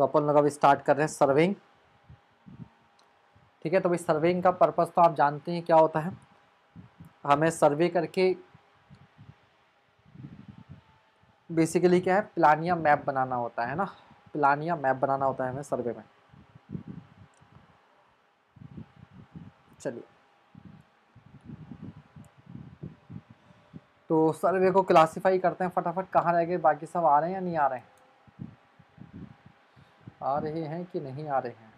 तो अपन लोग अभी स्टार्ट कर रहे हैं सर्विंग ठीक है तो भाई सर्विंग का पर्पज़ तो आप जानते हैं क्या होता है हमें सर्वे करके बेसिकली क्या है प्लानिया मैप बनाना होता है ना प्लानिया मैप बनाना होता है हमें सर्वे में चलिए तो सर्वे को क्लासिफाई करते हैं फटाफट कहाँ रह गए बाकी सब आ रहे हैं या नहीं आ रहे हैं आ रहे हैं कि नहीं आ रहे हैं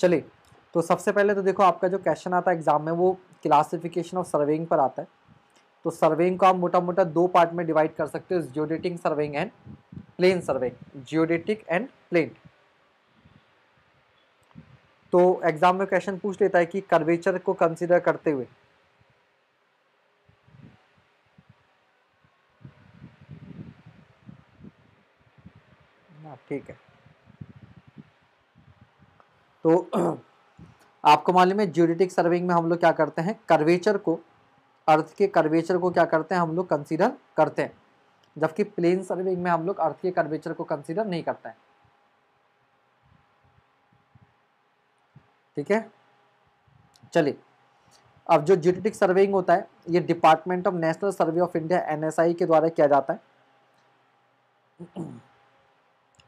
चलिए तो सबसे पहले तो देखो आपका जो क्वेश्चन आता है एग्जाम में वो क्लासिफिकेशन ऑफ सर्वेइंग पर आता है तो सर्वेइंग को आप मोटा मोटा दो पार्ट में डिवाइड कर सकते हो geodetic surveying and plane surveying geodetic and plane तो एग्जाम में क्वेश्चन पूछ लेता है कि कर्वेचर को कंसिडर करते हुए ना हाँ, ठीक है तो आपको मालूम है जियोडेटिक सर्विंग में हम लोग क्या करते हैं कर्वेचर को अर्थ के कर्वेचर को क्या करते हैं हम लोग कंसीडर करते हैं जबकि प्लेन सर्विंग में हम लोग अर्थ के कर्वेचर को कंसीडर नहीं करते हैं ठीक है चलिए अब जो जीटेटिक सर्वेइंग होता है ये department of national survey of India NSI के द्वारा किया जाता है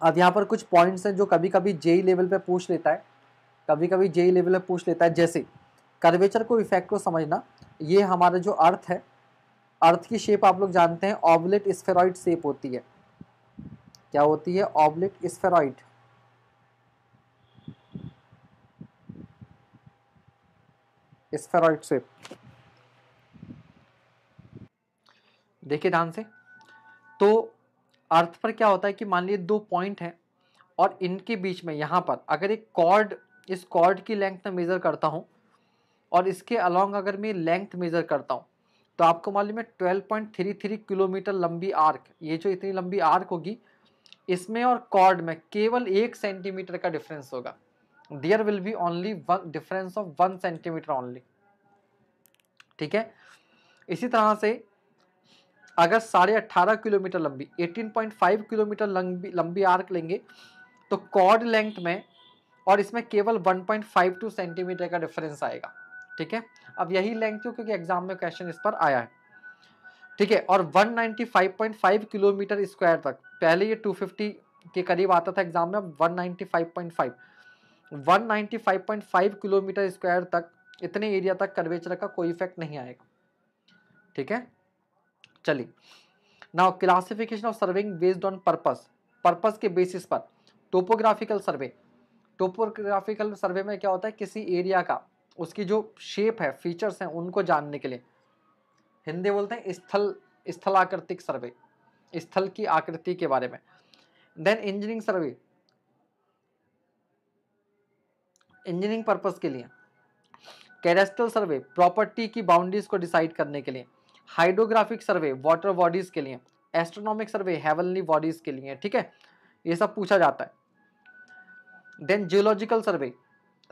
अब यहाँ पर कुछ पॉइंट्स हैं जो कभी कभी जेई लेवल पे पूछ लेता है कभी कभी जेई लेवल पे पूछ लेता है जैसे कर्वेचर को इफेक्ट को समझना ये हमारा जो अर्थ है अर्थ की शेप आप लोग जानते हैं ऑबलेट स्फेराइड शेप होती है क्या होती है ऑबलेट स्फेराइड स्फेराइड शेप देखिए ध्यान से तो अर्थ पर क्या होता है कि मान लीजिए दो पॉइंट हैं और इनके बीच में यहाँ पर अगर एक कॉर्ड इस कॉर्ड की लेंथ में मेज़र करता हूँ और इसके अलॉन्ग अगर मैं लेंथ मेज़र करता हूँ तो आपको मालूम है 12.33 किलोमीटर लंबी आर्क ये जो इतनी लंबी आर्क होगी इसमें और कॉर्ड में केवल एक सेंटीमीटर का डिफरेंस होगा there will be only one difference of one centimetre only ठीक है इसी तरह से अगर साढ़े अट्ठारह किलोमीटर लंबी 18.5 किलोमीटर लंबी लंबी आर्क लेंगे तो कॉर्ड लेंथ में और इसमें केवल 1.52 सेंटीमीटर का डिफरेंस आएगा ठीक है अब यही लेंथ क्योंकि एग्जाम में क्वेश्चन इस पर आया है ठीक है और 195.5 किलोमीटर स्क्वायर तक पहले ये 250 के करीब आता था एग्जाम में अब 195.5 195.5 किलोमीटर स्क्वायर तक इतने एरिया तक कर्वेचर का कोई इफेक्ट नहीं आएगा ठीक है चलिए now classification of serving based on purpose purpose के बेसिस पर टोपोग्राफिकल सर्वे टोपोग्राफिकल सर्वे में क्या होता है किसी एरिया का उसकी जो शेप है फीचर्स हैं उनको जानने के लिए हिंदी बोलते हैं स्थल स्थलाकृतिक सर्वे स्थल की आकृति के बारे में then engineering survey engineering purpose के लिए कैरेस्टल सर्वे प्रॉपर्टी की बाउंड्रीज को डिसाइड करने के लिए हाइड्रोग्राफिक सर्वे वाटर बॉडीज के लिए एस्ट्रोनॉमिक सर्वे हेवनली बॉडीज के लिए ठीक है ये सब पूछा जाता है देन जियोलॉजिकल सर्वे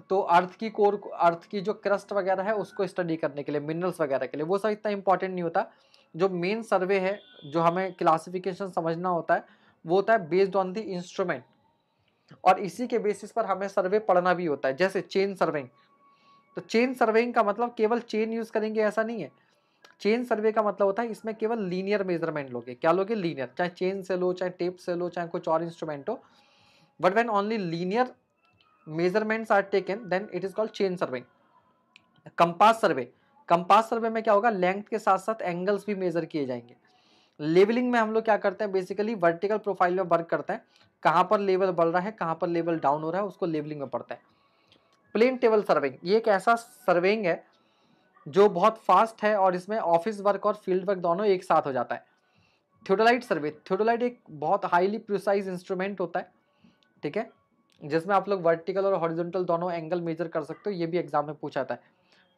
तो अर्थ की कोर अर्थ की जो क्रस्ट वगैरह है उसको स्टडी करने के लिए मिनरल्स वगैरह के लिए वो सब इतना इंपॉर्टेंट नहीं होता जो मेन सर्वे है जो हमें क्लासिफिकेशन समझना होता है वो होता है बेस्ड ऑन द इंस्ट्रूमेंट और इसी के बेसिस पर हमें सर्वे पढ़ना भी होता है जैसे चेन सर्वेइंग तो चेन सर्वेइंग का मतलब केवल चेन यूज़ करेंगे ऐसा नहीं है चेन सर्वे का मतलब होता है इसमें केवल लीनियर मेजरमेंट लोगे क्या लोगे लीनियर चाहे चेन से लो चाहे टेप से लो चाहे कुछ और इंस्ट्रूमेंट हो but when only linear measurements are taken then it is called chain survey compass survey compass survey में क्या होगा लेंथ के साथ साथ एंगल्स भी मेजर किए जाएंगे लेवलिंग में हम लोग क्या करते हैं बेसिकली वर्टिकल प्रोफाइल में वर्क करते हैं कहाँ पर लेवल बढ़ रहा है कहाँ पर लेवल डाउन हो रहा है उसको लेवलिंग में पड़ता है प्लेन टेबल सर्वेंग ये एक ऐसा सर्वेंग है जो बहुत फास्ट है और इसमें ऑफिस वर्क और फील्ड वर्क दोनों एक साथ हो जाता है थ्योडोलाइट सर्वे थ्योडोलाइट एक बहुत हाईली प्रोसाइज इंस्ट्रूमेंट होता है ठीक है जिसमें आप लोग वर्टिकल और हॉरिजेंटल दोनों एंगल मेजर कर सकते हो ये भी एग्जाम में पूछा था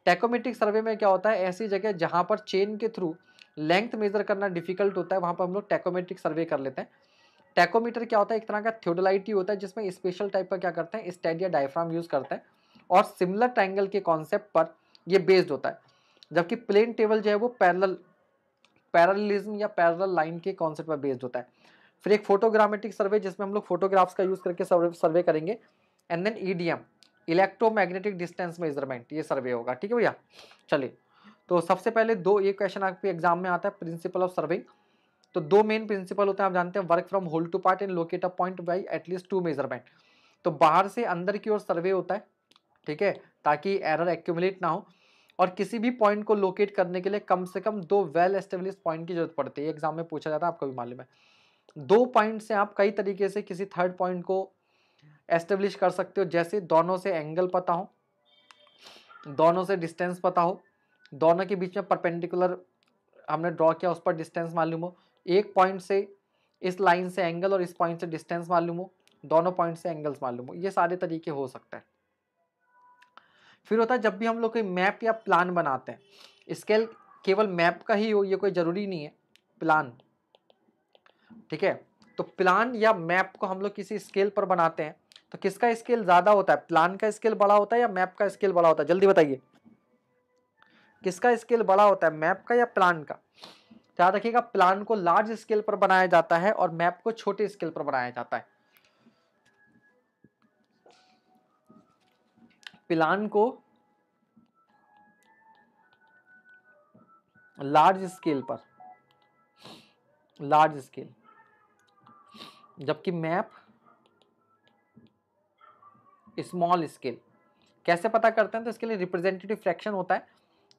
टेकोमेट्रिक सर्वे में क्या होता है ऐसी जगह जहाँ पर चेन के थ्रू लेंथ मेजर करना डिफिकल्ट होता है वहाँ पर हम लोग टेकोमेट्रिक सर्वे कर लेते हैं टेकोमीटर क्या होता है एक तरह का थ्योडोलाइटी ही होता है जिसमें स्पेशल टाइप का क्या करते हैं स्टेड या डायफ्राम यूज़ करते हैं और सिमिलर ट्रैंगल के कॉन्सेप्ट पर ये बेस्ड होता है जबकि प्लेन टेबल जो है वो पैरल पैरलिज्म या पैरल लाइन के कॉन्सेप्ट पर बेस्ड होता है फिर एक फोटोग्रामेटिक सर्वे जिसमें हम लोग फोटोग्राफ्स का यूज़ करके सर्वे सर्वे करेंगे and then EDM electromagnetic distance measurement ये सर्वे होगा ठीक है भैया चलिए तो सबसे पहले दो ये क्वेश्चन आपके एग्जाम में आता है प्रिंसिपल ऑफ सर्विंग तो दो मेन प्रिंसिपल होते हैं आप जानते हैं work from whole to part and locate a point by at least two measurement तो बाहर से अंदर की ओर सर्वे होता है ठीक है ताकि एरर एक्यूमुलेट ना हो और किसी भी पॉइंट को लोकेट करने के लिए कम से कम दो वेल एस्टेब्लिश पॉइंट की जरूरत पड़ती है एग्जाम में पूछा जाता है आपको भी मालूम है दो पॉइंट से आप कई तरीके से किसी थर्ड पॉइंट को एस्टेब्लिश कर सकते हो जैसे दोनों से एंगल पता हो दोनों से डिस्टेंस पता हो दोनों के बीच में परपेंडिकुलर हमने ड्रॉ किया उस पर डिस्टेंस मालूम हो एक पॉइंट से इस लाइन से एंगल और इस पॉइंट से डिस्टेंस मालूम हो दोनों पॉइंट से एंगल्स मालूम हो ये सारे तरीके हो सकते हैं फिर होता है जब भी हम लोग कोई मैप या प्लान बनाते हैं स्केल केवल मैप का ही हो ये कोई ज़रूरी नहीं है प्लान ठीक है तो प्लान या मैप को हम लोग किसी स्केल पर बनाते हैं तो किसका स्केल ज़्यादा होता है प्लान का स्केल बड़ा होता है या मैप का स्केल बड़ा होता है जल्दी बताइए किसका स्केल बड़ा होता है मैप का या प्लान का याद रखिएगा प्लान को लार्ज स्केल पर बनाया जाता है और मैप को छोटे स्केल पर बनाया जाता है प्लान को लार्ज स्केल पर लार्ज स्केल जबकि मैप स्मॉल स्केल कैसे पता करते हैं तो इसके लिए रिप्रेजेंटेटिव फ्रैक्शन होता है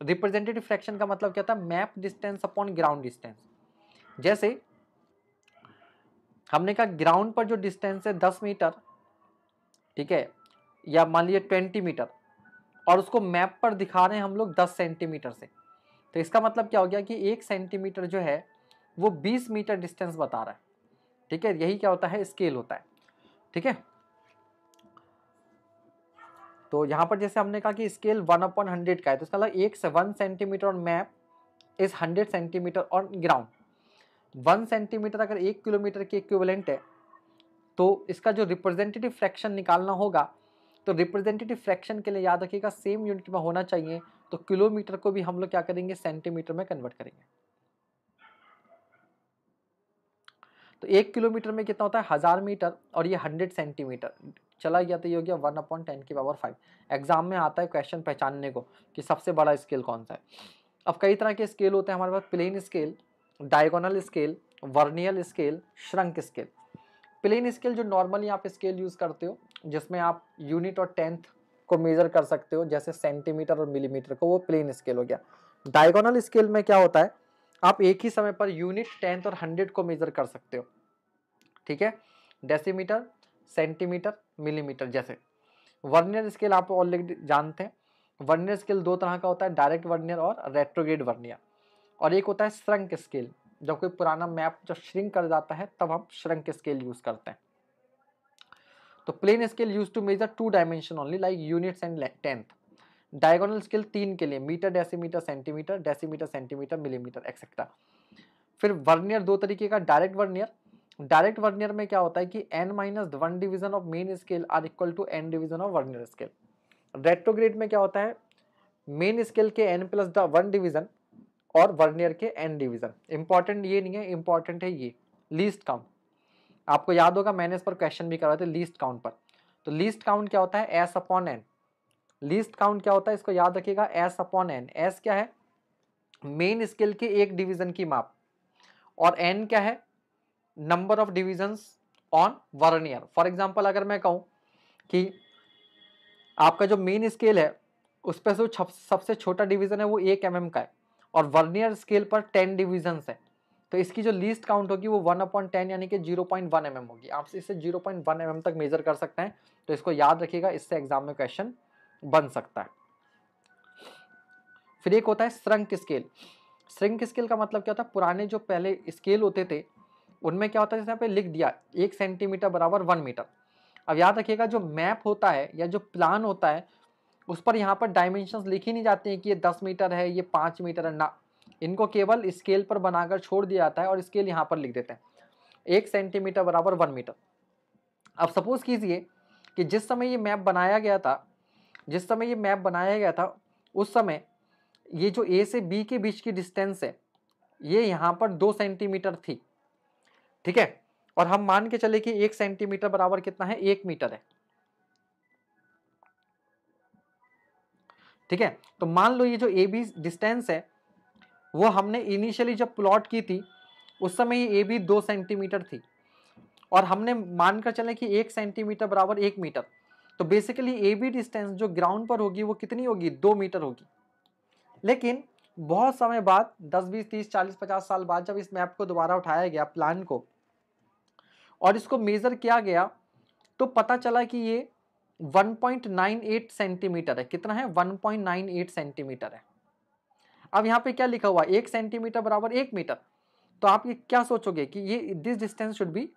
रिप्रेजेंटेटिव फ्रैक्शन का मतलब क्या होता है map distance upon ground distance जैसे हमने कहा ग्राउंड पर जो डिस्टेंस है दस मीटर ठीक है या मान लीजिए ट्वेंटी मीटर और उसको मैप पर दिखा रहे हैं हम लोग दस सेंटीमीटर से तो इसका मतलब क्या हो गया कि एक सेंटीमीटर जो है वो बीस मीटर डिस्टेंस बता रहा है ठीक है यही क्या होता है स्केल होता है ठीक है तो यहाँ पर जैसे हमने कहा कि स्केल वन अपॉन हंड्रेड का है तो इसका मतलब एक से one centimetre on map is hundred centimetre on ground one centimetre अगर एक किलोमीटर के इक्विवेलेंट है तो इसका जो रिप्रेजेंटेटिव फ्रैक्शन निकालना होगा तो रिप्रेजेंटेटिव फ्रैक्शन के लिए याद रखिएगा सेम यूनिट में होना चाहिए तो किलोमीटर को भी हम लोग क्या करेंगे सेंटीमीटर में कन्वर्ट करेंगे तो एक किलोमीटर में कितना होता है हज़ार मीटर और ये हंड्रेड सेंटीमीटर चला गया तो ये हो गया वन अपॉइंट टेन की पावर फाइव एग्जाम में आता है क्वेश्चन पहचानने को कि सबसे बड़ा स्केल कौन सा है अब कई तरह के स्केल होते हैं हमारे पास plain scale diagonal scale vernier scale shrunk scale plain scale जो नॉर्मली आप स्केल यूज़ करते हो जिसमें आप यूनिट और टेंथ को मेज़र कर सकते हो जैसे सेंटीमीटर और मिलीमीटर को वो प्लेन स्केल हो गया डायगोनल स्केल में क्या होता है आप एक ही समय पर यूनिट टेंथ और हंड्रेड को मेजर कर सकते हो ठीक है डेसीमीटर सेंटीमीटर मिलीमीटर जैसे वर्नियर स्केल आप ऑलरेडी जानते हैं वर्नियर स्केल दो तरह का होता है डायरेक्ट वर्नियर और रेट्रोग्रेड वर्नियर और एक होता है श्रंक स्केल जब कोई पुराना मैप जब श्रिंक कर जाता है तब हम श्रंक स्केल यूज़ करते हैं तो plain scale use to measure two dimension only like units and tenth diagonal scale तीन के लिए metre decimetre centimetre decimetre centimetre millimetre etcetera फिर वर्नियर दो तरीके का डायरेक्ट वर्नियर डायरेक्ट वर्नियर में क्या होता है कि N minus one division of main scale are equal to N division of vernier scale retrograde में क्या होता है मेन स्केल के एन प्लस वन डिवीजन और वर्नियर के एन डिवीजन इंपॉर्टेंट ये नहीं है इंपॉर्टेंट है ये लीस्ट काउंट आपको याद होगा मैंने इस पर क्वेश्चन भी करवाए थे लीस्ट काउंट पर तो लीस्ट काउंट क्या होता है S upon N least count क्या होता है इसको याद रखिएगा एस अपॉन एन एस क्या है मेन स्केल के एक डिवीजन की माप और एन क्या है number of divisions on vernier for example अगर मैं कहूँ कि आपका जो मेन स्केल है उस पर जो सबसे छोटा डिवीजन है वो एक एम mm का है और वर्नियर स्केल पर टेन डिविजन्स है तो इसकी जो लीस्ट काउंट होगी वो वन अपॉइंट टेन यानी कि zero point one M M होगी आप इसे zero point one M M तक मेजर कर सकते हैं तो इसको याद रखिएगा इससे एग्जाम में क्वेश्चन बन सकता है फिर एक होता है श्रंक स्केल श्रिंक स्केल का मतलब क्या होता है पुराने जो पहले स्केल होते थे उनमें क्या होता है जैसे पे लिख दिया एक सेंटीमीटर बराबर वन मीटर अब याद रखिएगा जो मैप होता है या जो प्लान होता है उस पर यहाँ पर डायमेंशन लिखी नहीं जाती हैं कि ये दस मीटर है ये पाँच मीटर है ना इनको केवल स्केल पर बनाकर छोड़ दिया जाता है और स्केल यहाँ पर लिख देते हैं एक सेंटीमीटर बराबर वन मीटर अब सपोज़ कीजिए कि जिस समय ये मैप बनाया गया था जिस समय ये मैप बनाया गया था उस समय ये जो ए से बी के बीच की डिस्टेंस है ये यहाँ पर दो सेंटीमीटर थी ठीक है और हम मान के चले कि एक सेंटीमीटर बराबर कितना है एक मीटर है ठीक है तो मान लो ये जो ए बी डिस्टेंस है वो हमने इनिशियली जब प्लॉट की थी उस समय ये ए बी दो सेंटीमीटर थी और हमने मानकर चले कि एक सेंटीमीटर बराबर एक मीटर तो बेसिकली ए बी डिस्टेंस जो ग्राउंड पर होगी वो कितनी होगी दो मीटर होगी लेकिन बहुत समय बाद दस बीस तीस चालीस पचास साल बाद जब इस मैप को दोबारा उठाया गया प्लान को और इसको मेज़र किया गया तो पता चला कि ये 1.98 सेंटीमीटर है कितना है 1.98 सेंटीमीटर है अब यहाँ पे क्या लिखा हुआ एक सेंटीमीटर बराबर एक मीटर तो आप ये क्या सोचोगे कि ये this distance should be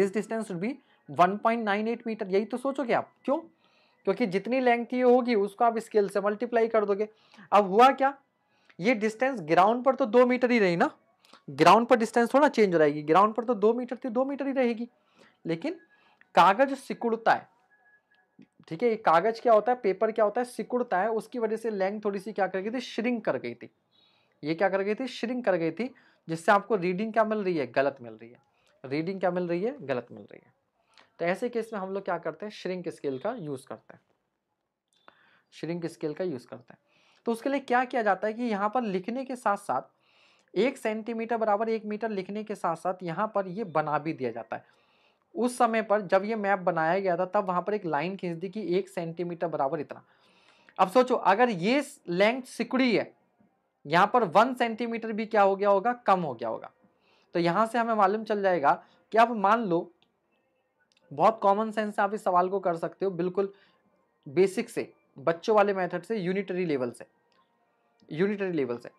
this distance should be 1.98 metre यही तो सोचोगे आप क्यों क्योंकि जितनी लेंथ ये होगी उसको आप स्केल से मल्टीप्लाई कर दोगे अब हुआ क्या ये डिस्टेंस ग्राउंड पर तो दो मीटर ही रही ना ग्राउंड पर डिस्टेंस थोड़ा चेंज हो जाएगी ग्राउंड पर तो दो मीटर थी दो मीटर ही रहेगी लेकिन कागज सिकुड़ता है ठीक है ये कागज क्या होता है पेपर क्या होता है सिकुड़ता है उसकी वजह से लेंथ थोड़ी सी क्या कर गई थी श्रिंक कर गई थी ये क्या कर गई थी श्रिंक कर गई थी जिससे आपको रीडिंग क्या मिल रही है गलत मिल रही है रीडिंग क्या मिल रही है गलत मिल रही है तो ऐसे केस में हम लोग क्या करते हैं श्रिंक स्केल का यूज़ करते हैं श्रिंक स्केल का यूज़ करते हैं तो उसके लिए क्या किया जाता है कि यहाँ पर लिखने के साथ साथ एक सेंटीमीटर बराबर एक मीटर लिखने के साथ साथ यहाँ पर ये बना भी दिया जाता है उस समय पर जब ये मैप बनाया गया था तब वहाँ पर एक लाइन खींच दी कि एक सेंटीमीटर बराबर इतना अब सोचो अगर ये लेंथ सिकुड़ी है यहाँ पर वन सेंटीमीटर भी क्या हो गया होगा कम हो गया होगा तो यहाँ से हमें मालूम चल जाएगा कि अब मान लो बहुत कॉमन सेंस से आप इस सवाल को कर सकते हो बिल्कुल बेसिक से बच्चों वाले मेथड से यूनिटरी लेवल से यूनिटरी लेवल से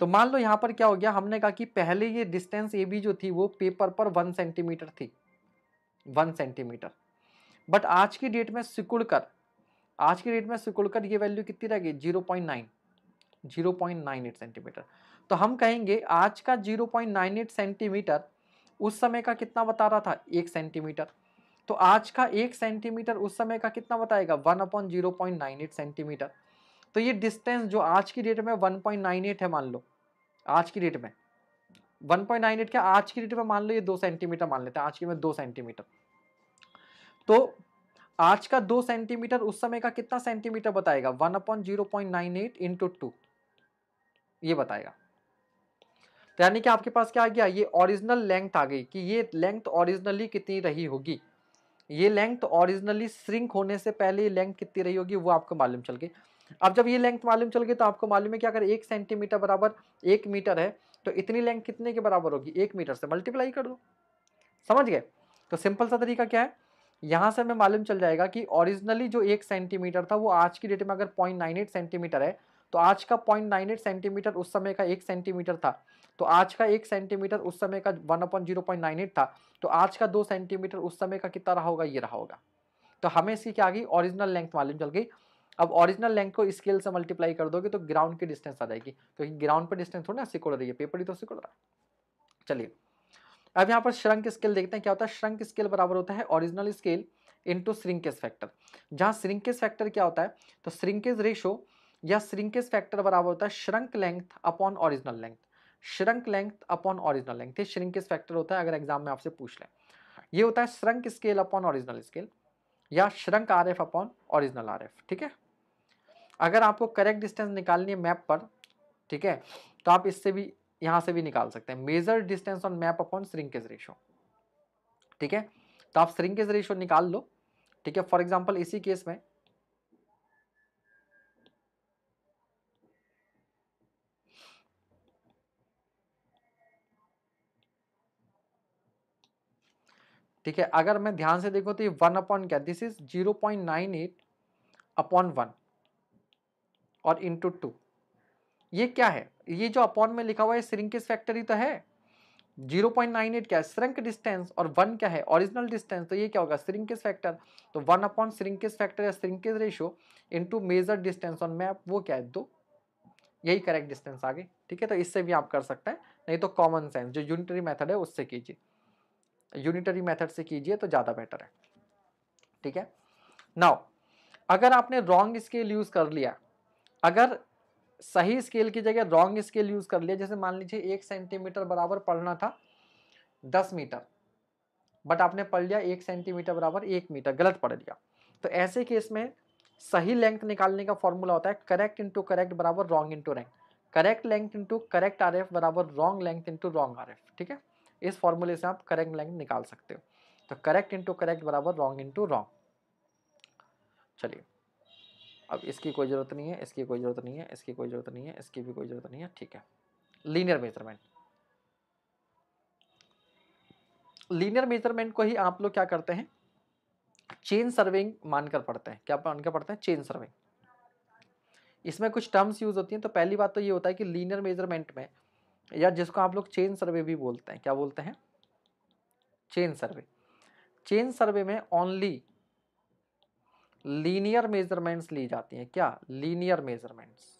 तो मान लो यहाँ पर क्या हो गया हमने कहा कि पहले ये डिस्टेंस ए बी जो थी वो पेपर पर वन सेंटीमीटर थी वन सेंटीमीटर बट आज की डेट में सिकुड़ कर आज की डेट में सिकुड़ कर ये वैल्यू कितनी रह गई zero point nine zero point nine eight centimetre तो हम कहेंगे आज का zero point nine eight centimetre उस समय का कितना बता रहा था एक सेंटीमीटर तो आज का एक सेंटीमीटर उस समय का कितना बताएगा one upon zero point nine eight centimetre तो ये डिस्टेंस जो आज की डेट में वन पॉइंट नाइन एट है मान लो आज की डेट में वन पॉइंट नाइन एट क्या आज की डेट में मान लो ये दो सेंटीमीटर मान लेते हैं आज की में दो सेंटीमीटर तो आज का दो सेंटीमीटर उस समय का कितना सेंटीमीटर बताएगा one upon zero point nine eight into two ये बताएगा तो यानी कि आपके पास क्या आ गया ये ओरिजिनल लेंथ आ गई कि ये लेंथ ओरिजिनली कितनी रही होगी ये लेंथ ओरिजिनली श्रिंक होने से पहले ये लेंथ कितनी रही होगी वो आपको मालूम चल गई अब जब ये लेंथ मालूम चल गई तो आपको मालूम है कि अगर एक सेंटीमीटर बराबर एक मीटर है तो इतनी लेंथ कितने के बराबर होगी एक मीटर से मल्टीप्लाई कर दो समझ गए तो सिंपल सा तरीका क्या है यहाँ से हमें मालूम चल जाएगा कि ओरिजिनली जो एक सेंटीमीटर था वो आज की डेट में अगर पॉइंट सेंटीमीटर है तो आज का पॉइंट सेंटीमीटर उस समय का एक सेंटीमीटर था तो आज का एक सेंटीमीटर उस समय का one upon zero point nine eight था तो आज का दो सेंटीमीटर उस समय का कितना रहा होगा ये रहा होगा तो हमें इसकी क्या आ गई ओरिजिनल लेंथ मालूम चल गई अब ओरिजिनल लेंथ को स्केल से मल्टीप्लाई कर दोगे तो ग्राउंड की डिस्टेंस आ जाएगी क्योंकि तो ग्राउंड पर डिस्टेंस थोड़ा ना सिकुड़ रही है पेपर ही तो सिकुड़ रहा है चलिए अब यहाँ पर श्रंक स्केल देखते हैं क्या होता है श्रंक स्केल बराबर होता है original scale into shrinkage factor जहाँ श्रिंकेज फैक्टर क्या होता है तो श्रिंकेज रेशो या श्रिंकेज फैक्टर बराबर होता है shrunk length upon original length shrunk length upon original length ये श्रिंक फैक्टर होता है अगर एग्जाम में आपसे पूछ लें ये होता है shrunk scale upon original scale या shrunk R F upon original R F ठीक है अगर आपको करेक्ट डिस्टेंस निकालनी है मैप पर ठीक है तो आप इससे भी यहाँ से भी निकाल सकते हैं measure distance on map upon shrinkage ratio ठीक है तो आप श्रिंकेज रेशो निकाल लो ठीक है फॉर एग्जाम्पल इसी केस में ठीक है अगर मैं ध्यान से देखूँ तो ये वन अपॉन क्या this is zero point nine eight upon one और इंटू टू ये क्या है ये जो अपॉन में लिखा हुआ है श्रिंकेज ही तो है 0.98 क्या है श्रंक डिस्टेंस और वन क्या है ओरिजिनल डिस्टेंस तो ये क्या होगा श्रिंकेज फैक्टर तो वन अपॉन श्रिंकेज फैक्टर या shrinkage ratio into measure distance on map वो क्या है दो यही करेक्ट डिस्टेंस आगे ठीक है तो इससे भी आप कर सकते हैं नहीं तो कॉमन सेंस जो यूनिटरी मेथड है उससे कीजिए यूनिटरी मेथड से कीजिए तो ज़्यादा बेटर है ठीक है नाउ अगर आपने रॉन्ग स्केल यूज़ कर लिया अगर सही स्केल की जगह रॉन्ग स्केल यूज़ कर लिया जैसे मान लीजिए एक सेंटीमीटर बराबर पढ़ना था दस मीटर बट आपने पढ़ लिया एक सेंटीमीटर बराबर एक मीटर गलत पढ़ लिया तो ऐसे केस में सही लेंथ निकालने का फॉर्मूला होता है करेक्ट इंटू करेक्ट बराबर wrong into wrong correct length into correct R F बराबर wrong length into wrong R F ठीक है इस फॉर्मूले से आप करेक्ट लाइन निकाल सकते हो तो करेक्ट इंटू करेक्ट बराबर रॉन्ग इंटू रॉन्ग चलिए अब इसकी कोई ज़रूरत नहीं है इसकी कोई ज़रूरत नहीं है इसकी कोई ज़रूरत नहीं है इसकी भी कोई ज़रूरत नहीं है ठीक है लीनियर मेजरमेंट लीनियर मेजरमेंट को ही आप लोग क्या करते हैं चेन सर्विंग मानकर पढ़ते हैं क्या मानकर पढ़ते हैं चेन सर्विंग इसमें कुछ टर्म्स यूज होती हैं तो पहली बात तो ये होता है कि लीनियर मेजरमेंट में या जिसको आप लोग चेन सर्वे भी बोलते हैं क्या बोलते हैं चेन सर्वे चेन सर्वे में ओनली लीनियर मेजरमेंट्स ली जाती हैं क्या लीनियर मेजरमेंट्स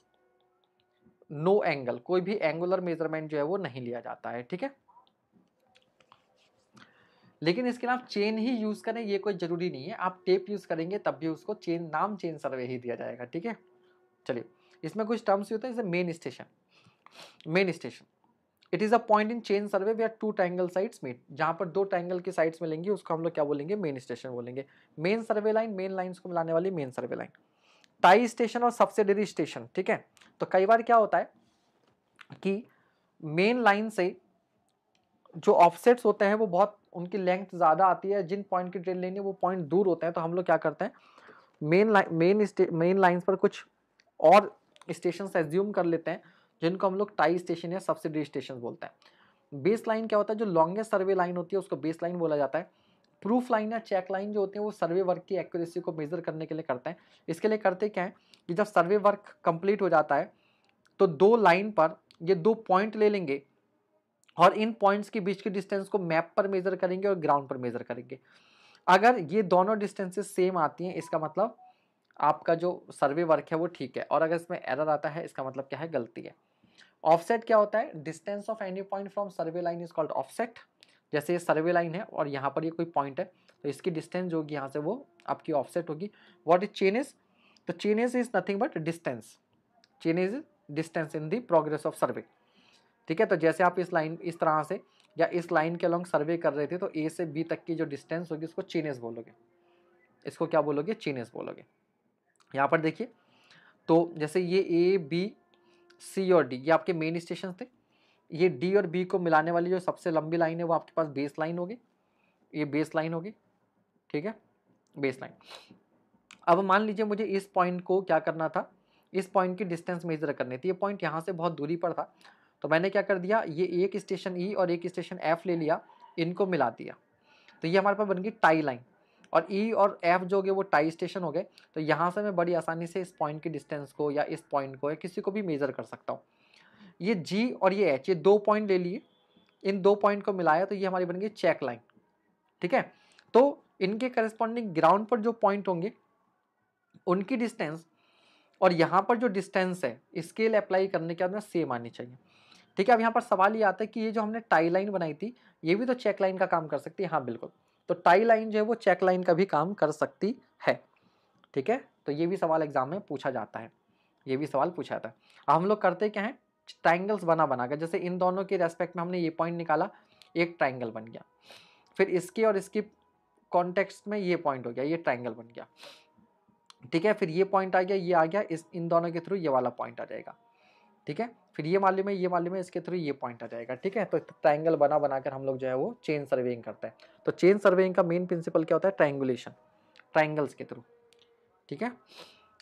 नो एंगल कोई भी एंगुलर मेजरमेंट जो है वो नहीं लिया जाता है ठीक है लेकिन इसके अलावा चेन ही यूज़ करें ये कोई ज़रूरी नहीं है आप टेप यूज़ करेंगे तब भी उसको चेन नाम चेन सर्वे ही दिया जाएगा ठीक है चलिए इसमें कुछ टर्म्स होते हैं जैसे main station main station it is a point in chain survey where are two triangle sides met जहाँ पर दो ट्राइंगल की साइड्स मिलेंगी उसको हम लोग क्या बोलेंगे मेन स्टेशन बोलेंगे main survey line main lines को मिलाने वाली main survey line tie station और सब्सिडरी स्टेशन ठीक है तो कई बार क्या होता है कि मेन लाइन से जो ऑफसेट्स होते हैं वो बहुत उनकी लेंथ ज़्यादा आती है जिन पॉइंट की ट्रेन लेनी है वो पॉइंट दूर होते हैं तो हम लोग क्या करते हैं main line main main lines पर कुछ और स्टेशन एज्यूम कर लेते हैं जिनको हम लोग टाई स्टेशन या सब्सिडी स्टेशन बोलते हैं बेस लाइन क्या होता है जो लॉन्गेस्ट सर्वे लाइन होती है उसको बेस लाइन बोला जाता है प्रूफ लाइन या चेक लाइन जो होते हैं वो सर्वे वर्क की एक्यूरेसी को मेजर करने के लिए करते हैं इसके लिए करते क्या है कि जब सर्वे वर्क कंप्लीट हो जाता है तो दो लाइन पर ये दो पॉइंट ले लेंगे और इन पॉइंट्स के बीच के डिस्टेंस को मैप पर मेजर करेंगे और ग्राउंड पर मेजर करेंगे अगर ये दोनों डिस्टेंसेस सेम आती हैं इसका मतलब आपका जो सर्वे वर्क है वो ठीक है और अगर इसमें एरर आता है इसका मतलब क्या है गलती है ऑफसेट क्या होता है distance of any point from survey line is called offset जैसे ये सर्वे लाइन है और यहाँ पर ये कोई पॉइंट है तो इसकी डिस्टेंस जो होगी यहाँ से वो आपकी ऑफसेट होगी वॉट इज चेनेज तो chainage is nothing but distance chainage is distance in the progress of survey ठीक है तो जैसे आप इस लाइन इस तरह से या इस लाइन के अलॉन्ग सर्वे कर रहे थे तो ए से बी तक की जो डिस्टेंस होगी उसको चेनेस बोलोगे इसको क्या बोलोगे चेनेस बोलोगे यहाँ पर देखिए तो जैसे ये ए बी सी और डी ये आपके मेन स्टेशन थे ये डी और बी को मिलाने वाली जो सबसे लंबी लाइन है वो आपके पास बेस लाइन होगी ये बेस लाइन होगी ठीक है बेस लाइन अब मान लीजिए मुझे इस पॉइंट को क्या करना था इस पॉइंट की डिस्टेंस मेजर करनी थी ये पॉइंट यहाँ से बहुत दूरी पर था तो मैंने क्या कर दिया ये एक स्टेशन ई e और एक स्टेशन एफ ले लिया इनको मिला दिया तो ये हमारे पास बन गई टाई लाइन और ई e और एफ जो गए वो टाई स्टेशन हो गए तो यहाँ से मैं बड़ी आसानी से इस पॉइंट की डिस्टेंस को या इस पॉइंट को या किसी को भी मेज़र कर सकता हूँ ये जी और ये एच ये दो पॉइंट ले लिए इन दो पॉइंट को मिलाया तो ये हमारी बन गई चेक लाइन ठीक है तो इनके करस्पॉन्डिंग ग्राउंड पर जो पॉइंट होंगे उनकी डिस्टेंस और यहाँ पर जो डिस्टेंस है स्केल अप्लाई करने के बाद में सेम आनी चाहिए ठीक है अब यहाँ पर सवाल ये आता है कि ये जो हमने टाई लाइन बनाई थी ये भी तो चेक लाइन का काम कर सकती है हाँ बिल्कुल तो टाई लाइन जो है वो चेक लाइन का भी काम कर सकती है ठीक है तो ये भी सवाल एग्जाम में पूछा जाता है ये भी सवाल पूछा जाता है हम लोग करते क्या है ट्राइंगल्स बना बना कर जैसे इन दोनों के रेस्पेक्ट में हमने ये पॉइंट निकाला एक ट्राइंगल बन गया फिर इसकी और इसकी कॉन्टेक्स्ट में ये पॉइंट हो गया ये ट्राइंगल बन गया ठीक है फिर ये पॉइंट आ गया ये आ गया इस इन दोनों के थ्रू ये वाला पॉइंट आ जाएगा ठीक है फिर ये मान लीजिए ये मान लीजिए इसके थ्रू ये पॉइंट आ जाएगा ठीक है तो ट्राइंगल बना बनाकर हम लोग जो है वो चेन सर्वेइंग करते हैं तो चेन सर्वेइंग का मेन प्रिंसिपल क्या होता है ट्राइंगुलेशन ट्राइंगल्स के थ्रू ठीक है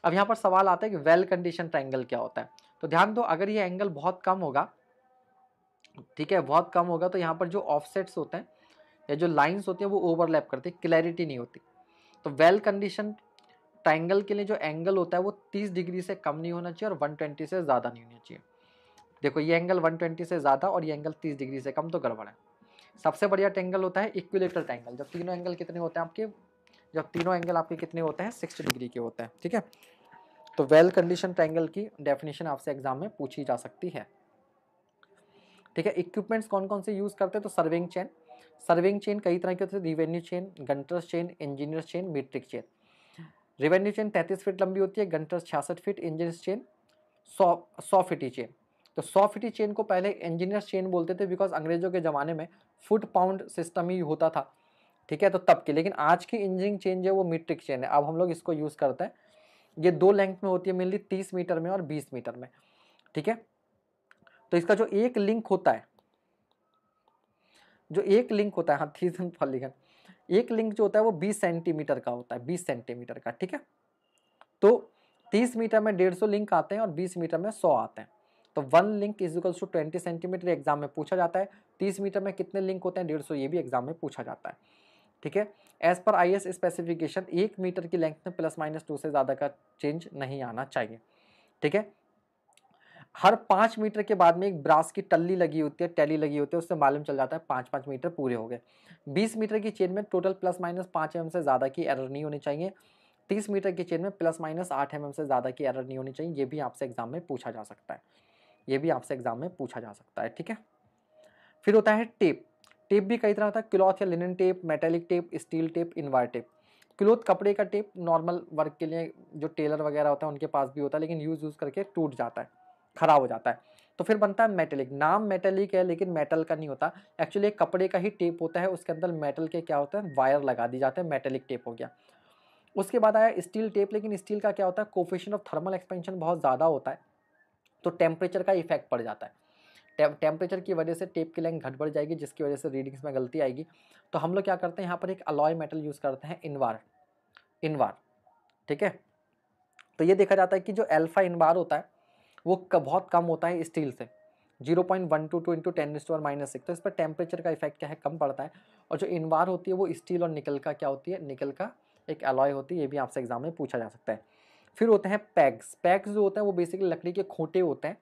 अब यहाँ पर सवाल आता है कि वेल कंडीशन ट्राइंगल क्या होता है तो ध्यान दो अगर ये एंगल बहुत कम होगा ठीक है बहुत कम होगा तो यहाँ पर जो ऑफसेट्स होते हैं या जो लाइन्स होती हैं वो ओवरलैप करती है क्लैरिटी नहीं होती तो वेल कंडीशन ट्राइंगल के लिए जो एंगल होता है वो 30 डिग्री से कम नहीं होना चाहिए और 120 से ज़्यादा नहीं होना चाहिए देखो ये एंगल 120 से ज़्यादा और ये एंगल 30 डिग्री से कम तो गड़बड़ है सबसे बढ़िया ट्रैंगल होता है इक्विलेटर ट्रैंगल जब तीनों एंगल कितने होते हैं आपके जब तीनों एंगल आपके कितने होते हैं सिक्सटी डिग्री के होते हैं ठीक है तो वेल कंडीशन ट्रैंगल की डेफिनेशन आपसे एग्जाम में पूछी जा सकती है ठीक है इक्विपमेंट्स कौन कौन से यूज़ करते हैं तो सर्विंग चेन सर्विंग चेन कई तरह के होते हैं revenue chain Gunter's chain engineer chain metric chain revenue chain तैंतीस फीट लंबी होती है गंटर छियासठ फीट इंजीनियर्स चेन सौ सौ फिटी चेन तो सौ फिटी चेन को पहले इंजीनियर्स चेन बोलते थे बिकॉज अंग्रेजों के ज़माने में फुट पाउंड सिस्टम ही होता था ठीक है तो तब की लेकिन आज की इंजीनियरिंग चेन जो है वो मीट्रिक चेन है अब हम लोग इसको यूज़ करते हैं ये दो लेंथ में होती है मेनली तीस मीटर में और बीस मीटर में ठीक है तो इसका जो एक लिंक होता है जो एक लिंक होता है हाँ थीजन फॉलिगन एक लिंक जो होता है वो बीस सेंटीमीटर का होता है बीस सेंटीमीटर का ठीक है तो तीस मीटर में डेढ़ सौ लिंक आते हैं और बीस मीटर में सौ आते हैं तो one link is equals to twenty centimetre exam में पूछा जाता है तीस मीटर में कितने लिंक होते हैं डेढ़ सौ ये भी एग्जाम में पूछा जाता है ठीक है as per I S specification एक मीटर की लेंथ में प्लस माइनस टू से ज़्यादा का चेंज नहीं आना चाहिए ठीक है हर पाँच मीटर के बाद में एक ब्रास की टल्ली लगी होती है टैली लगी होती है उससे मालूम चल जाता है पाँच पाँच मीटर पूरे हो गए बीस मीटर की चेन में टोटल प्लस माइनस पाँच एम से ज़्यादा की एरर नहीं होनी चाहिए तीस मीटर की चेन में प्लस माइनस आठ एम से ज़्यादा की एरर नहीं होनी चाहिए ये भी आपसे एग्ज़ाम में पूछा जा सकता है ये भी आपसे एग्ज़ाम में पूछा जा सकता है ठीक है फिर होता है टेप टेप भी कई तरह था क्लॉथ या linen tape metallic tape steel tape invar tape cloth कपड़े का टेप नॉर्मल वर्क के लिए जो टेलर वगैरह होता है उनके पास भी होता है लेकिन यूज़ यूज़ करके टूट जाता है खराब हो जाता है तो फिर बनता है मेटेलिक नाम मेटेलिक है लेकिन मेटल का नहीं होता एक्चुअली एक कपड़े का ही टेप होता है उसके अंदर मेटल के क्या होते हैं वायर लगा दी जाते हैं मेटेलिक टेप हो गया उसके बाद आया स्टील टेप लेकिन स्टील का क्या होता है कोफिशन ऑफ थर्मल एक्सपेंशन बहुत ज़्यादा होता है तो टेम्परेचर का इफेक्ट पड़ जाता है टेम्परेचर की वजह से टेप की लेंथ घट बढ़ जाएगी जिसकी वजह से रीडिंग्स में गलती आएगी तो हम लोग क्या करते हैं यहाँ पर एक अलॉय मेटल यूज़ करते हैं इनवार इनवार ठीक है तो ये देखा जाता है कि जो एल्फा इनवार होता है वो बहुत कम होता है स्टील से zero point one two two into ten store minus six तो इस पर टेम्परेचर का इफेक्ट क्या है कम पड़ता है और जो इनवार होती है वो स्टील और निकल का क्या होती है निकल का एक अलॉय होती है ये भी आपसे एग्जाम में पूछा जा सकता है फिर होते हैं पैग्स पैग्स जो होते हैं वो बेसिकली लकड़ी के खोटे होते हैं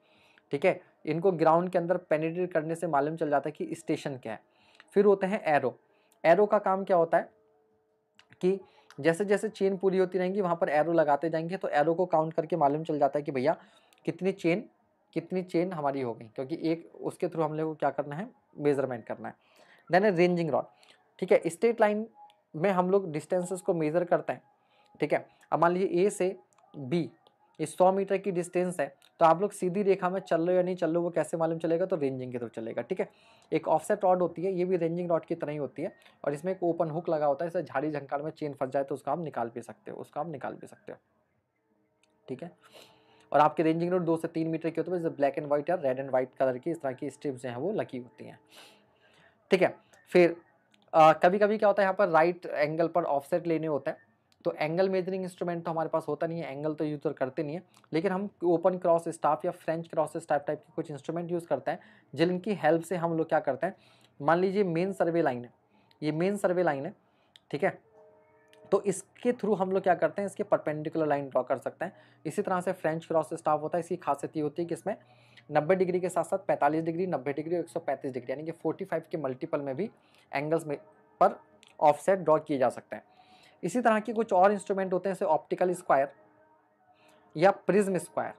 ठीक है इनको ग्राउंड के अंदर पेनिट्रेट करने से मालूम चल जाता है कि स्टेशन क्या है फिर होते हैं एरो एरो का काम क्या होता है कि जैसे जैसे चेन पूरी होती रहेंगी वहाँ पर एरो लगाते जाएंगे तो एरो को काउंट करके मालूम चल जाता है कि भैया कितनी चेन कितनी चेन हमारी हो गई क्योंकि एक उसके थ्रू हम लोग को क्या करना है मेजरमेंट करना है देन रेंजिंग रॉड ठीक है स्ट्रेट लाइन में हम लोग डिस्टेंसेस को मेज़र करते हैं ठीक है अब मान लीजिए ए से बी ये सौ मीटर की डिस्टेंस है तो आप लोग सीधी रेखा में चल रहे हो या नहीं चल रहे हो वो कैसे मालूम चलेगा तो रेंजिंग के थ्रू चलेगा ठीक है एक ऑफसेट रॉड होती है ये भी रेंजिंग रॉड की तरह ही होती है और इसमें एक ओपन हुक लगा होता है इससे झाड़ी झंकार में चेन फंस जाए तो उसका हम निकाल भी सकते हो उसका आप निकाल भी सकते हो ठीक है और आपके रेंजिंग रोड दो से तीन मीटर के होते हैं जैसे ब्लैक एंड व्हाइट या रेड एंड व्हाइट कलर की इस तरह की स्ट्रिप्स जो हैं वो लगी होती हैं ठीक है फिर आ, कभी कभी क्या होता है यहाँ पर राइट एंगल पर ऑफसेट लेने होता है तो एंगल मेजरिंग इंस्ट्रूमेंट तो हमारे पास होता नहीं है एंगल तो यूज़ तो करते नहीं है लेकिन हम ओपन क्रॉस स्टाफ या फ्रेंच क्रॉस स्टाफ टाइप के कुछ इंस्ट्रूमेंट यूज़ करते हैं जिनकी हेल्प से हम लोग क्या करते हैं मान लीजिए मेन सर्वे लाइन है ये मेन सर्वे लाइन है ठीक है तो इसके थ्रू हम लोग क्या करते हैं इसके परपेंडिकुलर लाइन ड्रॉ कर सकते हैं इसी तरह से फ्रेंच क्रॉस स्टाफ होता है इसकी खासियत ये होती है कि इसमें 90 डिग्री के साथ साथ 45 डिग्री 90 डिग्री और 135 डिग्री यानी कि 45 के मल्टीपल में भी एंगल्स में पर ऑफसेट ड्रॉ किए जा सकते हैं इसी तरह के कुछ और इंस्ट्रूमेंट होते हैं जैसे ऑप्टिकल स्क्वायर या प्रिज्म स्क्वायर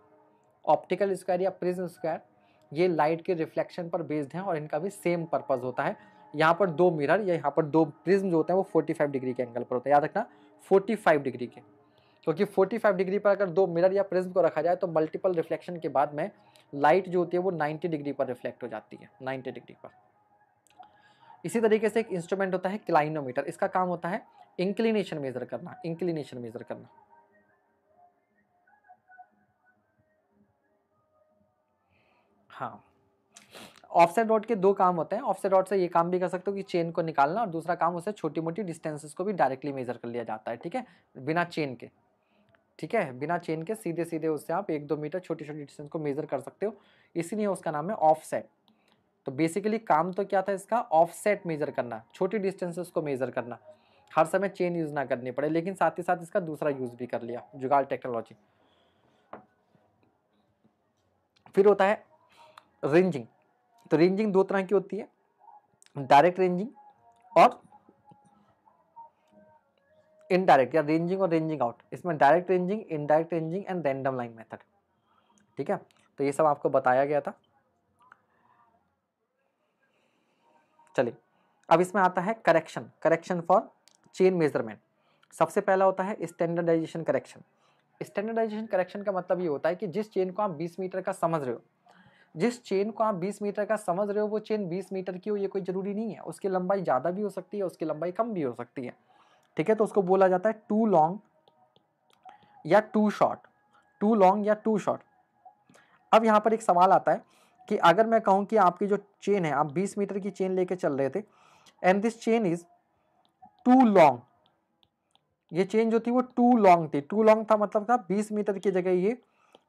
ऑप्टिकल स्क्वायर या प्रिज्म स्क्वायर ये लाइट के रिफ्लेक्शन पर बेस्ड हैं और इनका भी सेम पर्पज़ होता है यहाँ पर दो मिरर या यहाँ पर दो प्रिज्म जो होते हैं वो 45 डिग्री के एंगल पर होते हैं याद रखना 45 डिग्री के क्योंकि 45 डिग्री पर अगर दो मिरर या प्रिज्म को रखा जाए तो मल्टीपल रिफ्लेक्शन के बाद में लाइट जो होती है वो 90 डिग्री पर रिफ्लेक्ट हो जाती है 90 डिग्री पर इसी तरीके से एक इंस्ट्रूमेंट होता है क्लाइनोमीटर इसका काम होता है इंक्लिनेशन मेजर करना इंक्लिनेशन मेजर करना हाँ ऑफसेट रॉड के दो काम होते हैं ऑफसेट रॉड से ये काम भी कर सकते हो कि चेन को निकालना और दूसरा काम उससे छोटी मोटी डिस्टेंसेस को भी डायरेक्टली मेजर कर लिया जाता है ठीक है बिना चेन के ठीक है बिना चेन के सीधे सीधे उससे आप एक दो मीटर छोटी छोटी डिस्टेंस को मेजर कर सकते हो इसीलिए उसका नाम है ऑफसेट तो बेसिकली काम तो क्या था इसका ऑफसेट मेजर करना छोटी डिस्टेंसेस को मेजर करना हर समय चेन यूज़ ना करनी पड़े लेकिन साथ ही साथ इसका दूसरा यूज़ भी कर लिया जुगाड़ टेक्नोलॉजी फिर होता है रेंजिंग तो रेंजिंग दो तरह की होती है डायरेक्ट रेंजिंग और इनडायरेक्ट या रेंजिंग और रेंजिंग आउट इसमें direct ranging indirect ranging and random line method ठीक है तो ये सब आपको बताया गया था चलिए अब इसमें आता है correction correction for chain measurement सबसे पहला होता है स्टैंडर्डाइजेशन करेक्शन स्टैंडर्डाइजेशन करेक्शन का मतलब ये होता है कि जिस चेन को आप 20 मीटर का समझ रहे हो जिस चेन को आप 20 मीटर का समझ रहे हो वो चेन 20 मीटर की हो ये कोई ज़रूरी नहीं है उसकी लंबाई ज़्यादा भी हो सकती है उसकी लंबाई कम भी हो सकती है ठीक है तो उसको बोला जाता है टू लॉन्ग या टू शॉर्ट टू लॉन्ग या टू शॉर्ट अब यहाँ पर एक सवाल आता है कि अगर मैं कहूँ कि आपकी जो चेन है आप बीस मीटर की चेन लेके चल रहे थे and this chain is too long ये चेन जो थी वो टू लॉन्ग थी टू लॉन्ग था मतलब था बीस मीटर की जगह ये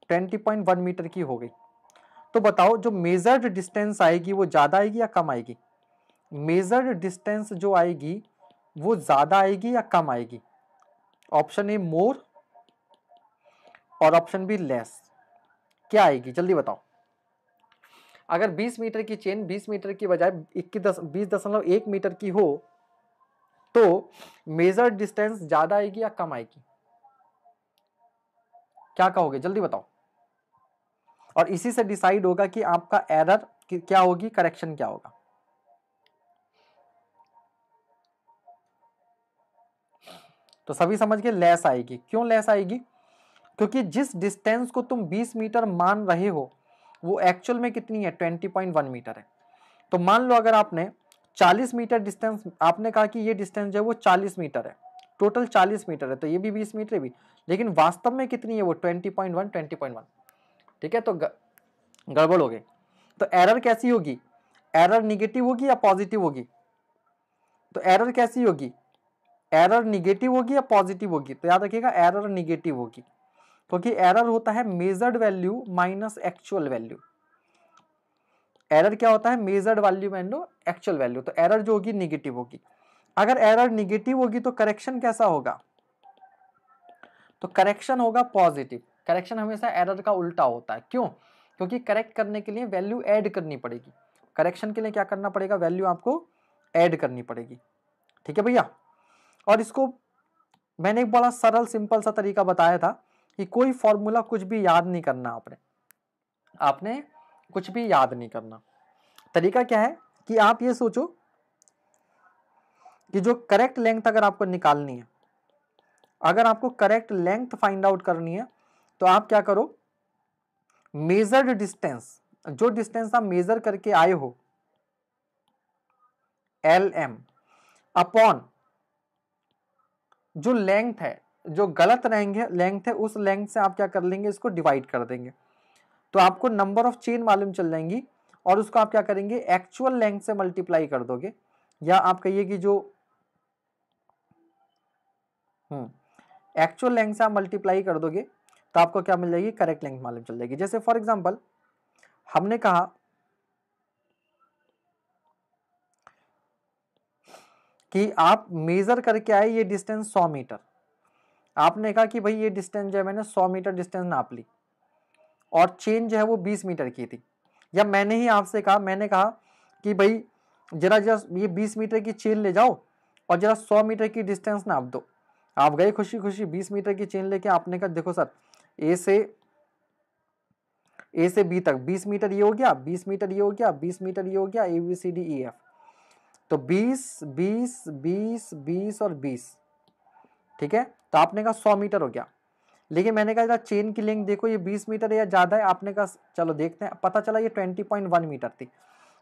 ट्वेंटी पॉइंट वन मीटर की हो गई तो बताओ जो मेजर्ड डिस्टेंस आएगी वो ज़्यादा आएगी या कम आएगी मेजर्ड डिस्टेंस जो आएगी वो ज़्यादा आएगी या कम आएगी ऑप्शन ए मोर और ऑप्शन बी लेस क्या आएगी जल्दी बताओ अगर 20 मीटर की चेन 20 मीटर की बजाय इक्कीस दस बीस दशमलव एक मीटर की हो तो मेजर डिस्टेंस ज़्यादा आएगी या कम आएगी क्या कहोगे जल्दी बताओ और इसी से डिसाइड होगा कि आपका एरर क्या होगी करेक्शन क्या होगा तो सभी समझ गए लेस आएगी क्यों लेस आएगी क्योंकि जिस डिस्टेंस को तुम 20 मीटर मान रहे हो वो एक्चुअल में कितनी है 20.1 मीटर है तो मान लो अगर आपने 40 मीटर डिस्टेंस आपने कहा कि ये डिस्टेंस जो है वो 40 मीटर है टोटल 40 मीटर है तो ये भी 20 मीटर है भी लेकिन वास्तव में कितनी है वो 20.1 20.1 ठीक है तो गड़बड़ हो गई तो एरर कैसी होगी एरर निगेटिव होगी या पॉजिटिव होगी तो एरर कैसी होगी एरर निगेटिव होगी या पॉजिटिव होगी तो याद रखिएगा एरर निगेटिव होगी क्योंकि एरर होता है measured value minus actual value error क्या होता है measured value minus actual value तो एरर जो होगी निगेटिव होगी अगर एरर निगेटिव होगी तो करेक्शन कैसा होगा तो करेक्शन होगा पॉजिटिव करेक्शन हमेशा एरर का उल्टा होता है क्यों क्योंकि करेक्ट करने के लिए वैल्यू ऐड करनी पड़ेगी करेक्शन के लिए क्या करना पड़ेगा वैल्यू आपको ऐड करनी पड़ेगी ठीक है भैया और इसको मैंने एक बड़ा सरल सिंपल सा तरीका बताया था कि कोई फॉर्मूला कुछ भी याद नहीं करना आपने आपने कुछ भी याद नहीं करना तरीका क्या है कि आप ये सोचो कि जो करेक्ट लेंथ अगर आपको निकालनी है अगर आपको करेक्ट लेंथ फाइंड आउट करनी है तो आप क्या करो मेजर्ड डिस्टेंस जो डिस्टेंस आप मेजर करके आए हो एल एम अपॉन जो लेंथ है जो गलत रहेंगे लेंथ है उस लेंथ से आप क्या कर लेंगे इसको डिवाइड कर देंगे तो आपको नंबर ऑफ चेन मालूम चल जाएंगी और उसको आप क्या करेंगे एक्चुअल लेंथ से मल्टीप्लाई कर दोगे या आप कहिए कि जो एक्चुअल हम्म, लेंथ से आप मल्टीप्लाई कर दोगे तो आपको क्या मिल जाएगी करेक्ट लेंथ मालूम चल जाएगी जैसे फॉर एग्जाम्पल हमने कहा कि आप मेज़र करके आए ये डिस्टेंस 100 मीटर आपने कहा कि भाई ये डिस्टेंस जो है मैंने 100 मीटर डिस्टेंस नाप ली और चेन जो है वो 20 मीटर की थी या मैंने ही आपसे कहा मैंने कहा कि भाई जरा जरा ये 20 मीटर की चेन ले जाओ और जरा 100 मीटर की डिस्टेंस नाप दो आप गए खुशी खुशी 20 मीटर की चेन लेके आपने कहा देखो सर ए से ए से बी तक 20 मीटर ये हो गया 20 मीटर ये हो गया 20 मीटर ये हो गया A B C D E F तो 20 20 20 20 और 20 ठीक है तो आपने कहा 100 मीटर हो गया लेकिन मैंने कहा जरा चेन की लेंथ देखो ये 20 मीटर या ज़्यादा है आपने कहा चलो देखते हैं पता चला ये 20.1 मीटर थी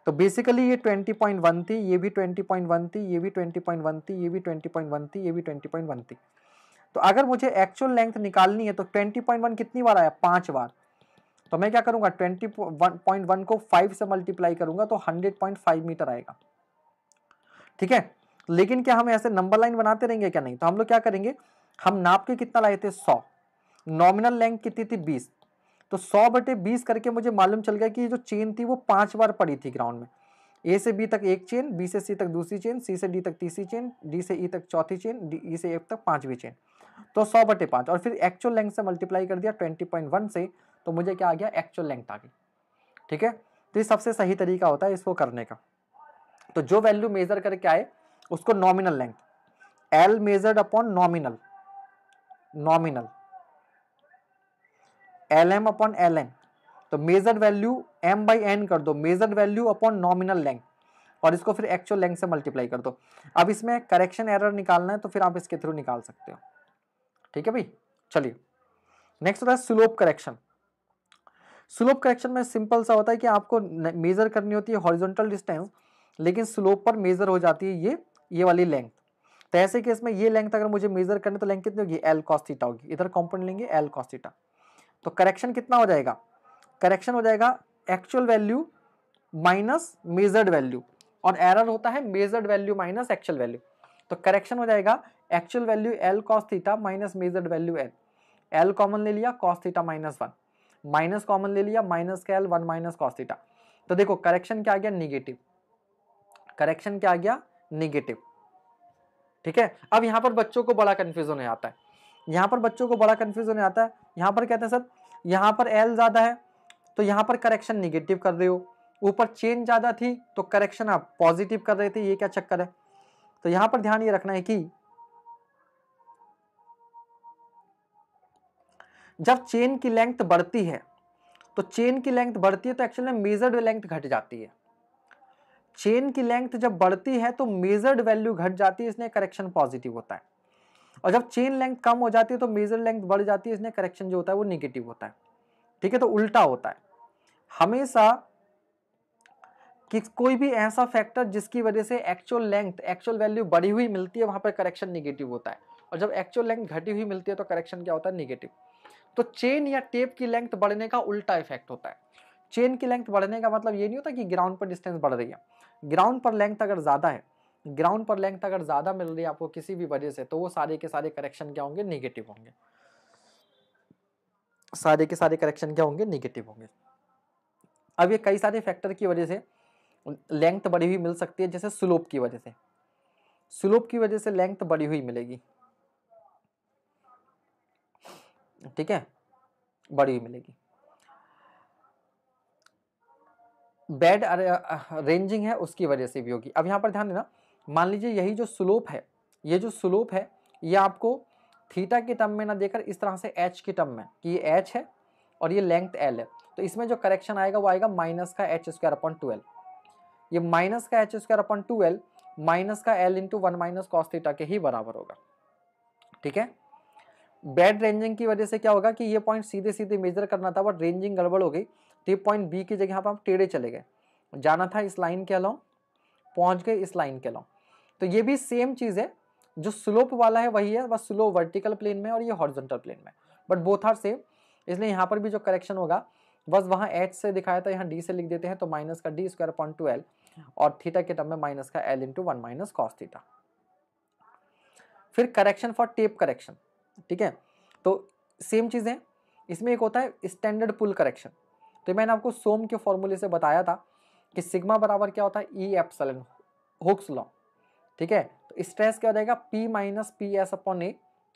तो बेसिकली ये 20.1 थी ये भी 20.1 थी ये भी 20.1 थी ये भी 20.1 थी ये भी 20.1 थी तो अगर मुझे एक्चुअल लेंथ निकालनी है तो 20.1 कितनी बार आया पांच बार तो मैं क्या करूँगा 20.1 को 5 से मल्टीप्लाई करूंगा तो 100.5 मीटर आएगा ठीक है लेकिन क्या हम ऐसे नंबर लाइन बनाते रहेंगे क्या नहीं तो हम लोग क्या करेंगे हम नाप के कितना लाए थे सौ नॉमिनल लेंथ कितनी थी बीस तो सौ बटे बीस करके मुझे मालूम चल गया कि जो चेन थी वो पांच बार पड़ी थी ग्राउंड में ए से बी तक एक चेन बी से सी तक दूसरी चेन सी से डी तक तीसरी चेन डी से ई e तक चौथी चेन डी ई e से एफ तक पांचवी चेन तो सौ बटे पाँच और फिर एक्चुअल लेंथ से मल्टीप्लाई कर दिया ट्वेंटी पॉइंट वन से तो मुझे क्या आ गया एक्चुअल लेंथ आ गई ठीक है तो ये सबसे सही तरीका होता है इसको करने का तो जो वैल्यू मेजर करके आए उसको nominal length L measured upon nominal nominal L M upon L M तो measure value M by N कर दो measure value upon nominal length और इसको फिर एक्चुअल लेंथ से मल्टीप्लाई कर दो अब इसमें करेक्शन एरर निकालना है तो फिर आप इसके थ्रू निकाल सकते हो ठीक है भाई चलिए नेक्स्ट होता है स्लोप करेक्शन स्लोप करेक्शन में सिंपल सा होता है कि आपको मेजर करनी होती है हॉरिजॉन्टल डिस्टेंस लेकिन स्लोप पर मेजर हो जाती है ये ये वाली लेंथ तो ऐसे केस में ये लेंथ अगर मुझे मेजर करनी तो लेंथ कितनी होगी एल कॉस्टिटा होगी इधर कॉम्पोनेंट लेंगे एल कॉस्टिटा तो करेक्शन कितना हो जाएगा करेक्शन हो जाएगा actual value minus measured value और एरर होता है measured value minus actual value तो करेक्शन हो जाएगा actual value L cos theta minus measured value L L common ले लिया cos theta minus one minus common ले लिया माइनस का L one minus cos theta तो देखो करेक्शन क्या आ गया निगेटिव करेक्शन क्या आ गया निगेटिव ठीक है अब यहाँ पर बच्चों को बड़ा कन्फ्यूज होने आता है यहाँ पर बच्चों को बड़ा कन्फ्यूज होने आता है यहाँ पर कहते हैं सर यहाँ पर एल ज़्यादा है तो यहाँ पर करेक्शन निगेटिव कर रहे हो ऊपर चेन ज़्यादा थी तो करेक्शन आप पॉजिटिव कर रहे थे ये क्या चक्कर है तो यहाँ पर ध्यान ये रखना है कि जब चेन की लेंथ बढ़ती है तो चेन की लेंथ बढ़ती है तो एक्चुअल में मेजर्ड लेंथ घट जाती है चेन की लेंथ जब बढ़ती है तो मेजर्ड वैल्यू घट जाती है इसलिए करेक्शन पॉजिटिव होता है और जब चेन लेंथ कम हो जाती है तो मेजर लेंथ बढ़ जाती है इसलिए करेक्शन जो होता है वो निगेटिव होता है ठीक है तो उल्टा होता है हमेशा कि कोई भी ऐसा फैक्टर जिसकी वजह से एक्चुअल लेंथ एक्चुअल वैल्यू बढ़ी हुई मिलती है वहां पर करेक्शन निगेटिव होता है और जब एक्चुअल लेंथ घटी हुई मिलती है तो करेक्शन क्या होता है निगेटिव तो चेन या टेप की लेंथ बढ़ने का उल्टा इफेक्ट होता है चेन की लेंथ बढ़ने का मतलब ये नहीं होता कि ग्राउंड पर डिस्टेंस बढ़ रही है ग्राउंड पर लेंथ अगर ज़्यादा है ग्राउंड पर लेंथ अगर ज़्यादा मिल रही है आपको किसी भी वजह से तो वो सारे के सारे करेक्शन क्या होंगे निगेटिव होंगे सारे के सारे करेक्शन क्या होंगे निगेटिव होंगे अब ये कई सारे फैक्टर की वजह से लेंथ बढ़ी हुई मिल सकती है जैसे स्लोप की वजह से स्लोप की वजह से लेंथ बढ़ी हुई मिलेगी ठीक है बढ़ी हुई मिलेगी बेड रेंजिंग है उसकी वजह से भी होगी अब यहाँ पर ध्यान देना मान लीजिए यही जो स्लोप है ये जो स्लोप है ये आपको थीटा के टर्म में ना देकर इस तरह से एच के टर्म में कि ये एच है और ये लेंथ एल है तो इसमें जो करेक्शन आएगा वो आएगा माइनस का एच स्क्वायर अपन ट्वेल्व ये माइनस का H square upon twelve minus का L into one minus cos theta के ही बराबर होगा ठीक है बेड रेंजिंग की वजह से क्या होगा कि ये पॉइंट सीधे सीधे मेजर करना था बट रेंजिंग गड़बड़ हो गई तो ये पॉइंट बी की जगह पर आप टेढ़े चले गए जाना था इस लाइन के अलाउ पहुंच गए इस लाइन के अलाउ तो ये भी सेम चीज़ है जो स्लोप वाला है वही है बस स्लो वर्टिकल प्लेन में और ये हॉर्जेंटल प्लेन में बट बोथ आर सेम इसलिए यहाँ पर भी जो करेक्शन होगा बस वहाँ एच से दिखाया था यहाँ डी से लिख देते हैं तो माइनस का D square point two L और थीटा के टर्म में माइनस का L into one minus cos theta फिर करेक्शन फॉर टेप करेक्शन ठीक है तो सेम चीज़ है इसमें एक होता है स्टैंडर्ड पुल करेक्शन तो मैंने आपको सोम के फॉर्मूले से बताया था कि सिग्मा बराबर क्या होता है ई एप्सलन हुक्स लॉ ठीक है तो स्ट्रेस क्या हो जाएगा P minus P S upon A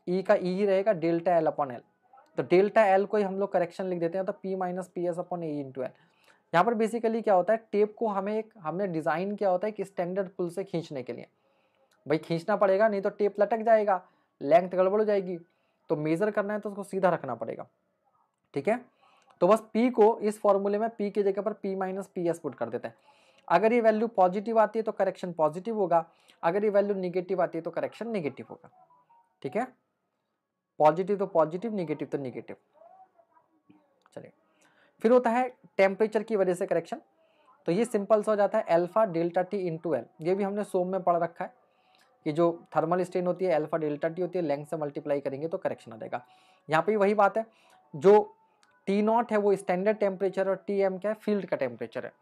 E का ई e ही रहेगा डेल्टा एल अपॉन एल तो डेल्टा एल को ही हम लोग करेक्शन लिख देते हैं तो P minus P S upon A into L यहाँ पर बेसिकली क्या होता है टेप को हमें एक हमने डिज़ाइन किया होता है कि स्टैंडर्ड पुल से खींचने के लिए भाई खींचना पड़ेगा नहीं तो टेप लटक जाएगा लेंथ गड़बड़ हो जाएगी तो मेज़र करना है तो उसको सीधा रखना पड़ेगा ठीक है तो बस पी को इस फॉर्मूले में पी की जगह पर P minus P S put कर देते हैं अगर ये वैल्यू पॉजिटिव आती है तो करेक्शन पॉजिटिव होगा अगर ये वैल्यू निगेटिव आती है तो करेक्शन निगेटिव होगा ठीक है पॉजिटिव तो पॉजिटिव निगेटिव तो निगेटिव चलिए फिर होता है टेम्परेचर की वजह से करेक्शन तो ये सिंपल सा हो जाता है alpha delta T into L ये भी हमने सोम में पढ़ रखा है कि जो थर्मल स्ट्रेन होती है एल्फा डेल्टा टी होती है लेंथ से मल्टीप्लाई करेंगे तो करेक्शन आ जाएगा यहाँ पे वही बात है जो टी नॉट है वो स्टैंडर्ड टेम्परेचर और टी एम क्या है फील्ड का टेम्परेचर है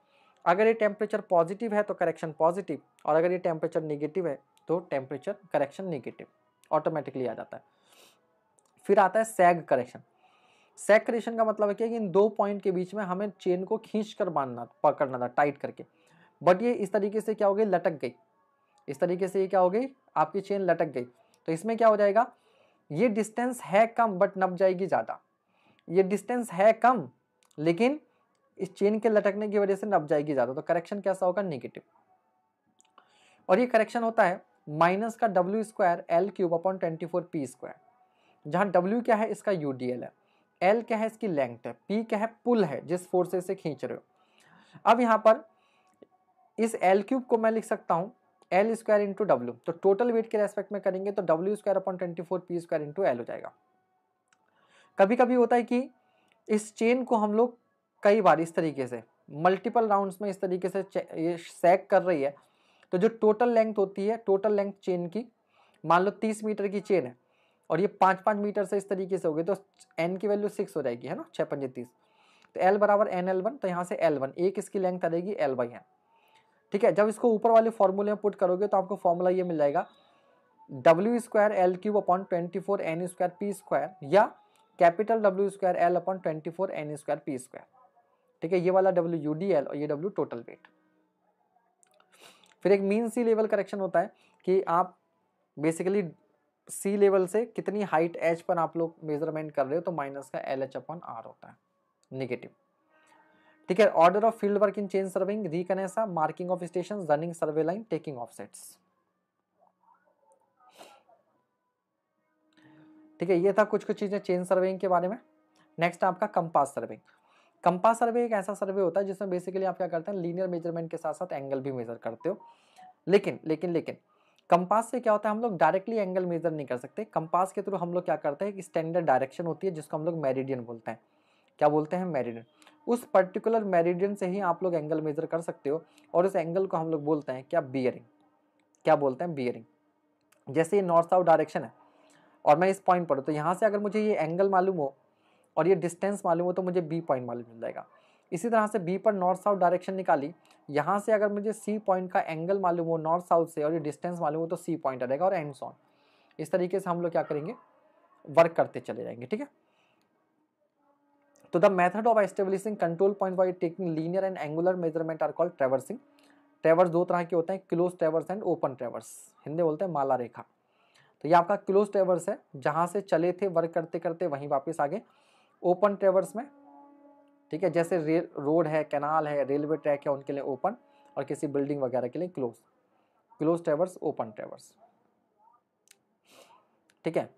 अगर ये टेम्परेचर पॉजिटिव है तो करेक्शन पॉजिटिव और अगर ये टेम्परेचर निगेटिव है तो टेम्परेचर करेक्शन निगेटिव ऑटोमेटिकली आ जाता है फिर आता है सैग करेक्शन सैग करेक्शन का मतलब है कि इन दो पॉइंट के बीच में हमें चेन को खींच कर बांधना पकड़ना था टाइट करके बट ये इस तरीके से क्या हो गई लटक गई इस तरीके से ये क्या हो गई आपकी चेन लटक गई तो इसमें क्या हो जाएगा ये डिस्टेंस है कम बट नप जाएगी ज़्यादा ये डिस्टेंस है कम लेकिन इस चेन के लटकने की वजह से नप जाएगी ज़्यादा तो करेक्शन कैसा होगा नेगेटिव और ये करेक्शन होता है माइनस का W square L cube upon twenty four P square जहाँ डब्ल्यू क्या है इसका यू डी एल है एल क्या है इसकी लेंथ है पी क्या है पुल है जिस फोर्स से इसे खींच रहे हो अब यहाँ पर इस एल क्यूब को मैं लिख सकता हूँ एल स्क्वायर इंटू डब्ल्यू तो टोटल वेट के रेस्पेक्ट में करेंगे तो W square upon twenty four P square into L हो जाएगा कभी कभी होता है कि इस चेन को हम लोग कई बार इस तरीके से मल्टीपल राउंड्स में इस तरीके से ये सैक कर रही है तो जो टोटल लेंथ होती है टोटल लेंथ चेन की मान लो तीस मीटर की चेन है और ये पाँच पाँच मीटर से इस तरीके से हो गई तो एन की वैल्यू सिक्स हो जाएगी है ना छः पंजे तीस तो एल बराबर एन एल वन तो यहाँ से एल वन एक इसकी लेंथ आ जाएगी एल बाई ठीक है जब इसको ऊपर वाले फॉर्मूले में पुट करोगे तो आपको फॉर्मूला ये मिल जाएगा W square L cube upon twenty four N square P square या capital W square L upon twenty four N square P square ठीक है ये वाला डब्ल्यू यू डी एल और ये डब्ल्यू टोटल वेट फिर एक मीन सी लेवल करेक्शन होता है कि आप बेसिकली सी लेवल से कितनी हाइट एच पर आप लोग मेजरमेंट कर रहे हो तो माइनस का एल एच अपन आर होता है निगेटिव ठीक है order of field work in chain surveying reconnaissance marking of station running survey line taking offsets ठीक है ये था कुछ कुछ चीज़ें चेन सर्विंग के बारे में नेक्स्ट आपका कंपास सर्विंग कंपा सर्वे एक ऐसा सर्वे होता है जिसमें बेसिकली आप क्या करते हैं लीनियर मेजरमेंट के साथ साथ एंगल भी मेजर करते हो लेकिन लेकिन लेकिन कंपास से क्या होता है हम लोग डायरेक्टली एंगल मेजर नहीं कर सकते कंपास के थ्रू हम लोग क्या करते हैं स्टैंडर्ड डायरेक्शन होती है जिसको हम लोग मेरिडियन बोलते हैं क्या बोलते हैं मेरिडियन उस पर्टिकुलर मेरिडियन से ही आप लोग एंगल मेजर कर सकते हो और उस एंगल को हम लोग बोलते हैं क्या बियरिंग क्या बोलते हैं बियरिंग जैसे ये नॉर्थ साउथ डायरेक्शन है और मैं इस पॉइंट पर हूँ तो यहाँ से अगर मुझे ये एंगल मालूम हो और ये डिस्टेंस मालूम हो तो मुझे बी पॉइंट मालूम मिल जाएगा इसी तरह से बी पर नॉर्थ साउथ डायरेक्शन निकाली यहाँ से अगर मुझे सी पॉइंट का एंगल मालूम हो नॉर्थ साउथ से और ये डिस्टेंस मालूम हो तो सी पॉइंट आ जाएगा और एंड सॉन इस तरीके से हम लोग क्या करेंगे वर्क करते चले जाएंगे ठीक है तो the method of establishing control point by taking linear and angular measurement are called traversing traverse दो तरह के होते हैं close traverse and open traverse Hindi बोलते हैं माला रेखा तो ये आपका क्लोज ट्रेवर्स है जहाँ से चले थे वर्क करते करते वहीं वापस आगे ओपन ट्रेवर्स में ठीक है जैसे रेल रोड है कैनाल है रेलवे ट्रैक है उनके लिए ओपन और किसी बिल्डिंग वगैरह के लिए close close traverse open traverse ठीक है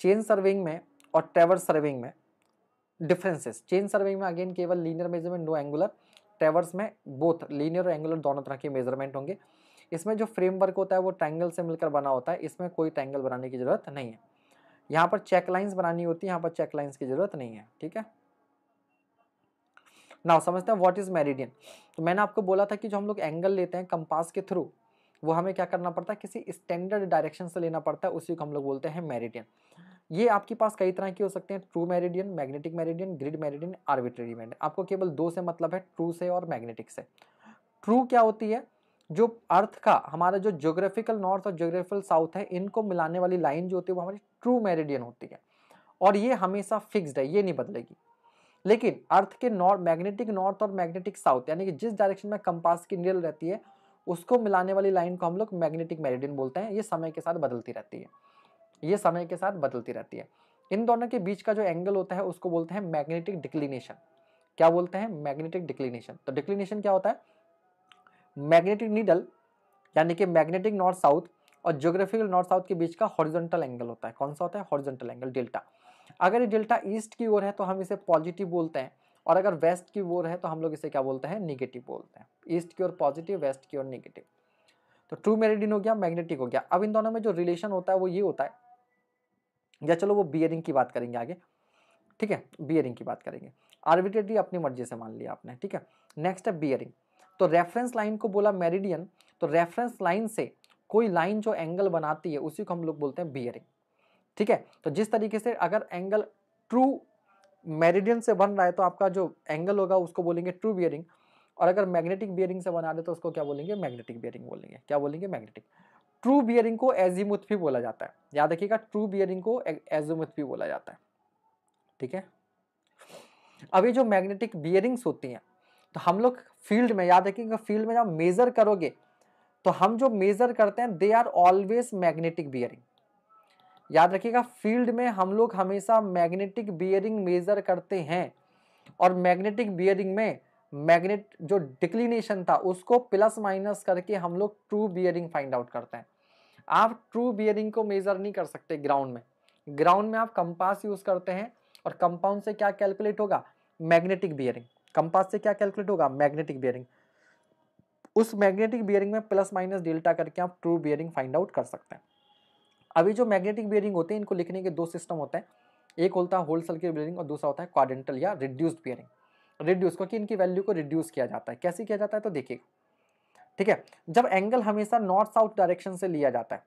चेन सर्विंग में और ट्रेवर्स सर्विंग में डिफरेंसेस चेन सर्विंग में अगेन केवल linear measurement no angular traverse में बोथ लीनियर और एंगुलर दोनों तरह के मेजरमेंट होंगे इसमें जो फ्रेमवर्क होता है वो ट्रैंगल से मिलकर बना होता है इसमें कोई ट्रैंगल बनाने की जरूरत नहीं है यहाँ पर चेक लाइंस बनानी होती है यहाँ पर चेक लाइन्स की ज़रूरत नहीं है ठीक है ना समझते हैं व्हाट इज़ मेरिडियन तो मैंने आपको बोला था कि जो हम लोग एंगल लेते हैं कंपास के थ्रू वो हमें क्या करना पड़ता है किसी स्टैंडर्ड डायरेक्शन से लेना पड़ता है उसी को हम लोग बोलते हैं मेरिडियन ये आपके पास कई तरह की हो सकते हैं true meridian magnetic meridian grid meridian arbitrary meridian आपको केवल दो से मतलब है ट्रू से और मैग्नेटिक से ट्रू क्या होती है जो अर्थ का हमारा जो ज्योग्राफिकल नॉर्थ और ज्योग्राफिकल साउथ है इनको मिलाने वाली लाइन जो होती है वो हमारी ट्रू मेरिडियन होती है और ये हमेशा फिक्स्ड है ये नहीं बदलेगी लेकिन अर्थ के नॉर्थ मैग्नेटिक नॉर्थ और मैग्नेटिक साउथ यानी कि जिस डायरेक्शन में कंपास की नियल रहती है उसको मिलाने वाली लाइन को हम लोग मैग्नेटिक मेरिडियन बोलते हैं ये समय के साथ बदलती रहती है ये समय के साथ बदलती रहती है इन दोनों के बीच का जो एंगल होता है उसको बोलते हैं मैग्नेटिक डिक्लिनेशन क्या बोलते हैं मैग्नेटिक डिक्लिनेशन तो डिक्लिनेशन क्या होता है मैग्नेटिक नीडल यानी कि मैग्नेटिक नॉर्थ साउथ और जोग्राफिकल नॉर्थ साउथ के बीच का हॉरिजेंटल एंगल होता है कौन सा होता है हॉरिजेंटल एंगल डेल्टा अगर ये डेल्टा ईस्ट की ओर है तो हम इसे पॉजिटिव बोलते हैं और अगर वेस्ट की ओर है तो हम लोग इसे क्या बोलते हैं निगेटिव बोलते हैं ईस्ट की ओर पॉजिटिव वेस्ट की ओर निगेटिव तो ट्रू मेरेडिन हो गया मैग्नेटिक हो गया अब इन दोनों में जो रिलेशन होता है वो ये होता है या चलो वो बियरिंग की बात करेंगे आगे ठीक है बियरिंग की बात करेंगे आर्बिट्रेटरी अपनी मर्जी से मान लिया आपने ठीक है नेक्स्ट है बियरिंग तो रेफरेंस लाइन को बोला मेरिडियन तो रेफरेंस लाइन से कोई लाइन जो एंगल बनाती है उसी को हम लोग बोलते हैं बियरिंग ठीक है तो जिस तरीके से अगर एंगल ट्रू मेरिडियन से बन रहा है तो आपका जो एंगल होगा उसको बोलेंगे ट्रू बियरिंग और अगर मैग्नेटिक बियरिंग से बना दे तो उसको क्या बोलेंगे मैग्नेटिक बियरिंग बोलेंगे क्या बोलेंगे मैग्नेटिक ट्रू बियरिंग को एजिमुथ भी बोला जाता है याद रखिएगा ट्रू बियरिंग को एजिमुथ भी बोला जाता है ठीक है अभी जो मैग्नेटिक बियरिंग्स होती हैं तो हम लोग फील्ड में याद रखिएगा फील्ड में जब मेजर करोगे तो हम जो मेजर करते हैं they are always magnetic bearing याद रखिएगा फील्ड में हम लोग हमेशा मैग्नेटिक बियरिंग मेजर करते हैं और मैग्नेटिक बियरिंग में मैग्नेट जो डिक्लिनेशन था उसको प्लस माइनस करके हम लोग ट्रू बियरिंग फाइंड आउट करते हैं आप ट्रू बियरिंग को मेजर नहीं कर सकते ग्राउंड में ग्राउंड में आप कंपास यूज करते हैं और कंपाउंड से क्या कैलकुलेट होगा मैग्नेटिक बियरिंग कंपास से क्या कैलकुलेट होगा मैग्नेटिक बियरिंग उस मैग्नेटिक बियरिंग में प्लस माइनस डेल्टा करके आप ट्रू बियरिंग फाइंड आउट कर सकते हैं अभी जो मैग्नेटिक बियरिंग होते हैं इनको लिखने के दो सिस्टम होते हैं एक होता है होल सर्किल बियरिंग और दूसरा होता है क्वारेंटल या रिड्यूस्ड बियरिंग रिड्यूस क्योंकि इनकी वैल्यू को रिड्यूस किया जाता है कैसे किया जाता है तो देखिएगा ठीक है जब एंगल हमेशा नॉर्थ साउथ डायरेक्शन से लिया जाता है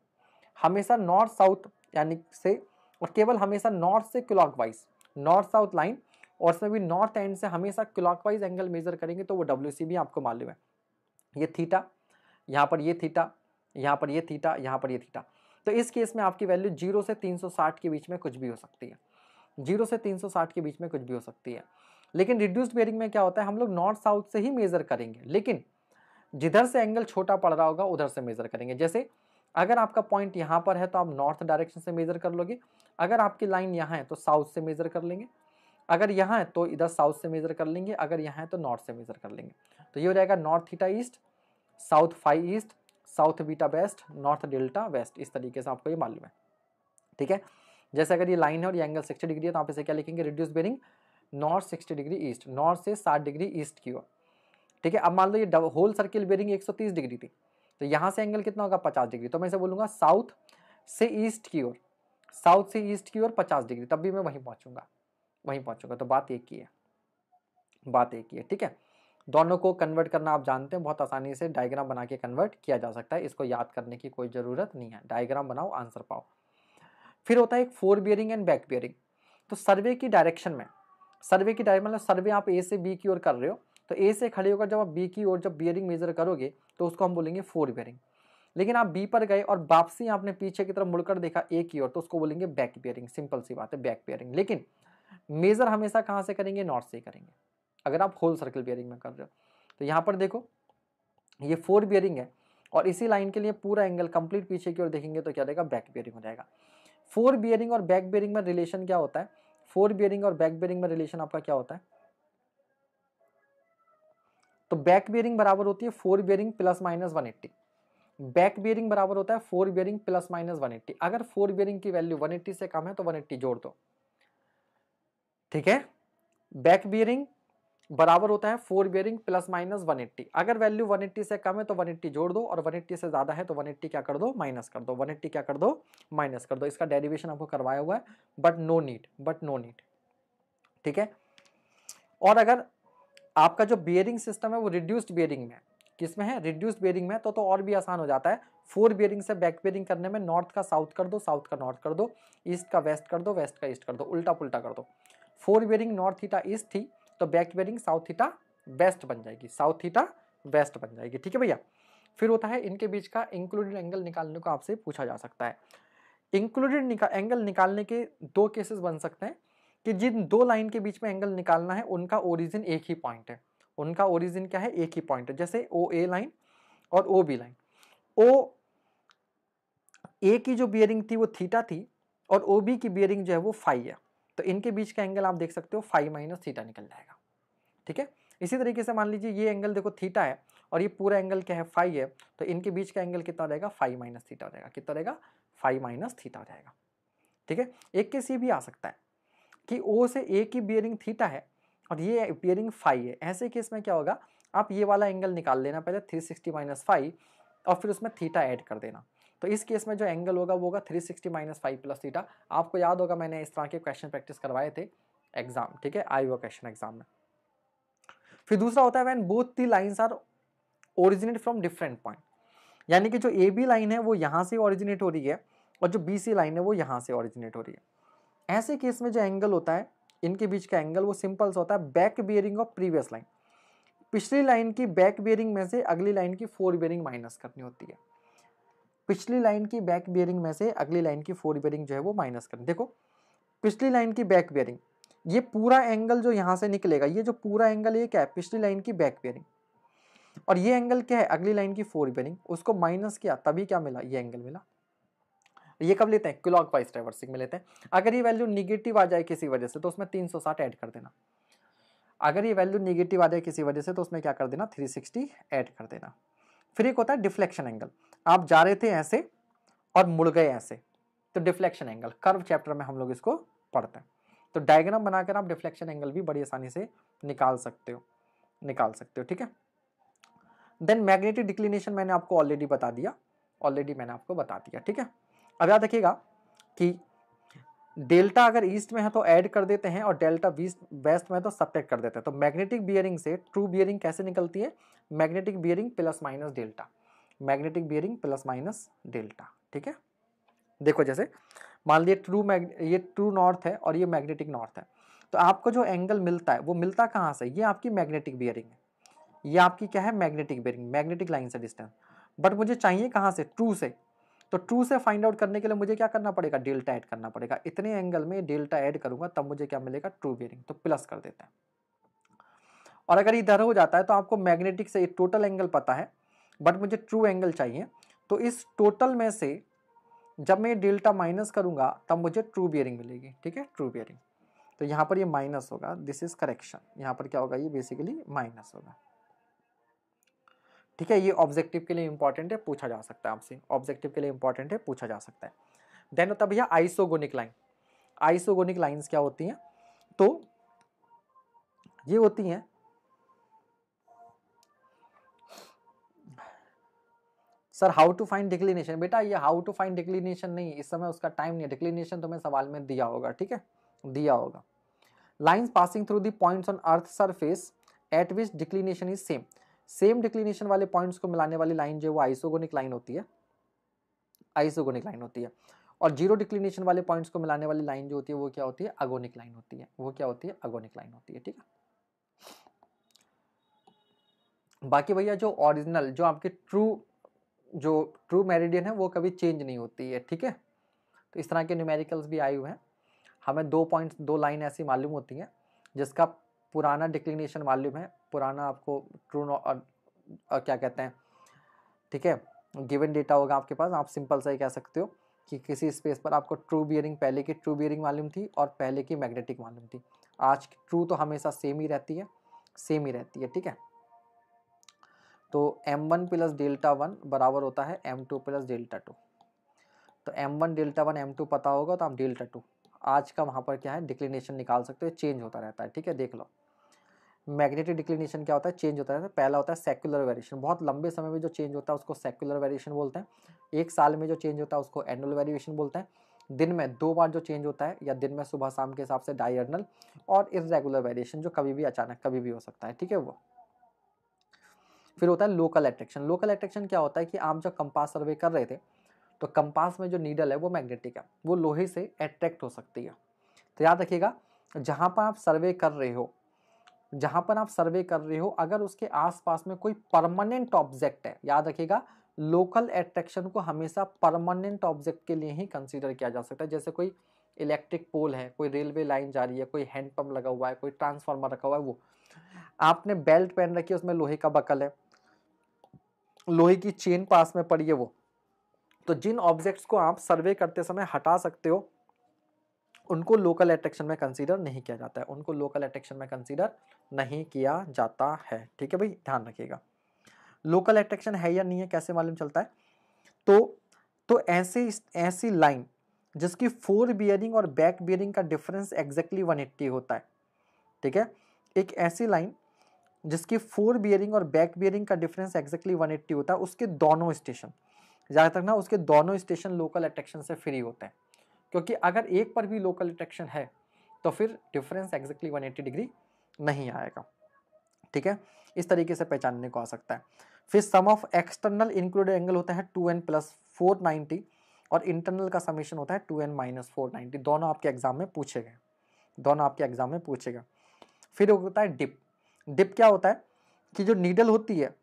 हमेशा नॉर्थ साउथ यानी से और केवल हमेशा नॉर्थ से clockwise north south line और सभी नॉर्थ एंड से हमेशा क्लॉकवाइज एंगल मेजर करेंगे तो वो डब्ल्यू भी आपको मालूम है ये थीटा यहाँ पर ये थीटा यहाँ पर ये थीटा यहाँ पर ये थीटा तो इस केस में आपकी वैल्यू जीरो से 360 के बीच में कुछ भी हो सकती है जीरो से 360 के बीच में कुछ भी हो सकती है लेकिन रिड्यूस्ड बेयरिंग में क्या होता है हम लोग नॉर्थ साउथ से ही मेज़र करेंगे लेकिन जिधर से एंगल छोटा पड़ रहा होगा उधर से मेज़र करेंगे जैसे अगर आपका पॉइंट यहाँ पर है तो आप नॉर्थ डायरेक्शन से मेज़र कर लोगे अगर आपकी लाइन यहाँ है तो साउथ से मेज़र कर लेंगे अगर यहाँ है तो इधर साउथ से मेजर कर लेंगे अगर यहाँ है तो नॉर्थ से मेजर कर लेंगे तो ये हो जाएगा north theta east south five east south beta west north delta west इस तरीके से आपको ये मालूम है ठीक है जैसे अगर ये लाइन है और ये एंगल सिक्सटी डिग्री है तो आप इसे क्या लिखेंगे reduce bearing north sixty degree east north से साठ डिग्री ईस्ट की ओर ठीक है अब मान लो ये होल सर्किल बेरिंग एक सौ तीस डिग्री थी तो यहाँ से एंगल कितना होगा पचास डिग्री तो मैं इसे बोलूँगा साउथ से ईस्ट की ओर साउथ से ईस्ट की ओर पचास डिग्री तब भी मैं वहीं पहुँचूंगा वहीं पहुंचोगे तो बात एक ही है बात एक ही है ठीक है दोनों को कन्वर्ट करना आप जानते हैं बहुत आसानी से डायग्राम बना के कन्वर्ट किया जा सकता है इसको याद करने की कोई ज़रूरत नहीं है डायग्राम बनाओ आंसर पाओ फिर होता है एक fore bearing and back bearing तो सर्वे की डायरेक्शन में सर्वे की डायरेक्शन मतलब सर्वे आप ए से बी की ओर कर रहे हो तो ए से खड़े होकर जब आप बी की ओर जब बियरिंग मेजर करोगे तो उसको हम बोलेंगे फोर बियरिंग लेकिन आप बी पर गए और वापसी आपने पीछे की तरफ मुड़कर देखा ए की ओर तो उसको बोलेंगे बैक बियरिंग सिंपल सी बात है बैक बियरिंग लेकिन मेज़र हमेशा कहाँ से करेंगे नॉर्थ से करेंगे अगर आप होल सर्कल बियरिंग में कर रहे हो तो यहाँ पर देखो ये फोर बियरिंग है और इसी लाइन के लिए पूरा एंगल कंप्लीट पीछे की ओर देखेंगे तो क्या रहेगा बैक बियरिंग हो जाएगा फोर बियरिंग और बैक बियरिंग में रिलेशन क्या होता है फोर बियरिंग और बैक बियरिंग में रिलेशन आपका क्या होता है तो बैक बियरिंग बराबर होती है fore bearing plus minus one eighty back bearing बराबर होता है fore bearing plus minus one eighty अगर फोर बियरिंग की वैल्यू वन एट्टी से कम है तो वन एट्टी जोड़ दो ठीक है बैक बियरिंग बराबर होता है फोर बियरिंग प्लस माइनस 180 अगर वैल्यू 180 से कम है तो 180 जोड़ दो और 180 से ज़्यादा है तो 180 क्या कर दो माइनस कर दो 180 क्या कर दो माइनस कर दो इसका डेरिवेशन आपको करवाया हुआ है but no need but no need ठीक है और अगर आपका जो बियरिंग सिस्टम है वो रिड्यूस्ड बियरिंग में किस में है रिड्यूस्ड बियरिंग में तो तो और भी आसान हो जाता है फोर बियरिंग से बैक बियरिंग करने में नॉर्थ का साउथ कर दो साउथ का नॉर्थ कर दो ईस्ट का वेस्ट कर दो वेस्ट का ईस्ट कर दो उल्टा पुल्टा कर दो fore bearing north theta east थी तो back bearing south theta west बन जाएगी साउथ थीटा वेस्ट बन जाएगी ठीक है भैया फिर होता है इनके बीच का इंक्लूडेड एंगल निकालने को आपसे पूछा जा सकता है इंक्लूडेड निका, एंगल निकालने के दो केसेस बन सकते हैं कि जिन दो लाइन के बीच में एंगल निकालना है उनका ओरिजिन एक ही पॉइंट है उनका ओरिजिन क्या है एक ही पॉइंट है जैसे ओ ए लाइन और ओ बी लाइन ओ ए की जो बियरिंग थी वो थीटा थी और ओ बी की बियरिंग जो है वो फाइव है तो इनके बीच का एंगल आप देख सकते हो फाइव माइनस थीटा निकल जाएगा ठीक है इसी तरीके से मान लीजिए ये एंगल देखो थीटा है और ये पूरा एंगल क्या है फाइव है तो इनके बीच का एंगल कितना रहेगा फाइव माइनस थीटा हो जाएगा कितना रहेगा फाइव माइनस थीटा हो जाएगा ठीक है एक के सी भी आ सकता है कि ओ से ए की बियरिंग थीटा है और ये बियरिंग फाइव है ऐसे केस में क्या होगा आप ये वाला एंगल निकाल लेना पहले थ्री सिक्सटी माइनस फाइव और फिर उसमें थीटा ऐड कर देना तो इस केस में जो एंगल होगा वो होगा three sixty minus five plus theta आपको याद होगा मैंने इस तरह के क्वेश्चन प्रैक्टिस करवाए थे एग्जाम ठीक है आई हुआ क्वेश्चन एग्जाम में फिर दूसरा होता है when both the lines are originate from different point यानी कि जो ए बी लाइन है वो यहाँ से ओरिजिनेट हो रही है और जो बी सी लाइन है वो यहाँ से ओरिजिनेट हो रही है ऐसे केस में जो एंगल होता है इनके बीच का एंगल वो सिंपल सा होता है back bearing of previous line पिछली लाइन की बैक बियरिंग में से अगली लाइन की फोर बियरिंग माइनस करनी होती है पिछली लाइन की बैक बियरिंग में से अगली लाइन की फोर बियरिंग जो है वो माइनस करें देखो पिछली लाइन की बैक बियरिंग ये पूरा एंगल जो यहाँ से निकलेगा ये जो पूरा एंगल ये क्या है पिछली लाइन की बैक बियरिंग और ये एंगल क्या है अगली लाइन की फोर बियरिंग उसको माइनस किया तभी क्या मिला ये एंगल मिला ये कब लेते हैं क्लॉक वाइज ट्रेवर्सिंग में लेते हैं अगर ये वैल्यू निगेटिव आ जाए किसी वजह से तो उसमें 360 ऐड कर देना अगर ये वैल्यू निगेटिव आ जाए किसी वजह से तो उसमें क्या कर देना सिक्सटी ऐड कर देना फिर एक होता है डिफ्लेक्शन एंगल आप जा रहे थे ऐसे और मुड़ गए ऐसे तो डिफ्लेक्शन एंगल कर्व चैप्टर में हम लोग इसको पढ़ते हैं तो डायग्राम बनाकर आप डिफ्लेक्शन एंगल भी बड़ी आसानी से निकाल सकते हो निकाल सकते हो ठीक है देन मैग्नेटिक डिक्लिनेशन मैंने आपको ऑलरेडी बता दिया ऑलरेडी मैंने आपको बता दिया ठीक है अब याद रखिएगा कि डेल्टा अगर ईस्ट में है तो ऐड कर देते हैं और डेल्टा वीस्ट वेस्ट में तो सब्ट्रैक्ट कर देते हैं तो मैग्नेटिक बियरिंग से ट्रू बियरिंग कैसे निकलती है magnetic bearing plus minus delta magnetic bearing plus minus delta ठीक है देखो जैसे मान लिया ट्रू मैग ये ट्रू नॉर्थ है और ये मैग्नेटिक नॉर्थ है तो आपको जो एंगल मिलता है वो मिलता कहाँ से ये आपकी मैग्नेटिक बियरिंग है ये आपकी क्या है मैग्नेटिक बियरिंग मैग्नेटिक लाइन से डिस्टेंस बट मुझे चाहिए कहाँ से ट्रू से तो ट्रू से फाइंड आउट करने के लिए मुझे क्या करना पड़ेगा डेल्टा ऐड करना पड़ेगा इतने एंगल में डेल्टा ऐड करूंगा तब मुझे क्या मिलेगा ट्रू बियरिंग तो प्लस कर देते हैं और अगर इधर हो जाता है तो आपको मैग्नेटिक से टोटल एंगल पता है बट मुझे ट्रू एंगल चाहिए तो इस टोटल में से जब मैं डेल्टा माइनस करूंगा तब मुझे ट्रू बियरिंग मिलेगी ठीक है ट्रू बियरिंग तो यहाँ पर ये माइनस होगा दिस इज करेक्शन यहाँ पर क्या होगा ये बेसिकली माइनस होगा ठीक है ये ऑब्जेक्टिव के लिए इंपॉर्टेंट है पूछा जा सकता है आपसे ऑब्जेक्टिव के लिए इंपॉर्टेंट है पूछा जा सकता है देन होता भैया आइसोगोनिक लाइन आइसोगोनिक लाइंस क्या होती हैं तो ये होती हैं sir how to find declination बेटा ये हाउ टू फाइंड डिक्लिनेशन नहीं है इस समय उसका टाइम नहीं है डिक्लिनेशन तुम्हें तो सवाल में दिया होगा ठीक है दिया होगा lines passing through the points on earth surface at which declination is same same declination वाले पॉइंट्स को मिलाने वाली लाइन जो है वो आइसोगोनिक लाइन होती है आइसोगोनिक लाइन होती है और जीरो डिक्लिनेशन वाले पॉइंट्स को मिलाने वाली लाइन जो होती है वो क्या होती है अगोनिक लाइन होती है वो क्या होती है अगोनिक लाइन होती है ठीक है बाकी भैया जो ओरिजिनल जो आपके ट्रू जो ट्रू मेरिडियन है वो कभी चेंज नहीं होती है ठीक है तो इस तरह के न्यूमेरिकल्स भी आए हुए हैं हमें दो पॉइंट्स दो लाइन ऐसी मालूम होती हैं जिसका पुराना डिक्लिनेशन मालूम है पुराना आपको ट्रू क्या कहते हैं ठीक है गिवन डेटा होगा आपके पास आप सिंपल सा ही कह सकते हो कि किसी स्पेस पर आपको ट्रू बियरिंग पहले की ट्रू बियरिंग मालूम थी और पहले की मैग्नेटिक मालूम थी आज ट्रू तो हमेशा सेम ही रहती है सेम ही रहती है ठीक है तो m1 one plus delta one बराबर होता है m2 two plus delta two तो m1 one delta one M पता होगा तो आप डेल्टा टू आज का वहाँ पर क्या है डिक्लिनेशन निकाल सकते हो चेंज होता रहता है ठीक है देख लो मैग्नेटिक डिक्लिनेशन क्या होता है चेंज होता रहता है पहला होता है सेक्युलर वेरिएशन बहुत लंबे समय में जो चेंज होता है उसको सेक्युलर वेरिएशन बोलते हैं एक साल में जो चेंज होता है उसको एनुअल वेरिएशन बोलते हैं दिन में दो बार जो चेंज होता है या दिन में सुबह शाम के हिसाब से डायर्नल और इरेगुलर वेरिएशन जो कभी भी अचानक कभी भी हो सकता है ठीक है वो फिर होता है लोकल अट्रैक्शन लोकल अट्रैक्शन क्या होता है कि आप जब कंपास सर्वे कर रहे थे तो कंपास में जो नीडल है वो मैग्नेटिक है वो लोहे से अट्रैक्ट हो सकती है तो याद रखिएगा जहाँ पर आप सर्वे कर रहे हो जहाँ पर आप सर्वे कर रहे हो अगर उसके आसपास में कोई परमानेंट ऑब्जेक्ट है याद रखिएगा लोकल एट्रैक्शन को हमेशा परमानेंट ऑब्जेक्ट के लिए ही कंसीडर किया जा सकता है जैसे कोई इलेक्ट्रिक पोल है कोई रेलवे लाइन जा रही है कोई हैंडपम्प लगा हुआ है कोई ट्रांसफार्मर रखा हुआ है वो आपने बेल्ट पहन रखी है उसमें लोहे का बकल है लोहे की चेन पास में पड़ी है वो तो जिन ऑब्जेक्ट्स को आप सर्वे करते समय हटा सकते हो उनको लोकल अट्रैक्शन में कंसीडर नहीं किया जाता है उनको लोकल अट्रैक्शन में कंसीडर नहीं किया जाता है ठीक है भाई ध्यान रखिएगा लोकल अट्रैक्शन है या नहीं है कैसे मालूम चलता है तो तो ऐसे ऐसी लाइन जिसकी फोर बियरिंग और बैक बियरिंग का डिफरेंस एग्जैक्टली 180 होता है ठीक है एक ऐसी लाइन जिसकी फोर बियरिंग और बैक बियरिंग का डिफरेंस एक्जैक्टली एट्टी होता है उसके दोनों स्टेशन जहाँ तक ना उसके दोनों स्टेशन लोकल अट्रैक्शन से फ्री होते हैं क्योंकि अगर एक पर भी लोकल अट्रैक्शन है तो फिर डिफरेंस एक्जैक्टली एट्टी डिग्री नहीं आएगा ठीक है इस तरीके से पहचानने को आ सकता है फिर sum of external included angle होता है two N plus four ninety और इंटरनल का समीशन होता है two N minus four ninety दोनों आपके एग्जाम में पूछे गए दोनों आपके एग्जाम में पूछेगा फिर होता है डिप डिप क्या होता है कि जो नीडल होती है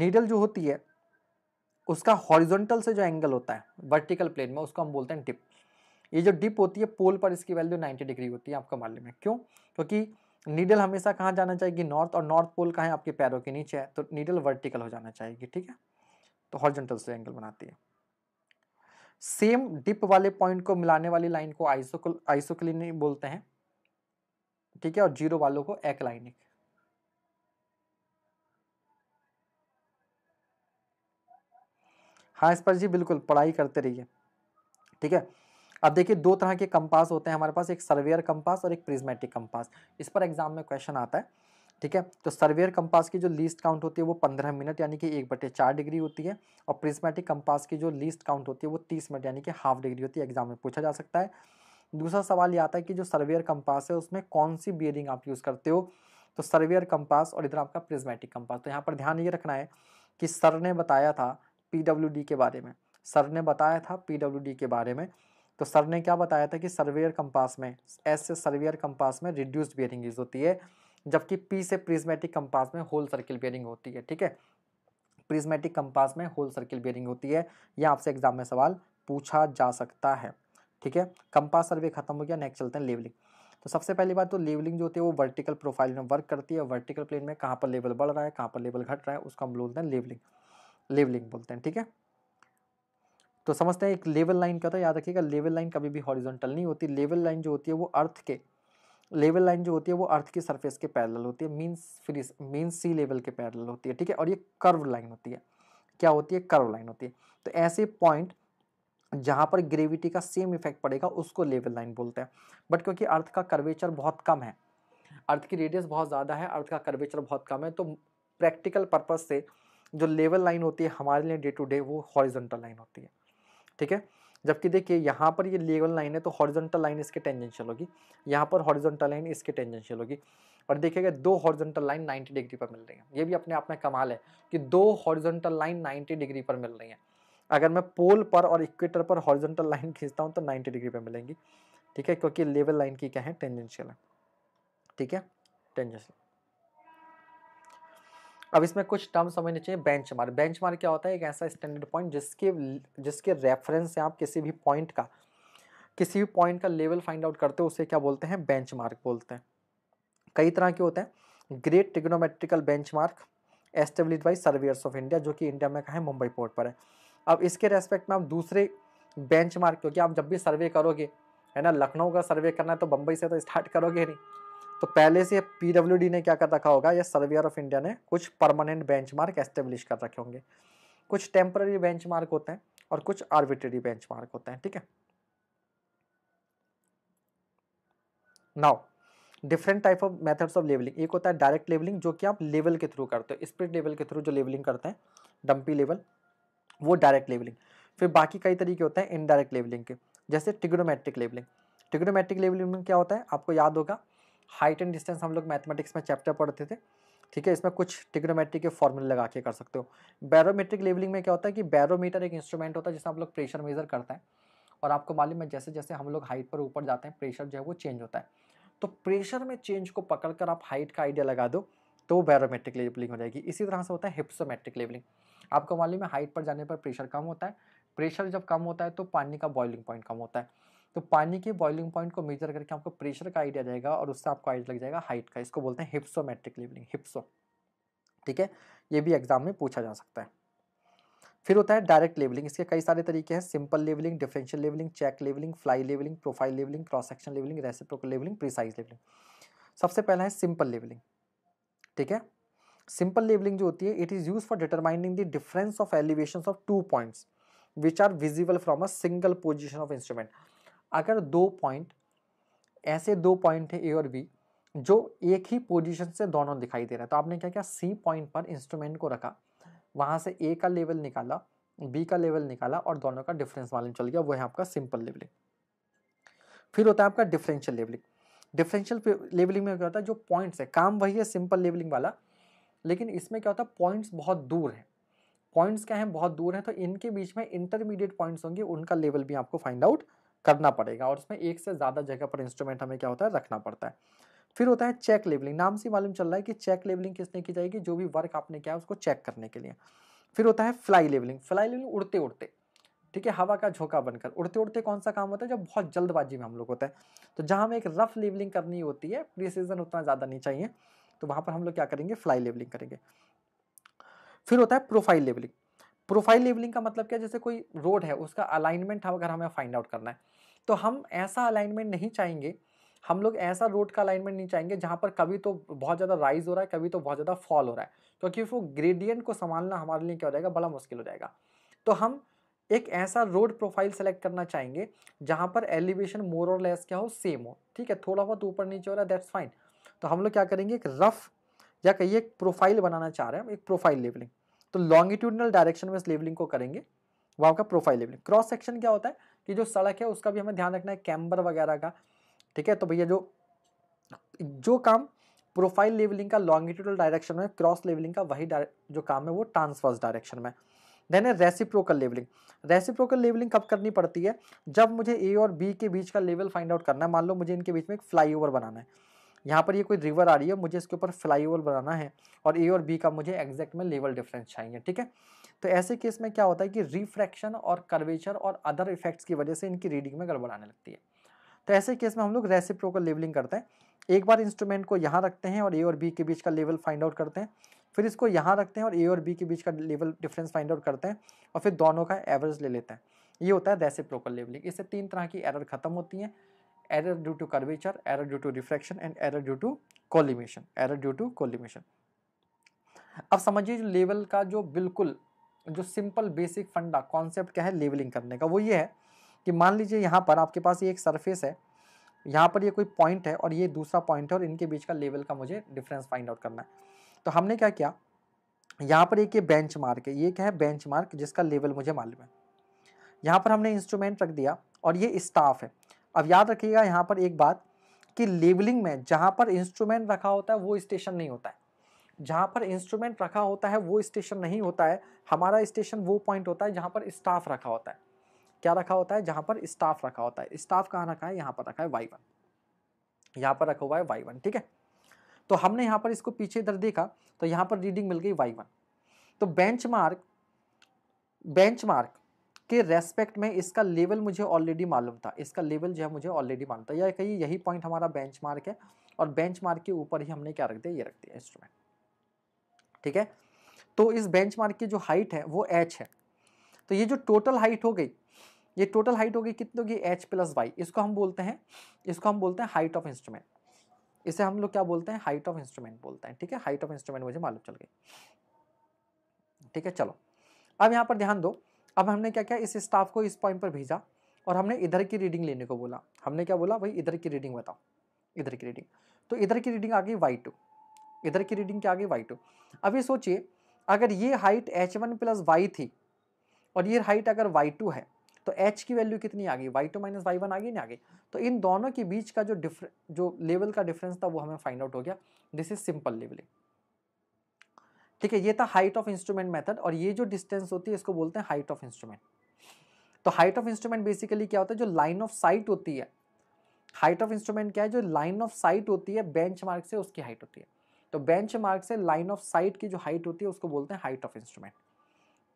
नीडल जो होती है उसका हॉरिजॉन्टल से जो एंगल होता है वर्टिकल प्लेन में उसको हम बोलते हैं डिप ये जो डिप होती है पोल पर इसकी वैल्यू 90 डिग्री होती है आपका मालूम है क्यों क्योंकि नीडल हमेशा कहाँ जाना चाहिए नॉर्थ और नॉर्थ पोल कहाँ आपके पैरों के नीचे है तो नीडल वर्टिकल हो जाना चाहिए ठीक है तो हॉर्जेंटल से एंगल बनाती है सेम डिप वाले पॉइंट को मिलाने वाली लाइन को आइसोकल आइसोक्लिनिक बोलते हैं ठीक है और जीरो वालों को एक लाइनिक हाँ इस पर जी बिल्कुल पढ़ाई करते रहिए ठीक है अब देखिए दो तरह के कंपास होते हैं हमारे पास एक सर्वेयर कंपास और एक प्रिज्मेटिक कंपास इस पर एग्जाम में क्वेश्चन आता है ठीक है तो सर्वेयर कंपास की जो लीस्ट काउंट होती है वो पंद्रह मिनट यानी कि एक बटे चार डिग्री होती है और प्रिज्मेटिक कंपास की जो लीस्ट काउंट होती है वो तीस मिनट यानी कि हाफ डिग्री होती है एग्जाम में पूछा जा सकता है दूसरा सवाल ये आता है कि जो सर्वेयर कंपास है उसमें कौन सी बियरिंग आप यूज़ करते हो तो सर्वेयर कंपास और इधर आपका प्रिज्मेटिक कंपास तो यहाँ पर ध्यान ये रखना है कि सर ने बताया था पी के बारे में सर ने बताया था पी के बारे में तो सर ने क्या बताया था कि सर्वेयर कंपास में एस से सर्वेयर कंपास में रिड्यूस्ड बियरिंग यूज होती है जबकि पी से प्रिज्मेटिक कंपास में होल सर्किल बियरिंग होती है ठीक है प्रिज्मेटिक कंपास में होल सर्किल बियरिंग होती है यह आपसे एग्जाम में सवाल पूछा जा सकता है ठीक है कंपास सर्वे खत्म हो गया नेक्स्ट चलते हैं लेवलिंग तो सबसे पहली बात तो लेवलिंग जो होती है वो वर्टिकल प्रोफाइल में वर्क करती है वर्टिकल प्लेन में कहाँ पर लेवल बढ़ रहा है कहाँ पर लेवल घट रहा है उसको हम बोलते हैं लेवलिंग लेवलिंग बोलते हैं ठीक है तो समझते हैं एक लेवल लाइन क्या होता तो है याद रखिएगा लेवल लाइन कभी भी हॉरिजॉन्टल नहीं होती लेवल लाइन जो होती है वो अर्थ के लेवल लाइन जो होती है वो अर्थ की सरफेस के पैरेलल होती है mean free mean sea level के पैरेलल होती है ठीक है और ये कर्व लाइन होती है क्या होती है कर्व लाइन होती है तो ऐसे पॉइंट जहाँ पर ग्रेविटी का सेम इफेक्ट पड़ेगा उसको लेवल लाइन बोलते हैं बट क्योंकि अर्थ का कर्वेचर बहुत कम है अर्थ की रेडियस बहुत ज़्यादा है अर्थ का कर्वेचर बहुत कम है तो प्रैक्टिकल पर्पज़ से जो लेवल लाइन होती है हमारे लिए डे टू डे वो हॉरिजेंटल लाइन होती है ठीक है जबकि देखिए यहाँ पर ये लेवल लाइन है तो हॉरिजेंटल लाइन इसके टेंजेंशियल होगी यहाँ पर हॉरिजेंटल लाइन इसके टेंजेंशियल होगी और देखिएगा दो हॉरिजेंटल लाइन 90 डिग्री पर मिल रही है ये भी अपने आप में कमाल है कि दो हॉरिजेंटल लाइन 90 डिग्री पर मिल रही है अगर मैं पोल पर और इक्वेटर पर हॉरिजेंटल लाइन खींचता हूँ तो नाइन्टी डिग्री पर मिलेंगी ठीक है क्योंकि लेवल लाइन की क्या है टेंजेंशियल है ठीक है टेंजेंशियल अब इसमें कुछ टर्म समझने चाहिए बेंच मार्क बेंच मार्क क्या होता है एक ऐसा स्टैंडर्ड पॉइंट जिसके जिसके रेफरेंस से आप किसी भी पॉइंट का किसी भी पॉइंट का लेवल फाइंड आउट करते हो उसे क्या बोलते हैं बेंच मार्क बोलते हैं कई तरह के होते हैं great trigonometrical bench mark establish by surveyors of India जो कि इंडिया में कहा है मुंबई पोर्ट पर है अब इसके रेस्पेक्ट में आप दूसरे बेंच मार्क क्योंकि आप जब भी सर्वे करोगे है ना लखनऊ का सर्वे करना है तो बम्बई से तो स्टार्ट करोगे नहीं तो पहले से पीडब्ल्यूडी ने क्या कर रखा होगा या सर्वेयर ऑफ इंडिया ने कुछ परमानेंट बेंच मार्क कर रखे होंगे कुछ टेम्पररी बेंच होते हैं और कुछ आर्बिट्रेरी बेंच होते हैं ठीक है now different type of methods of levelling एक होता है डायरेक्ट लेवलिंग जो कि आप लेवल के थ्रू करते हो स्प्रिट लेवल के थ्रू जो लेवलिंग करते हैं डम्पी लेवल वो डायरेक्ट लेवलिंग फिर बाकी कई तरीके होते हैं इनडायरेक्ट लेवलिंग के जैसे टिग्नोमेट्रिक लेवलिंग टिग्नोमेट्रिक लेवलिंग में क्या होता है आपको याद होगा हाइट एंड डिस्टेंस हम लोग मैथमेटिक्स में चैप्टर पढ़ते थे ठीक है इसमें कुछ टिग्नोमेट्रिक के फॉर्मूले लगा के कर सकते हो बैरोमेट्रिक लेवलिंग में क्या होता है कि बैरोमीटर एक इंस्ट्रूमेंट होता है जिसमें हम लोग प्रेशर मेजर करते हैं और आपको मालूम है जैसे जैसे हम लोग हाइट पर ऊपर जाते हैं प्रेशर जो है वो चेंज होता है तो प्रेशर में चेंज को पकड़ कर आप हाइट का आइडिया लगा दो तो वो बैरोमेट्रिक लेवलिंग हो जाएगी इसी तरह से होता है हिप्सोमेट्रिक लेवलिंग आपको मालूम है हाइट पर जाने पर प्रेशर कम होता है प्रेशर जब कम होता है तो पानी का बॉइलिंग पॉइंट कम होता है तो पानी के बॉइलिंग पॉइंट को मेजर करके आपको प्रेशर का आइडिया जाएगा और उससे आपको आइडिया लग जाएगा हाइट का इसको बोलते हैं हिप्सोमेट्रिक लेवलिंग हिप्सो ठीक है ये भी एग्जाम में पूछा जा सकता है फिर होता है डायरेक्ट लेवलिंग इसके कई सारे तरीके हैं simple levelling differential levelling check levelling fly levelling profile levelling cross section levelling reciprocal levelling precise levelling सबसे पहला है सिंपल लेवलिंग ठीक है सिंपल लेवलिंग जो होती है it is use for determining the difference of elevation of two points which are visible from a single position of instrument अगर दो पॉइंट ऐसे दो पॉइंट है ए और बी जो एक ही पोजीशन से दोनों दिखाई दे रहा है तो आपने क्या किया सी पॉइंट पर इंस्ट्रूमेंट को रखा वहाँ से ए का लेवल निकाला बी का लेवल निकाला और दोनों का डिफरेंस मालूम चल गया वो है आपका सिंपल लेवलिंग फिर होता है आपका डिफरेंशियल लेवलिंग डिफरेंशियल लेवलिंग में क्या होता है जो पॉइंट्स है काम वही है सिंपल लेवलिंग वाला लेकिन इसमें क्या होता है पॉइंट्स बहुत दूर है पॉइंट्स क्या हैं बहुत दूर हैं तो इनके बीच में इंटरमीडिएट पॉइंट्स होंगे उनका लेवल भी आपको फाइंड आउट करना पड़ेगा और इसमें एक से ज़्यादा जगह पर इंस्ट्रूमेंट हमें क्या होता है रखना पड़ता है फिर होता है चेक लेबलिंग नाम से मालूम चल रहा है कि चेक लेबलिंग किसने की जाएगी जो भी वर्क आपने किया है उसको चेक करने के लिए फिर होता है फ्लाई लेबलिंग फ्लाई लेबलिंग उड़ते उड़ते ठीक है हवा का झोंका बनकर उड़ते उड़ते कौन सा काम होता है जब बहुत जल्दबाजी में हम लोग होता है तो जहाँ हमें एक रफ लेबलिंग करनी होती है प्रिसीजन उतना ज़्यादा नहीं चाहिए तो वहाँ पर हम लोग क्या करेंगे फ्लाई लेबलिंग करेंगे फिर होता है प्रोफाइल लेबलिंग प्रोफाइल लेवलिंग का मतलब क्या जैसे कोई रोड है उसका अलाइनमेंट हम अगर हमें फाइंड आउट करना है तो हम ऐसा अलाइनमेंट नहीं चाहेंगे हम लोग ऐसा रोड का अलाइनमेंट नहीं चाहेंगे जहाँ पर कभी तो बहुत ज़्यादा राइज हो रहा है कभी तो बहुत ज़्यादा फॉल हो रहा है क्योंकि वो ग्रेडियंट को संभालना हमारे लिए क्या हो जाएगा बड़ा मुश्किल हो जाएगा तो हम एक ऐसा रोड प्रोफाइल सेलेक्ट करना चाहेंगे जहाँ पर एलिवेशन मोर और लेस क्या हो सेम हो ठीक है थोड़ा बहुत ऊपर नीचे हो रहा है दैट्स फाइन तो हम लोग क्या करेंगे एक रफ़ या कहिए एक प्रोफाइल बनाना चाह रहे हैं एक प्रोफाइल लेवलिंग तो लॉन्गिट्यूडनल डायरेक्शन में इस लेवलिंग को करेंगे वहाँ का प्रोफाइल लेवलिंग क्रॉस सेक्शन क्या होता है कि जो सड़क है उसका भी हमें ध्यान रखना है कैम्बर वगैरह का ठीक है तो भैया जो जो काम प्रोफाइल लेवलिंग का लॉन्गिट्यूडल डायरेक्शन में क्रॉस लेवलिंग का वही जो काम है वो ट्रांसफर्स डायरेक्शन में देन है रेसिप्रोकल लेवलिंग रेसिप्रोकल लेवलिंग कब करनी पड़ती है जब मुझे ए और बी के बीच का लेवल फाइंड आउट करना है मान लो मुझे इनके बीच में एक फ्लाईओवर बनाना है यहाँ पर ये कोई रिवर आ रही है मुझे इसके ऊपर फ्लाई बनाना है और ए और बी का मुझे एग्जैक्ट में लेवल डिफरेंस चाहिए ठीक है तो ऐसे केस में क्या होता है कि रिफ्रैक्शन और कर्वेचर और अदर इफेक्ट्स की वजह से इनकी रीडिंग में गड़बड़ाने लगती है तो ऐसे केस में हम लोग रेसिप्रोकल लेवलिंग करते हैं एक बार इंस्ट्रूमेंट को यहाँ रखते हैं और ए और बी के बीच का लेवल फाइंड आउट करते हैं फिर इसको यहाँ रखते हैं और ए और बी के बीच का लेवल डिफरेंस फाइंड आउट करते हैं और फिर दोनों का एवरेज ले लेते हैं ये होता है रेसिप्रोकल लेवलिंग इससे तीन तरह की एरर खत्म होती हैं error due to curvature, error due to refraction and error due to collimation, error due to collimation. अब समझिए जो लेवल का जो बिल्कुल जो सिंपल बेसिक फंडा कॉन्सेप्ट क्या है लेवलिंग करने का वो ये है कि मान लीजिए यहाँ पर आपके पास ये एक सरफेस है यहाँ पर ये कोई पॉइंट है और ये दूसरा पॉइंट है और इनके बीच का लेवल का मुझे डिफरेंस फाइंड आउट करना है तो हमने क्या किया यहाँ पर एक ये बेंच मार्क है ये क्या है बेंच मार्क जिसका लेवल मुझे मालूम है यहाँ पर हमने इंस्ट्रूमेंट रख दिया और ये स्टाफ है अब याद रखिएगा यहाँ पर एक बात कि लेबलिंग में जहाँ पर इंस्ट्रूमेंट रखा होता है वो स्टेशन नहीं होता है जहाँ पर इंस्ट्रूमेंट रखा होता है वो स्टेशन नहीं होता है हमारा स्टेशन वो पॉइंट होता है जहाँ पर स्टाफ रखा होता है क्या रखा होता है जहाँ पर स्टाफ रखा होता है स्टाफ कहाँ रखा है यहाँ पर रखा है वाई वन यहाँ पर रखा हुआ है वाई वन ठीक है तो हमने यहाँ पर इसको पीछे इधर देखा तो यहाँ पर रीडिंग मिल गई वाई वन तो बेंच मार्क बेंच मार्क के रेस्पेक्ट में इसका लेवल मुझे ऑलरेडी मालूम था इसका लेवल जो है मुझे ऑलरेडी मालूम था या कहीं यही पॉइंट हमारा बेंच है और बेंच के ऊपर ही हमने क्या रख दिया ये रख दिया इंस्ट्रूमेंट ठीक है तो इस बेंच की जो हाइट है वो एच है तो ये जो टोटल हाइट हो गई ये टोटल हाइट हो गई कितनी होगी एच प्लस वाई इसको हम बोलते हैं इसको हम बोलते हैं हाइट ऑफ इंस्ट्रूमेंट इसे हम लोग क्या बोलते हैं हाइट ऑफ इंस्ट्रूमेंट बोलते हैं ठीक है हाइट ऑफ इंस्ट्रूमेंट मुझे मालूम चल गई ठीक है चलो अब यहाँ पर ध्यान दो अब हमने क्या किया इस स्टाफ को इस पॉइंट पर भेजा और हमने इधर की रीडिंग लेने को बोला हमने क्या बोला भाई इधर की रीडिंग बताओ इधर की रीडिंग तो इधर की रीडिंग आ गई वाई टू इधर की रीडिंग क्या आ गई वाई टू अभी सोचिए अगर ये height H one plus Y थी और ये हाइट अगर वाई टू है तो एच की वैल्यू कितनी आ गई Y two minus Y one आ गई नहीं आ गई तो इन दोनों के बीच का जो डिफरें जो लेवल का डिफरेंस था वो हमें फाइंड आउट हो गया दिस इज सिंपल लेवलिंग ठीक है ये था हाइट ऑफ इंस्ट्रूमेंट मेथड और ये जो डिस्टेंस होती है इसको बोलते हैं हाइट ऑफ इंस्ट्रूमेंट तो हाइट ऑफ इंस्ट्रूमेंट बेसिकली क्या होता है जो लाइन ऑफ साइट होती है हाइट ऑफ इंस्ट्रूमेंट क्या है जो लाइन ऑफ साइट होती है बेंच मार्क से उसकी हाइट होती है तो बेंच मार्क से लाइन ऑफ साइट की जो हाइट होती है उसको बोलते हैं हाइट ऑफ इंस्ट्रूमेंट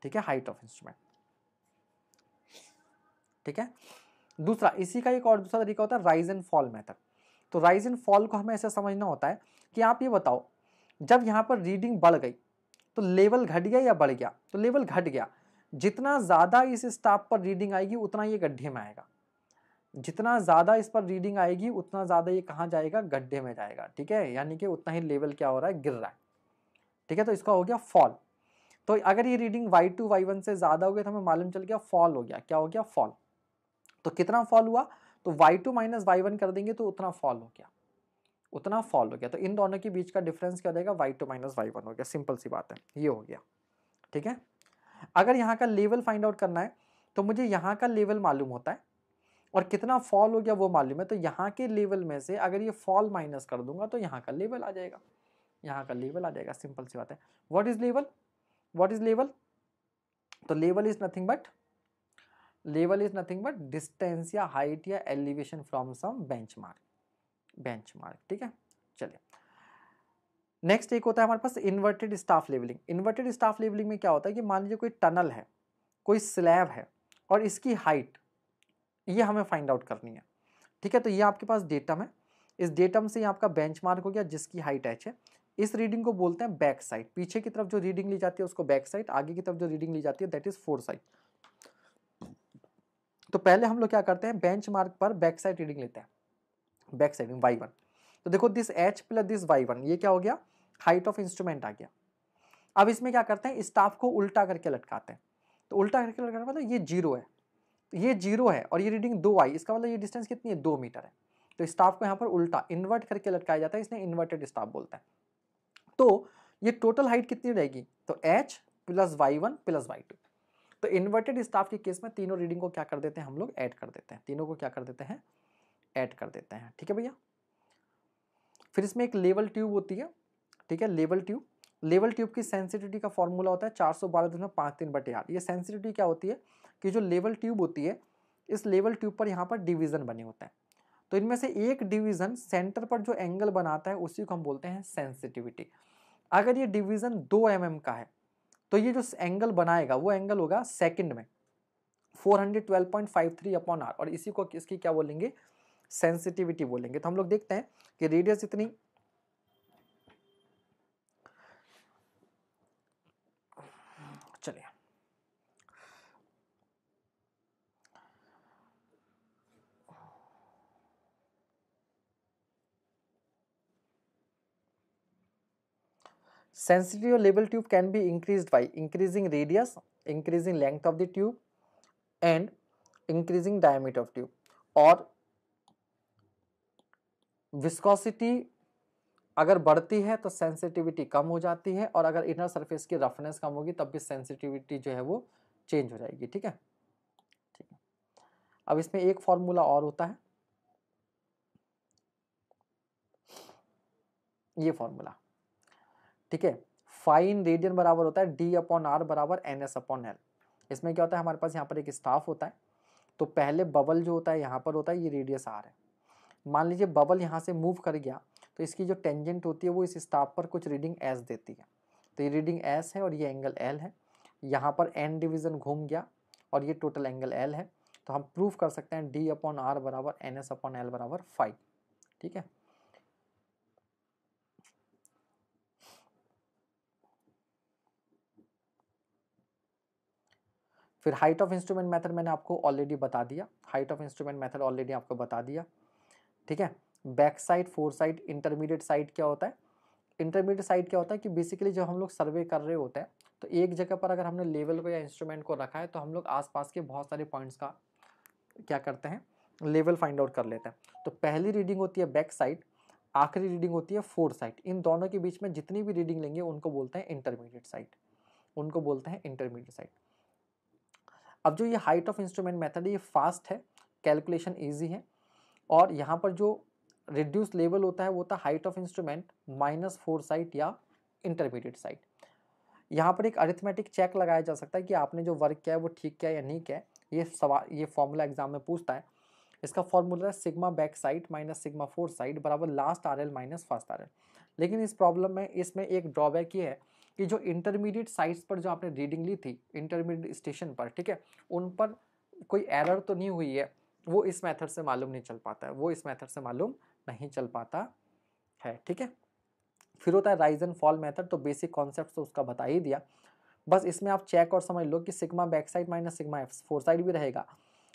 ठीक है हाइट ऑफ इंस्ट्रूमेंट ठीक है दूसरा इसी का एक और दूसरा तरीका होता है राइज एंड फॉल मेथड तो राइज एंड फॉल को हमें ऐसे समझना होता है कि आप ये बताओ जब यहाँ पर रीडिंग बढ़ गई तो लेवल घट गया या बढ़ गया तो लेवल घट गया जितना ज़्यादा इस स्टाफ पर रीडिंग आएगी उतना ये गड्ढे में आएगा जितना ज़्यादा इस पर रीडिंग आएगी उतना ज़्यादा ये कहाँ जाएगा गड्ढे में जाएगा ठीक है यानी कि उतना ही लेवल क्या हो रहा है गिर रहा है ठीक है तो इसका हो गया फॉल तो अगर ये reading Y two Y one से ज़्यादा हो गया तो हमें मालूम चल गया फॉल हो गया क्या हो गया फॉल तो कितना फॉल हुआ तो Y two minus Y one कर देंगे तो उतना फॉल हो गया उतना फॉल हो गया तो इन दोनों के बीच का डिफरेंस क्या देगा Y two minus Y one हो गया सिंपल सी बात है ये हो गया ठीक है अगर यहाँ का लेवल फाइंड आउट करना है तो मुझे यहाँ का लेवल मालूम होता है और कितना फॉल हो गया वो मालूम है तो यहाँ के लेवल में से अगर ये फॉल माइनस कर दूंगा तो यहाँ का लेवल आ जाएगा यहाँ का लेवल आ जाएगा सिंपल सी बात है what is level what is level तो level is nothing but level is nothing but distance या हाइट या elevation from some benchmark benchmark ठीक है चलिए नेक्स्ट एक होता है हमारे पास inverted staff levelling inverted staff levelling में क्या होता है कि मान लीजिए कोई टनल है कोई स्लैब है और इसकी हाइट ये हमें फाइंड आउट करनी है ठीक है तो ये आपके पास डेटम है इस डेटम से ये आपका बेंचमार्क हो गया जिसकी हाइट एच है इस रीडिंग को बोलते हैं बैक साइड पीछे की तरफ जो रीडिंग ली जाती है उसको बैक साइड आगे की तरफ जो रीडिंग ली जाती है दैट इज फोर साइड तो पहले हम लोग क्या करते हैं बेंच पर बैक साइड रीडिंग लेते हैं बैक साइड वाई वन तो देखो this H plus this Y one ये क्या हो गया हाइट ऑफ इंस्ट्रूमेंट आ गया अब इसमें क्या करते हैं स्टाफ को उल्टा करके लटकाते हैं तो उल्टा करके लटकाने मतलब ये जीरो है तो ये जीरो है और ये रीडिंग दो आई इसका मतलब ये डिस्टेंस कितनी है दो मीटर है तो स्टाफ को यहाँ पर उल्टा इन्वर्ट करके लटकाया जाता है इसने इन्वर्टेड स्टाफ बोलते हैं तो ये टोटल हाइट कितनी रहेगी तो H plus Y one plus Y two तो इन्वर्टेड स्टाफ के केस में तीनों रीडिंग को क्या कर देते हैं हम लोग ऐड कर देते हैं तीनों को क्या कर देते हैं ऐड कर देते हैं ठीक है भैया फिर इसमें एक लेवल ट्यूब होती है ठीक है लेवल ट्यूब लेवल ट्यूब की सेंसिटिविटी का फॉर्मूला होता है चार सौ बारह दशमलव पाँच तीन बटे आठ ये सेंसिटिविटी क्या होती है कि जो लेवल ट्यूब होती है इस लेवल ट्यूब पर यहाँ पर डिवीज़न बने होते हैं तो इनमें से एक डिवीज़न सेंटर पर जो एंगल बनाता है उसी को हम बोलते हैं सेंसिटिविटी अगर ये डिवीज़न दो एम mm का है तो ये जो एंगल बनाएगा वो एंगल होगा सेकेंड में four hundred twelve point five three upon R और इसी को इसकी क्या बोलेंगे सेंसिटिविटी बोलेंगे तो हम लोग देखते हैं कि रेडियस इतनी चलिए सेंसिटिव लेबल tube can be increase by increasing radius increasing length of the tube and increasing diameter of tube और विस्कोसिटी अगर बढ़ती है तो सेंसिटिविटी कम हो जाती है और अगर इनर सरफेस की रफनेस कम होगी तब भी सेंसिटिविटी जो है वो चेंज हो जाएगी ठीक है ठीक है अब इसमें एक फॉर्मूला और होता है ये फॉर्मूला ठीक है फाइन रेडियन बराबर होता है डी अपॉन आर बराबर एन एस अपॉन एल इसमें क्या होता है हमारे पास यहाँ पर एक स्टाफ होता है तो पहले बबल जो होता है यहाँ पर होता है ये रेडियस आर है मान लीजिए बबल यहाँ से मूव कर गया तो इसकी जो टेंजेंट होती है वो इस स्टाफ पर कुछ रीडिंग एस देती है तो ये रीडिंग एस है और ये एंगल एल है यहाँ पर एन डिवीज़न घूम गया और ये टोटल एंगल एल है तो हम प्रूफ कर सकते हैं डी अपॉन आर बराबर एन एस अपॉन एल बराबर फाइव ठीक है फिर हाइट ऑफ इंस्ट्रूमेंट मेथड मैंने आपको ऑलरेडी बता दिया height of instrument method already आपको बता दिया ठीक है back sight fore sight intermediate sight क्या होता है इंटरमीडिएट साइड क्या होता है कि बेसिकली जब हम लोग सर्वे कर रहे होते हैं तो एक जगह पर अगर हमने लेवल को या इंस्ट्रूमेंट को रखा है तो हम लोग आसपास के बहुत सारे पॉइंट्स का क्या करते हैं लेवल फाइंड आउट कर लेते हैं तो पहली रीडिंग होती है बैक साइड आखिरी रीडिंग होती है फोर साइड इन दोनों के बीच में जितनी भी रीडिंग लेंगे उनको बोलते हैं इंटरमीडिएट साइड उनको बोलते हैं इंटरमीडिएट साइड अब जो ये हाइट ऑफ इंस्ट्रूमेंट मेथड है ये फास्ट है कैलकुलेशन ईजी है और यहाँ पर जो रिड्यूस लेवल होता है वो होता है height of instrument minus fore sight या इंटरमीडिएट साइट यहाँ पर एक अरिथमेटिक चेक लगाया जा सकता है कि आपने जो वर्क किया है वो ठीक किया है या नहीं किया ये सवाल ये फॉर्मूला एग्जाम में पूछता है इसका फॉर्मूला है sigma back sight minus sigma fore sight बराबर last R L minus first R L लेकिन इस प्रॉब्लम में इसमें एक ड्रॉबैक ये है कि जो इंटरमीडिएट साइट्स पर जो आपने रीडिंग ली थी इंटरमीडिएट स्टेशन पर ठीक है उन पर कोई एरर तो नहीं हुई है वो इस मेथड से मालूम नहीं चल पाता है वो इस मेथड से मालूम नहीं चल पाता है ठीक है फिर होता है राइज एंड फॉल मेथड तो बेसिक कॉन्सेप्ट तो उसका बता ही दिया बस इसमें आप चेक और समझ लो कि sigma back sight minus sigma F fore sight भी रहेगा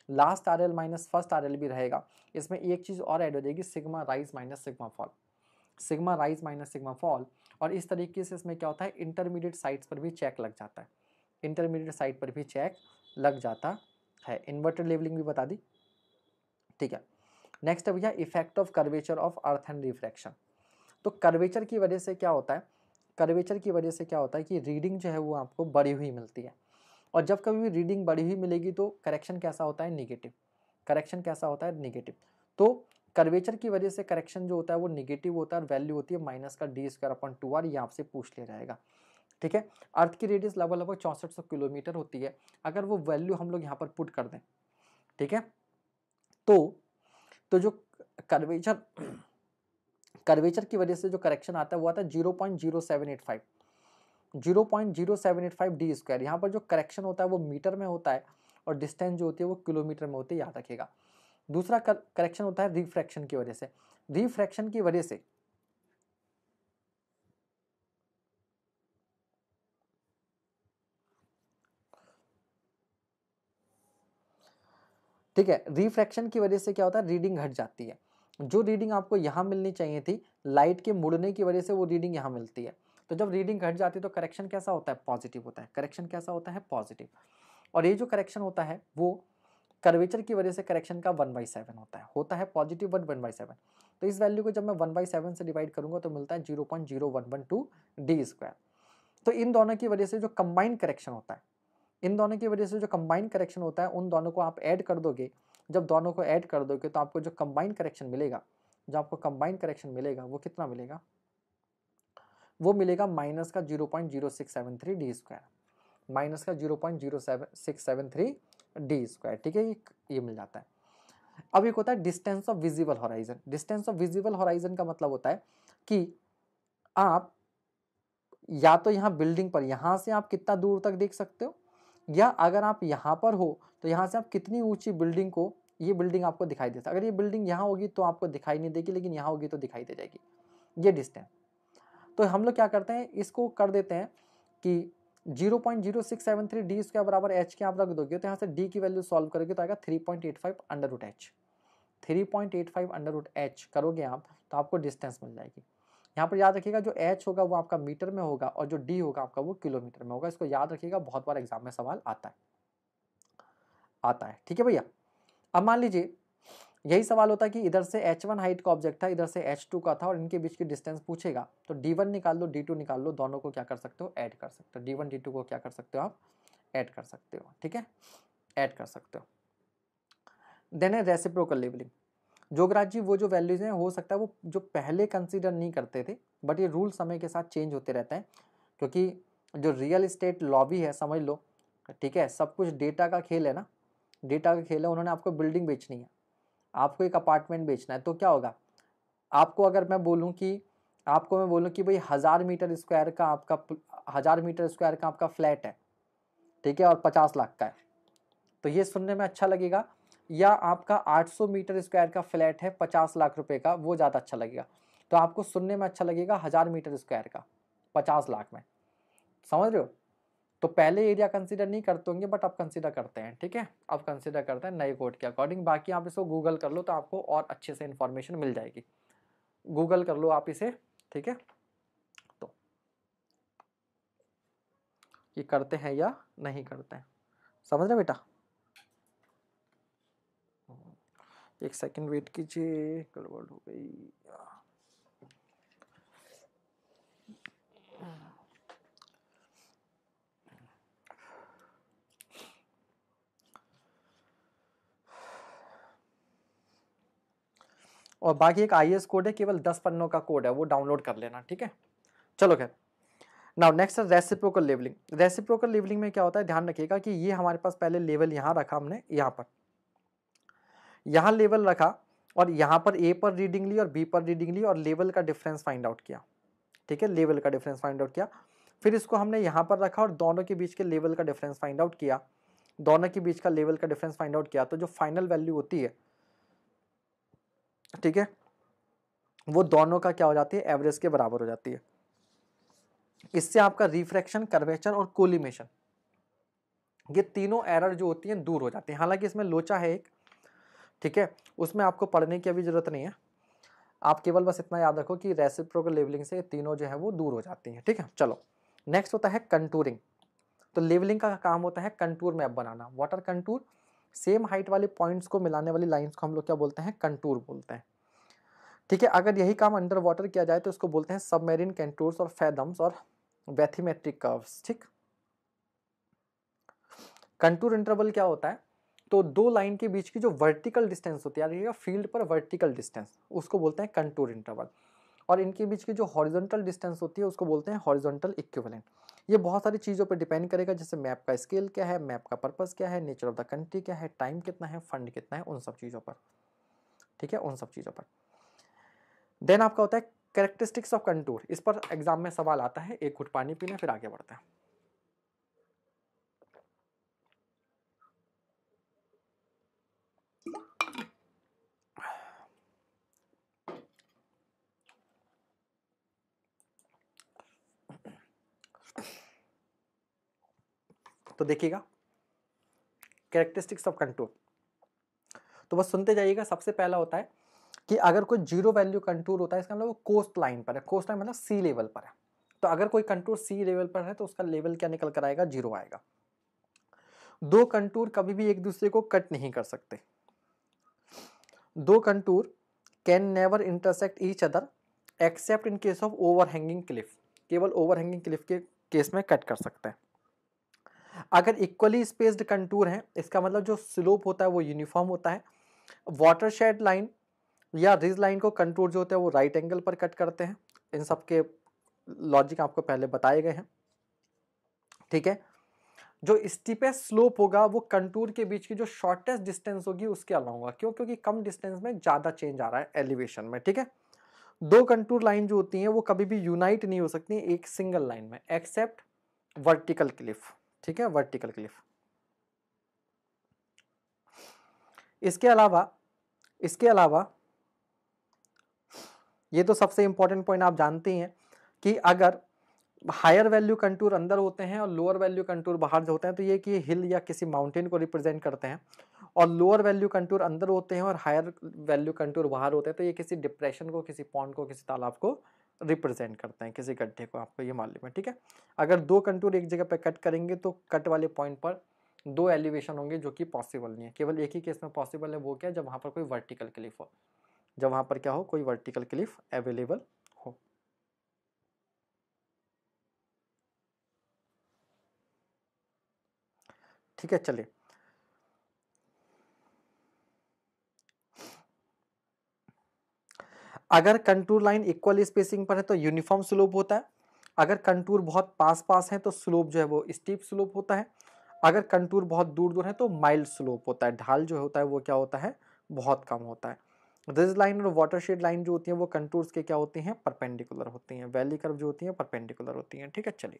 last R L minus first R L भी रहेगा इसमें एक चीज़ और ऐड हो जाएगी sigma rise minus sigma fall sigma rise minus sigma fall और इस तरीके से इसमें क्या होता है इंटरमीडिएट साइड्स पर भी चेक लग जाता है इंटरमीडिएट साइड पर भी चेक लग जाता है इन्वर्टर लेवलिंग भी बता दी ठीक है नेक्स्ट है भैया effect of curvature of earth and refraction तो कर्वेचर की वजह से क्या होता है कर्वेचर की वजह से क्या होता है कि रीडिंग जो है वो आपको बड़ी हुई मिलती है और जब कभी भी रीडिंग बड़ी हुई मिलेगी तो करेक्शन कैसा होता है निगेटिव करेक्शन कैसा होता है निगेटिव तो कर्वेचर की वजह से करेक्शन जो होता है वो निगेटिव होता है और वैल्यू होती है माइनस का D square upon two R ये आपसे पूछ लिया जाएगा ठीक है अर्थ की रेडियस लगभग लगभग चौंसठ सौ किलोमीटर होती है अगर वो वैल्यू हम लोग यहाँ पर पुट कर दें ठीक है तो तो जो कर्वेचर कर्वेचर की वजह से जो करेक्शन आता है वो आता है zero point zero seven eight five zero point zero seven eight five D square यहाँ पर जो करेक्शन होता है वो मीटर में होता है और डिस्टेंस जो होती है वो किलोमीटर में होती है याद रखिएगा दूसरा करेक्शन होता है रिफ्रैक्शन की वजह से रिफ्रैक्शन की वजह से ठीक है रिफ्रैक्शन की वजह से क्या होता है रीडिंग घट जाती है जो रीडिंग आपको यहाँ मिलनी चाहिए थी लाइट के मुड़ने की वजह से वो रीडिंग यहाँ मिलती है तो जब रीडिंग घट जाती है तो करेक्शन कैसा होता है पॉजिटिव होता है करेक्शन कैसा होता है पॉजिटिव और ये जो करेक्शन होता है वो कर्वेचर की वजह से करेक्शन का वन बाई सेवन होता है होता है positive one one by seven तो इस वैल्यू को जब मैं वन बाई सेवन से डिवाइड करूंगा तो मिलता है zero point zero one one two D square तो इन दोनों की वजह से जो कंबाइंड करेक्शन होता है इन दोनों की वजह से जो कंबाइंड करेक्शन होता है उन दोनों को आप ऐड कर दोगे जब दोनों को ऐड कर दोगे तो आपको जो कंबाइंड करेक्शन मिलेगा जो आपको कंबाइंड करेक्शन मिलेगा वो कितना मिलेगा वो मिलेगा माइनस का zero point zero six seven three D square minus का zero point zero seven six seven three D square ठीक है ये मिल जाता है अब एक होता है distance of visible horizon distance of visible horizon का मतलब होता है कि आप या तो यहाँ बिल्डिंग पर यहाँ से आप कितना दूर तक देख सकते हो या अगर आप यहाँ पर हो तो यहाँ से आप कितनी ऊंची बिल्डिंग को ये बिल्डिंग आपको दिखाई दे अगर ये बिल्डिंग यहाँ होगी तो आपको दिखाई नहीं देगी लेकिन यहाँ होगी तो दिखाई दे जाएगी ये डिस्टेंस तो हम लोग क्या करते हैं इसको कर देते हैं कि zero point zero six seven three D इसके बराबर एच के आप रख दोगे तो यहाँ से डी की वैल्यू सॉल्व करोगे तो आएगा three point eight five under root H three point eight five under root H करोगे आप तो आपको डिस्टेंस मिल जाएगी यहाँ पर याद रखिएगा जो एच होगा वो आपका मीटर में होगा और जो डी होगा आपका वो किलोमीटर में होगा इसको याद रखिएगा बहुत बार एग्जाम में सवाल आता है आता है ठीक है भैया अब मान लीजिए यही सवाल होता है कि इधर से h1 हाइट का ऑब्जेक्ट था इधर से h2 का था और इनके बीच की डिस्टेंस पूछेगा तो d1 निकाल लो d2 निकाल लो दोनों को क्या कर सकते हो ऐड कर सकते हो d1 d2 को क्या कर सकते हो आप ऐड कर सकते हो ठीक है ऐड कर सकते हो देन है रेसिप्रोकल लेवलिंग जोगराज जी वो जो वैल्यूज़ हैं हो सकता है वो जो पहले कंसिडर नहीं करते थे बट ये रूल समय के साथ चेंज होते रहते हैं क्योंकि जो रियल इस्टेट लॉबी है समझ लो ठीक है सब कुछ डेटा का खेल है ना डेटा का खेल है उन्होंने आपको बिल्डिंग बेचनी है आपको एक अपार्टमेंट बेचना है तो क्या होगा आपको अगर मैं बोलूँ कि आपको मैं बोलूँ कि भाई हज़ार मीटर स्क्वायर का आपका हज़ार मीटर स्क्वायर का आपका फ्लैट है ठीक है और पचास लाख का है तो ये सुनने में अच्छा लगेगा या आपका 800 मीटर स्क्वायर का फ्लैट है 50 लाख रुपए का वो ज़्यादा अच्छा लगेगा तो आपको सुनने में अच्छा लगेगा हज़ार मीटर स्क्वायर का 50 लाख में समझ रहे हो तो पहले एरिया कंसिडर नहीं करते होंगे बट आप कंसिडर करते हैं ठीक है आप कंसिडर करते हैं नए कोड के अकॉर्डिंग बाकी आप इसको गूगल कर लो तो आपको और अच्छे से इन्फॉर्मेशन मिल जाएगी गूगल कर लो आप इसे ठीक है तो ये करते हैं या नहीं करते हैं समझ रहे बेटा एक सेकंड वेट कीजिए गड़बड़ हो गई और बाकी एक आई कोड है केवल दस पन्नों का कोड है वो डाउनलोड कर लेना ठीक है चलो खैर नाउ नेक्स्ट है रेसिप्रोकल लेवलिंग रेसिप्रोकल लेवलिंग में क्या होता है ध्यान रखिएगा कि ये हमारे पास पहले लेवल यहाँ रखा हमने यहाँ पर यहाँ लेवल रखा और यहाँ पर ए पर रीडिंग ली और बी पर रीडिंग ली और लेवल का डिफरेंस फाइंड आउट किया ठीक है लेवल का डिफरेंस फाइंड आउट किया फिर इसको हमने यहाँ पर रखा और दोनों के बीच के लेवल का डिफरेंस फाइंड आउट किया दोनों के बीच का लेवल का डिफरेंस फाइंड आउट किया तो जो फाइनल वैल्यू होती है ठीक है वो दोनों का क्या हो जाती है एवरेज के बराबर हो जाती है इससे आपका रिफ्रैक्शन कर्वेचर और कोलिमेशन ये तीनों एरर जो होती हैं दूर हो जाती हैं हालांकि इसमें लोचा है एक ठीक है उसमें आपको पढ़ने की अभी ज़रूरत नहीं है आप केवल बस इतना याद रखो कि रेसिप्रोकल लेवलिंग से तीनों जो है वो दूर हो जाती हैं ठीक है चलो नेक्स्ट होता है कंटूरिंग तो लेवलिंग का काम होता है कंटूर मैप बनाना वाटर कंटूर सेम हाइट वाले पॉइंट्स को मिलाने वाली लाइंस को हम लोग क्या बोलते हैं कंटूर बोलते हैं ठीक है अगर यही काम अंडर वाटर किया जाए तो इसको बोलते हैं सबमेरिन कंटूर्स और फैदम्स और बैथीमेट्रिक कर्व्स ठीक कंटूर इंटरवल क्या होता है तो दो लाइन के बीच की जो वर्टिकल डिस्टेंस होती है यानी फील्ड पर वर्टिकल डिस्टेंस उसको बोलते हैं कंटूर इंटरवल और इनके बीच की जो हॉरिजॉन्टल डिस्टेंस होती है उसको बोलते हैं हॉरिजॉन्टल इक्विवेलेंट ये बहुत सारी चीज़ों पर डिपेंड करेगा जैसे मैप का स्केल क्या है मैप का पर्पस क्या है नेचर ऑफ द कंट्री क्या है टाइम कितना है फंड कितना है उन सब चीज़ों पर ठीक है उन सब चीज़ों पर देन आपका होता है कैरेक्टरिस्टिक्स ऑफ कंटूर इस पर एग्जाम में सवाल आता है एक घुट पानी पीना फिर आगे बढ़ते हैं तो देखिएगा कैरेक्टरिस्टिक्स ऑफ कंटूर तो बस सुनते जाइएगा सबसे पहला होता है कि अगर कोई जीरो वैल्यू कंटूर होता है इसका मतलब वो कोस्ट लाइन पर है कोस्ट लाइन मतलब सी लेवल पर है तो अगर कोई कंटूर सी लेवल पर है तो उसका लेवल क्या निकल कर आएगा जीरो आएगा दो कंटूर कभी भी एक दूसरे को कट नहीं कर सकते दो contour can never intersect each other except in case of overhanging cliff केवल ओवरहैंगिंग क्लिफ के केस में कट कर सकते हैं अगर इक्वली स्पेस्ड कंटूर हैं इसका मतलब जो स्लोप होता है वो यूनिफॉर्म होता है वाटर शेड लाइन या रिज लाइन को कंटूर जो होते हैं वो राइट right एंगल पर कट करते हैं इन सब के लॉजिक आपको पहले बताए गए हैं ठीक है जो स्टीपेस्ट स्लोप होगा वो कंटूर के बीच की जो शॉर्टेस्ट डिस्टेंस होगी उसके अलावा क्यों क्योंकि कम डिस्टेंस में ज़्यादा चेंज आ रहा है एलिवेशन में ठीक है दो कंटूर लाइन जो होती हैं वो कभी भी यूनाइट नहीं हो सकती एक सिंगल लाइन में एक्सेप्ट वर्टिकल क्लिफ ठीक है वर्टिकल क्लिफ इसके अलावा इसके अलावा ये तो सबसे इंपॉर्टेंट पॉइंट आप जानते हैं कि अगर हायर वैल्यू कंटूर अंदर होते हैं और लोअर वैल्यू कंटूर बाहर जो होते हैं तो ये कि हिल या किसी माउंटेन को रिप्रेजेंट करते हैं और लोअर वैल्यू कंटूर अंदर होते हैं और हायर वैल्यू कंटूर बाहर होते हैं तो ये किसी डिप्रेशन को किसी पॉन्ड को किसी तालाब को रिप्रेजेंट करते हैं किसी गड्ढे को आपको ये मालूम है ठीक है अगर दो कंटूर एक जगह पे कट करेंगे तो कट वाले पॉइंट पर दो एलिवेशन होंगे जो कि पॉसिबल नहीं है केवल एक ही केस में पॉसिबल है वो क्या जब वहाँ पर कोई वर्टिकल क्लिफ हो जब वहाँ पर क्या हो कोई वर्टिकल क्लिफ अवेलेबल हो ठीक है चलिए अगर कंटूर लाइन इक्वल स्पेसिंग पर है तो यूनिफॉर्म स्लोप होता है अगर कंटूर बहुत पास पास है तो स्लोप जो है वो स्टीप स्लोप होता है अगर कंटूर बहुत दूर दूर है तो माइल्ड स्लोप होता है ढाल जो होता है वो क्या होता है बहुत कम होता है रिज लाइन और वाटरशेड लाइन जो होती है वो कंटूर्स के क्या होती हैं परपेंडिकुलर होती हैं वैली कर्व जो होती हैं परपेंडिकुलर होती हैं ठीक है चलिए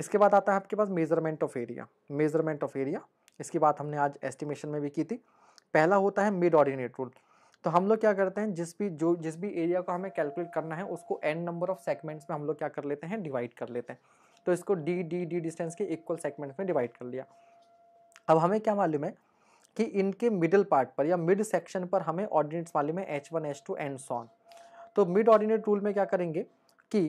इसके बाद आता है आपके पास measurement of area measurement of area इसकी बात हमने आज एस्टिमेशन में भी की थी पहला होता है मिड ऑर्डिनेट रूल तो हम लोग क्या करते हैं जिस भी जो जिस भी एरिया को हमें कैलकुलेट करना है उसको एन नंबर ऑफ सेगमेंट्स में हम लोग क्या कर लेते हैं डिवाइड कर लेते हैं तो इसको डी डी डी डिस्टेंस के इक्वल सेगमेंट्स में डिवाइड कर लिया अब हमें क्या मालूम है कि इनके मिडिल पार्ट पर या मिड सेक्शन पर हमें ऑर्डिनेट्स मालूम है H one H two and so on तो मिड ऑर्डिनेट रूल में क्या करेंगे कि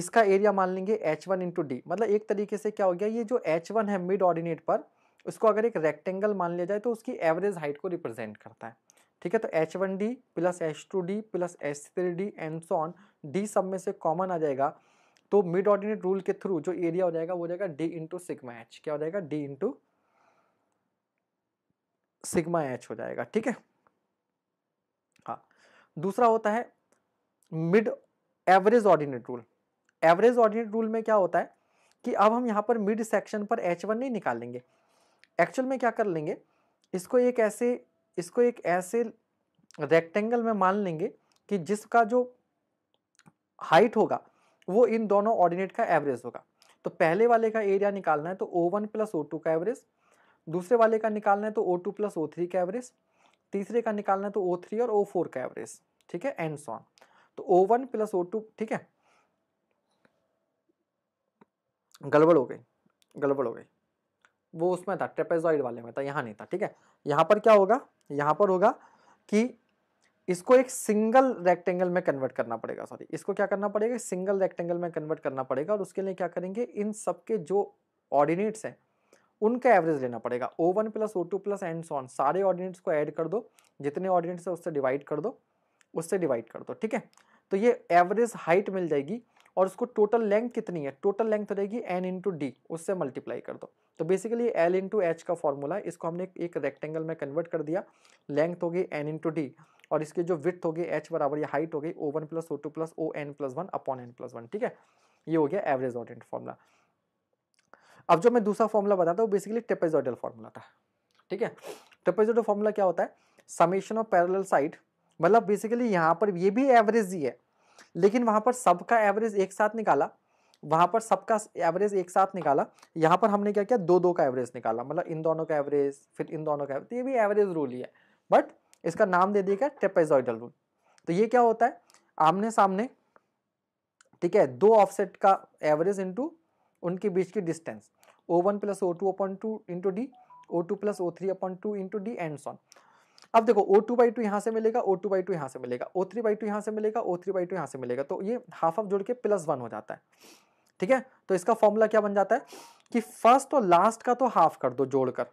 इसका एरिया मान लेंगे एच वन इंटू डी मतलब एक तरीके से क्या हो गया ये जो एच वन है मिड ऑर्डिनेट पर उसको अगर एक रेक्टेंगल मान लिया जाए तो उसकी एवरेज हाइट को रिप्रेजेंट करता है ठीक है तो H one D plus H two D plus H three D and so on D सब में से कॉमन आ जाएगा तो मिड ऑर्डिनेट रूल के थ्रू जो एरिया हो जाएगा वो हो जाएगा डी इंटू सिग्मा एच क्या हो जाएगा डी इंटू सिग्मा एच हो जाएगा ठीक है हाँ दूसरा होता है mid average ordinate rule average ordinate rule में क्या होता है कि अब हम यहाँ पर मिड सेक्शन पर एच वन नहीं निकालेंगे एक्चुअल में क्या कर लेंगे इसको एक ऐसे इसको एक ऐसे रेक्टेंगल में मान लेंगे कि जिसका जो हाइट होगा वो इन दोनों ऑर्डिनेट का एवरेज होगा तो पहले वाले का एरिया निकालना है तो O one plus O two का एवरेज दूसरे वाले का निकालना है तो O two plus O three का एवरेज तीसरे का निकालना है तो ओ थ्री और ओ फोर का एवरेज ठीक है एंड सॉन तो O one plus O two ठीक है गड़बड़ हो गई गड़बड़ हो गई वो उसमें था ट्रेपेजॉइड वाले में था यहाँ नहीं था ठीक है यहाँ पर क्या होगा यहाँ पर होगा कि इसको एक सिंगल रेक्टेंगल में कन्वर्ट करना पड़ेगा सॉरी इसको क्या करना पड़ेगा सिंगल रेक्टेंगल में कन्वर्ट करना पड़ेगा और उसके लिए क्या करेंगे इन सब के जो ऑर्डिनेट्स हैं उनका एवरेज लेना पड़ेगा O one plus O two plus and so on सारे ऑर्डिनेट्स को ऐड कर दो जितने ऑर्डिनेट्स हैं उससे डिवाइड कर दो उससे डिवाइड कर दो ठीक है तो ये एवरेज हाइट मिल जाएगी और उसको टोटल लेंथ कितनी है टोटल लेंथ रहेगी एन इंटू डी उससे मल्टीप्लाई कर दो तो बेसिकली एल इंटू एच का फॉर्मूला है इसको हमने एक रेक्टेंगल में कन्वर्ट कर दिया लेंथ हो गई एन इंटू डी और इसकी जो विथ हो गई एच बराबर या हाइट हो गई O one plus O two plus O N plus one upon N plus one ठीक है ये हो गया एवरेज ऑर्डेंट फॉर्मूला अब जो मैं दूसरा फॉर्मूला बताता हूँ बेसिकली टेपेजोडल फॉर्मूला था ठीक है टेपेजोडल फॉर्मूला क्या होता है समेशन ऑफ पैरल साइड मतलब बेसिकली यहाँ पर ये भी एवरेज ही है लेकिन वहाँ पर सबका एवरेज एक साथ निकाला वहाँ पर सबका एवरेज एक साथ निकाला यहाँ पर हमने क्या किया दो दो का एवरेज निकाला मतलब इन दोनों का एवरेज फिर इन दोनों का एवरेज तो ये भी एवरेज रूल ही है बट इसका नाम दे दिया गया ट्रेपेजॉइडल रूल तो ये क्या होता है आमने सामने ठीक है दो ऑफसेट का एवरेज इंटू उनके बीच की distance O one plus O two upon two into D O two plus O three upon two into D and so on अब देखो ओ टू बाई टू यहाँ से मिलेगा ओ टू बाई टू यहाँ से मिलेगा ओ थ्री बाई टू यहाँ से मिलेगा ओ थ्री बाई टू यहाँ से मिलेगा तो ये हाफ ऑफ जोड़ के प्लस वन हो जाता है ठीक है तो इसका फॉर्मूला क्या बन जाता है कि फर्स्ट और लास्ट का तो हाफ कर दो जोड़कर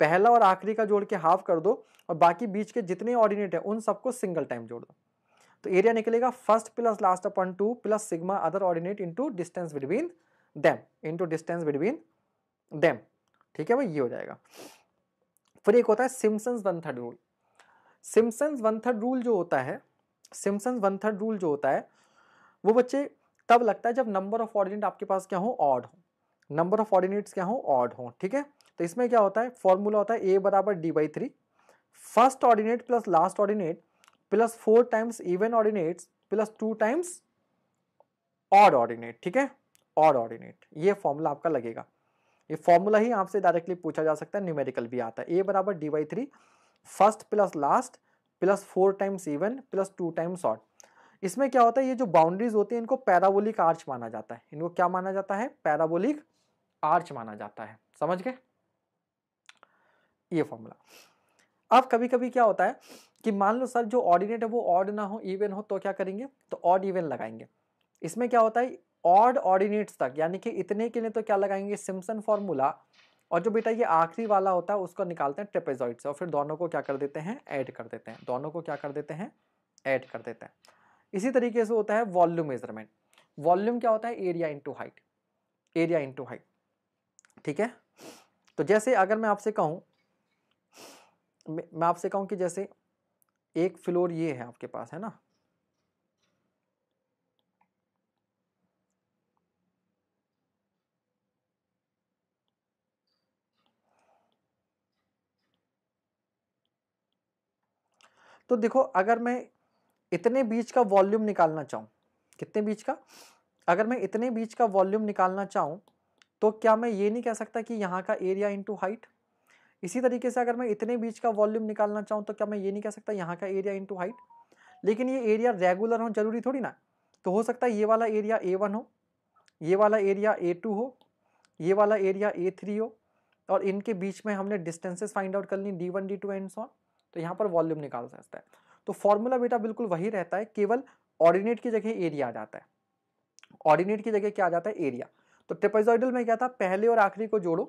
पहला और आखिरी का जोड़ के हाफ कर दो और बाकी बीच के जितने ऑर्डिनेट है उन सबको सिंगल टाइम जोड़ दो तो एरिया निकलेगा first plus last upon two plus sigma other ordinate into distance between them into distance between them ठीक है भाई ये हो जाएगा फिर एक होता है Simpson's one third rule Simpson's one third rule जो होता है सिम्सन्स वन थर्ड रूल जो होता है वो बच्चे तब लगता है जब नंबर ऑफ ऑर्डिनेट आपके पास क्या हो ऑड हो नंबर ऑफ ऑर्डिनेट्स क्या हो ऑड हो ठीक है तो इसमें क्या होता है फॉर्मूला होता है ए बराबर D by three first ordinate plus last ordinate plus four times even ordinates plus two times odd ordinate ठीक है ऑड ऑर्डिनेट ये फॉर्मूला आपका लगेगा ये फॉर्मूला ही आपसे डायरेक्टली पूछा जा सकता है न्यूमेरिकल भी आता है ए बराबर D by three first plus last plus four times even plus two times odd इसमें क्या होता है ये जो बाउंड्रीज होती है इनको पैराबोलिक आर्च माना जाता है इनको क्या माना जाता है पैराबोलिक आर्च माना जाता है समझ गए ये फॉर्मूला अब कभी कभी क्या होता है कि मान लो सर जो ऑर्डिनेट है वो ऑर्ड ना हो इवन हो तो क्या करेंगे तो ऑर्ड इवन लगाएंगे इसमें क्या होता है ऑड ऑर्डिनेट्स तक यानी कि इतने के लिए तो क्या लगाएंगे सिम्सन फॉर्मूला और जो बेटा ये आखिरी वाला होता है उसको निकालते हैं ट्रेपेजॉइड से और फिर दोनों को क्या कर देते हैं ऐड कर देते हैं दोनों को क्या कर देते हैं ऐड कर देते हैं इसी तरीके से होता है वॉल्यूम मेजरमेंट वॉल्यूम क्या होता है area into height area into height ठीक है तो जैसे अगर मैं आपसे कहूँ मैं आपसे कहूँ कि जैसे एक फ्लोर ये है आपके पास है ना तो देखो अगर मैं इतने बीच का वॉल्यूम निकालना चाहूँ कितने बीच का अगर मैं इतने बीच का वॉल्यूम निकालना चाहूँ तो क्या मैं ये नहीं कह सकता कि यहाँ का एरिया इंटू हाइट इसी तरीके से अगर मैं इतने बीच का वॉल्यूम निकालना चाहूँ तो क्या मैं ये नहीं कह सकता यहाँ का एरिया इंटू हाइट लेकिन ये एरिया रेगुलर हो जरूरी थोड़ी ना तो हो सकता है ये वाला एरिया ए वन हो ये वाला एरिया ए टू हो ये वाला एरिया ए थ्री हो और इनके बीच में हमने डिस्टेंसेस फाइंड आउट कर ली D one D two and so on तो यहाँ पर वॉल्यूम निकाल सकता है तो फॉर्मूला बेटा बिल्कुल वही रहता है केवल ऑर्डिनेट की जगह एरिया आ जाता है ऑर्डिनेट की जगह क्या आ जाता है एरिया तो ट्रेपेजॉइडल में क्या था पहले और आखिरी को जोड़ो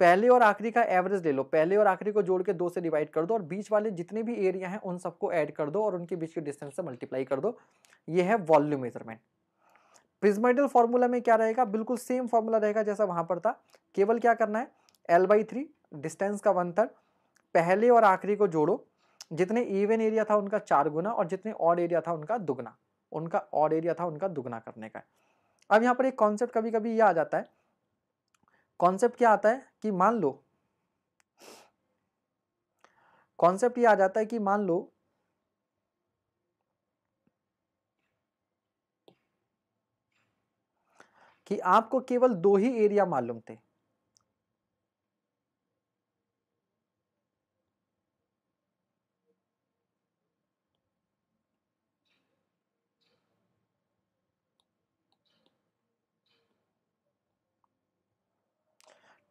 पहले और आखिरी का एवरेज ले लो पहले और आखिरी को जोड़ के दो से डिवाइड कर दो और बीच वाले जितने भी एरिया हैं उन सबको ऐड कर दो और उनके बीच के डिस्टेंस से मल्टीप्लाई कर दो ये है वॉल्यूम मेजरमेंट प्रिज्माइडल फॉर्मूला में क्या रहेगा बिल्कुल सेम फॉर्मूला रहेगा जैसा वहां पर था केवल क्या करना है एल बाई थ्री डिस्टेंस का वन थर्ड पहले और आखिरी को जोड़ो जितने इवन एरिया था उनका चार गुना और जितने ऑड एरिया था उनका दुगना उनका ऑड एरिया था उनका दुगना करने का अब यहाँ पर एक कॉन्सेप्ट कभी कभी यह आ जाता है कॉन्सेप्ट क्या आता है कि मान लो कॉन्सेप्ट ये आ जाता है कि मान लो कि आपको केवल दो ही एरिया मालूम थे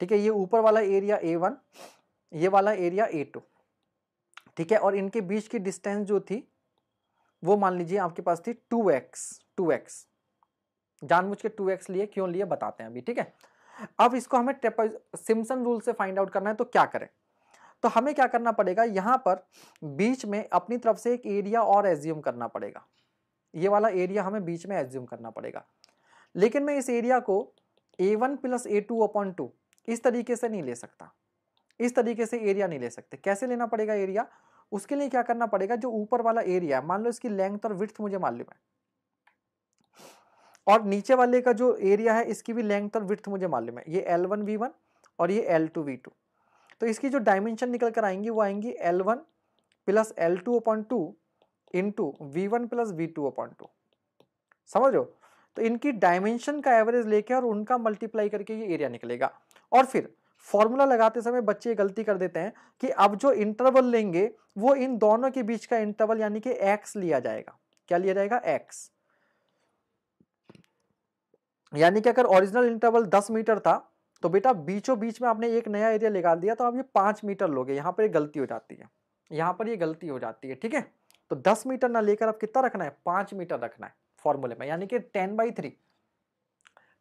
ठीक है ये ऊपर वाला एरिया ए वन ये वाला एरिया ए टू ठीक है और इनके बीच की डिस्टेंस जो थी वो मान लीजिए आपके पास थी टू एक्स टू एक्स जानबूझ के टू एक्स लिए क्यों लिए बताते हैं अभी ठीक है अब इसको हमें सिम्सन रूल से फाइंड आउट करना है तो क्या करें तो हमें क्या करना पड़ेगा यहाँ पर बीच में अपनी तरफ से एक एरिया और एज्यूम करना पड़ेगा ये वाला एरिया हमें बीच में एज्यूम करना पड़ेगा लेकिन मैं इस एरिया को A one plus A two upon two इस तरीके से नहीं ले सकता इस तरीके से एरिया नहीं ले सकते कैसे लेना पड़ेगा एरिया उसके लिए क्या करना पड़ेगा जो ऊपर वाला एरिया है मान लो इसकी लेंथ और विथ मुझे मालूम है और नीचे वाले का जो एरिया है इसकी भी लेंथ और विथ मुझे मालूम है ये एल वन वी वन और ये एल टू वी टू तो इसकी जो डायमेंशन निकल कर आएंगी वो आएंगी L one plus L two upon two into V one plus V two upon two समझ तो इनकी डायमेंशन का एवरेज लेके और उनका मल्टीप्लाई करके ये एरिया निकलेगा और फिर फॉर्मूला लगाते समय बच्चे ये गलती कर देते हैं कि अब जो इंटरवल लेंगे वो इन दोनों के बीच का इंटरवल यानी कि एक्स लिया जाएगा क्या लिया जाएगा एक्स यानी कि अगर ओरिजिनल इंटरवल 10 मीटर था तो बेटा बीचों बीच में आपने एक नया एरिया निकाल दिया तो आप ये पांच मीटर लोगे यहां पर गलती हो जाती है यहां पर ये गलती हो जाती है ठीक है तो दस मीटर ना लेकर आप कितना रखना है पांच मीटर रखना है फॉर्मूले में यानी कि ten by three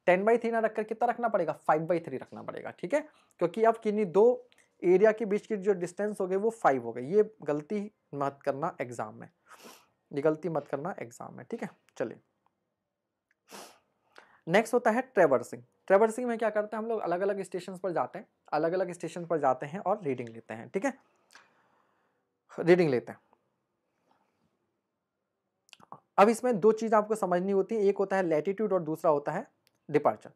ten by three ना रखकर कितना तो रखना पड़ेगा फाइव बाई थ्री रखना पड़ेगा ठीक है क्योंकि अब किन्हीं दो एरिया के बीच की जो डिस्टेंस हो गई वो फाइव हो गई ये गलती मत करना एग्जाम में ये गलती मत करना एग्जाम में ठीक है चलिए नेक्स्ट होता है ट्रेवर्सिंग ट्रेवर्सिंग में क्या करते हैं हम लोग अलग अलग स्टेशन पर जाते हैं अलग अलग स्टेशन पर जाते हैं और रीडिंग लेते हैं ठीक है रीडिंग लेते हैं अब इसमें दो चीज़ आपको समझनी होती है एक होता है लेटीट्यूड और दूसरा होता है डिपार्चर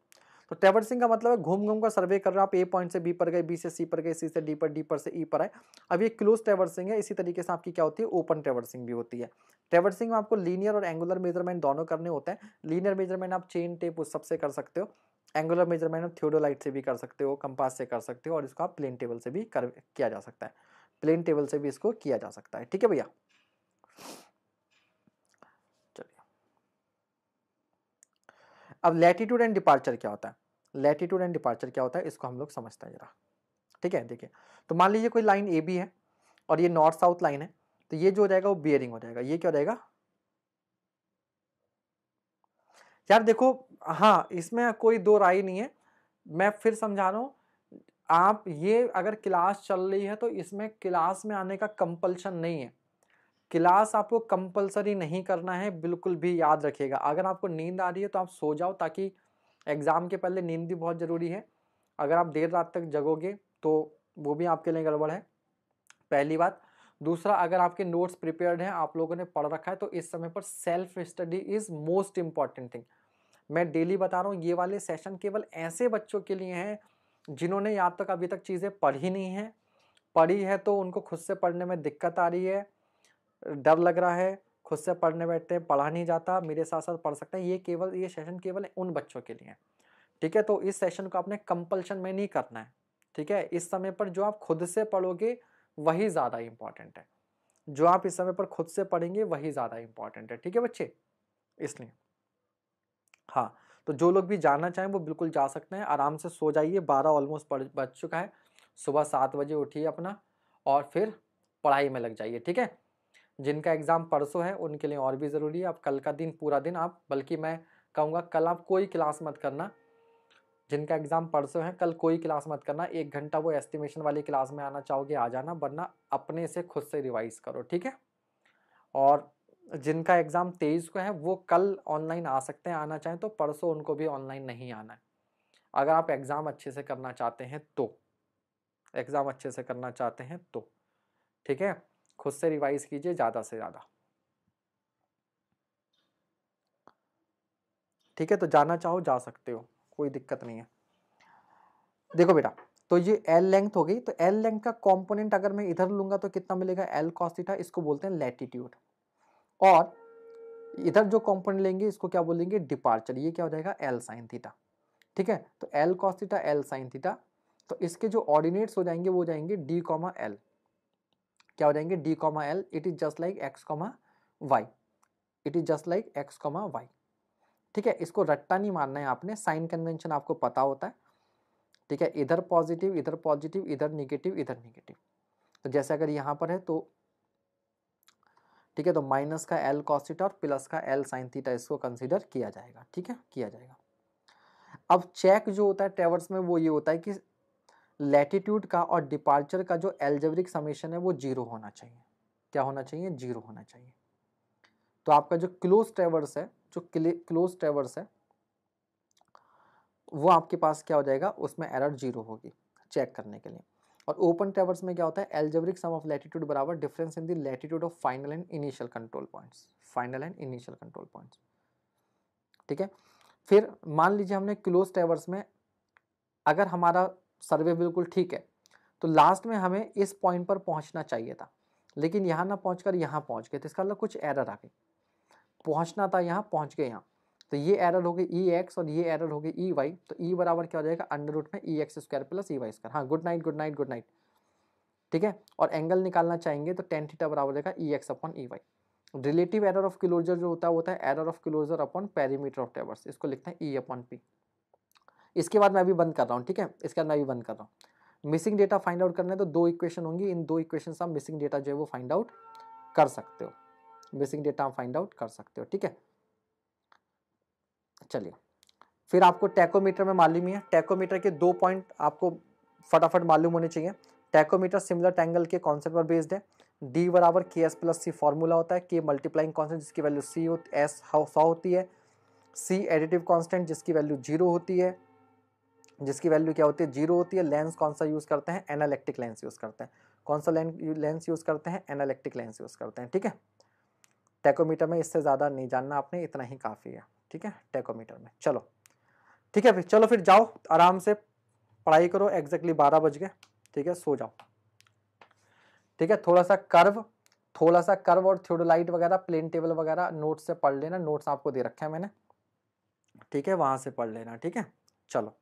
तो ट्रेवर्सिंग का मतलब है घूम घूम का सर्वे कर रहे हो आप ए पॉइंट से बी पर गए बी से सी पर गए सी से डी पर डी पर से ई e पर आए अब ये क्लोज ट्रेवर्सिंग है इसी तरीके से आपकी क्या होती है ओपन ट्रेवर्सिंग भी होती है ट्रेवर्सिंग में आपको लीनियर और एंगुलर मेजरमेंट दोनों करने होते हैं लीनियर मेजरमेंट आप चेन टेप उस सबसे कर सकते हो एंगुलर मेजरमेंट आप थियोडोलाइट से भी कर सकते हो कंपास से कर सकते हो और इसको आप प्लेन टेबल से भी कर किया जा सकता है प्लेन टेबल से भी इसको किया जा सकता है ठीक है भैया अब लेटीट्यूड एंड डिपार्चर क्या होता है लेटीट्यूड एंड डिपार्चर क्या होता है इसको हम लोग समझते हैं जरा ठीक है देखिए तो मान लीजिए कोई लाइन ए बी है और ये नॉर्थ साउथ लाइन है तो ये जो हो जाएगा वो बियरिंग हो जाएगा ये क्या हो जाएगा यार देखो हाँ इसमें कोई दो राय नहीं है मैं फिर समझा रहा हूँ आप ये अगर क्लास चल रही है तो इसमें क्लास में आने का कंपल्शन नहीं है क्लास आपको कंपलसरी नहीं करना है बिल्कुल भी याद रखिएगा अगर आपको नींद आ रही है तो आप सो जाओ ताकि एग्ज़ाम के पहले नींद भी बहुत ज़रूरी है अगर आप देर रात तक जगोगे तो वो भी आपके लिए गड़बड़ है पहली बात दूसरा अगर आपके नोट्स प्रिपेयर्ड हैं आप लोगों ने पढ़ रखा है तो इस समय पर self study is most important thing मैं डेली बता रहा हूँ ये वाले सेशन केवल ऐसे बच्चों के लिए हैं जिन्होंने यहाँ तक अभी तक चीज़ें पढ़ी नहीं हैं पढ़ी है तो उनको खुद से पढ़ने में दिक्कत आ रही है डर लग रहा है खुद से पढ़ने बैठते हैं पढ़ा नहीं जाता मेरे साथ साथ पढ़ सकते हैं ये केवल ये सेशन केवल उन बच्चों के लिए ठीक है तो इस सेशन को आपने कंपल्शन में नहीं करना है ठीक है इस समय पर जो आप खुद से पढ़ोगे वही ज़्यादा इम्पॉर्टेंट है जो आप इस समय पर खुद से पढ़ेंगे वही ज़्यादा इम्पॉर्टेंट है ठीक है बच्चे इसलिए हाँ तो जो लोग भी जाना चाहें वो बिल्कुल जा सकते हैं आराम से सो जाइए बारह ऑलमोस्ट पढ़ बज चुका है सुबह सात बजे उठिए अपना और फिर पढ़ाई में लग जाइए ठीक है जिनका एग्ज़ाम परसों है उनके लिए और भी ज़रूरी है आप कल का दिन पूरा दिन आप बल्कि मैं कहूँगा कल आप कोई क्लास मत करना जिनका एग्ज़ाम परसों है कल कोई क्लास मत करना एक घंटा वो एस्टिमेशन वाली क्लास में आना चाहोगे आ जाना वरना अपने से खुद से रिवाइज़ करो ठीक है और जिनका एग्ज़ाम तेईस को है वो कल ऑनलाइन आ सकते हैं आना चाहें तो परसों उनको भी ऑनलाइन नहीं आना है अगर आप एग्ज़ाम अच्छे से करना चाहते हैं तो एग्ज़ाम अच्छे से करना चाहते हैं तो ठीक है खुद से रिवाइज कीजिए ज़्यादा से ज़्यादा ठीक है तो जाना चाहो जा सकते हो कोई दिक्कत नहीं है देखो बेटा तो ये एल लेंथ हो गई तो एल लेंथ का कंपोनेंट अगर मैं इधर लूंगा तो कितना मिलेगा एल कॉस्टिटा इसको बोलते हैं लेटिट्यूड और इधर जो कंपोनेंट लेंगे इसको क्या बोलेंगे डिपार्चर ये क्या हो जाएगा एल साइन थीटा ठीक है तो L cos theta L sine theta तो इसके जो ऑर्डिनेट्स हो जाएंगे वो जाएंगे डी कॉमा एल क्या हो जाएंगे d comma L it is just like X comma Y it is just like X comma Y ठीक है इसको रट्टा नहीं मारना है आपने साइन कन्वेंशन आपको पता होता है ठीक है इधर पॉजिटिव इधर पॉजिटिव इधर निगेटिव इधर निगेटिव तो जैसे अगर यहाँ पर है तो ठीक है तो माइनस का एल कॉसिटा और प्लस का एल साइन थीटा इसको कंसिडर किया जाएगा ठीक है किया जाएगा अब चेक जो होता है ट्रेवर्स में वो ये होता है कि लैटिट्यूड का और डिपार्चर का जो एल्जेब्रिक समेशन है वो जीरो होना चाहिए क्या होना चाहिए जीरो होना चाहिए तो आपका जो क्लोज ट्रेवर्स है जो क्लोज ट्रेवर्स है वो आपके पास क्या हो जाएगा उसमें एरर जीरो होगी चेक करने के लिए और ओपन ट्रेवर्स में क्या होता है एल्जेब्रिक सम ऑफ लैटिट्यूड बराबर difference in the latitude of final and initial control points final and initial control points ठीक है फिर मान लीजिए हमने क्लोज ट्रेवर्स में अगर हमारा सर्वे बिल्कुल ठीक है तो लास्ट में हमें इस पॉइंट पर पहुंचना चाहिए था लेकिन यहाँ ना पहुँच कर यहाँ पहुँच गए तो इसका मतलब कुछ एरर आ गई पहुँचना था यहाँ पहुँच गए यहाँ तो ये एरर हो गई ई e एक्स और ये एरर हो गई ई e वाई तो ई e बराबर क्या हो जाएगा अंडर रूट में E X square plus E Y square हाँ good night good night good night ठीक है और एंगल निकालना चाहेंगे तो टेन थीटा बराबर रहेगा E X upon E Y relative error of closure जो होता है वो होता है error of closure upon perimeter of traverse इसको लिखते हैं ई अपॉन पी इसके बाद मैं अभी बंद कर रहा हूँ ठीक है इसके बाद मैं भी बंद कर रहा हूँ मिसिंग डेटा फाइंड आउट करने तो दो इक्वेशन होंगी इन दो इक्वेशन से आप मिसिंग डेटा जो है वो फाइंड आउट कर सकते हो मिसिंग डेटा फाइंड आउट कर सकते हो ठीक है चलिए फिर आपको टैकोमीटर में मालूम ही है टैकोमीटर के दो पॉइंट आपको फटाफट मालूम होने चाहिए टैकोमीटर सिमिलर टैंगल के कॉन्सेप्ट पर बेस्ड है डी बराबर K S plus C formula होता है के मल्टीप्लाइंग कॉन्सेंट जिसकी वैल्यू सी एस सौ होती है सी एडिटिव कॉन्स्टेंट जिसकी वैल्यू जीरो होती है जिसकी वैल्यू क्या होती है जीरो होती है लेंस कौन सा यूज़ करते हैं एनालेक्टिक लेंस यूज़ करते हैं कौन सा लेंस यूज़ करते हैं एनालेक्टिक लेंस यूज़ करते हैं ठीक है टेकोमीटर में इससे ज़्यादा नहीं जानना आपने इतना ही काफ़ी है ठीक है टेकोमीटर में चलो ठीक है फिर चलो फिर जाओ आराम से पढ़ाई करो एग्जैक्टली बारह बज गए ठीक है सो जाओ ठीक है थोड़ा सा कर्व थोड़ा सा कर्व और थ्योडोलाइट वगैरह प्लेन टेबल वगैरह नोट्स से पढ़ लेना नोट्स आपको दे रखे हैं मैंने ठीक है वहाँ से पढ़ लेना ठीक है चलो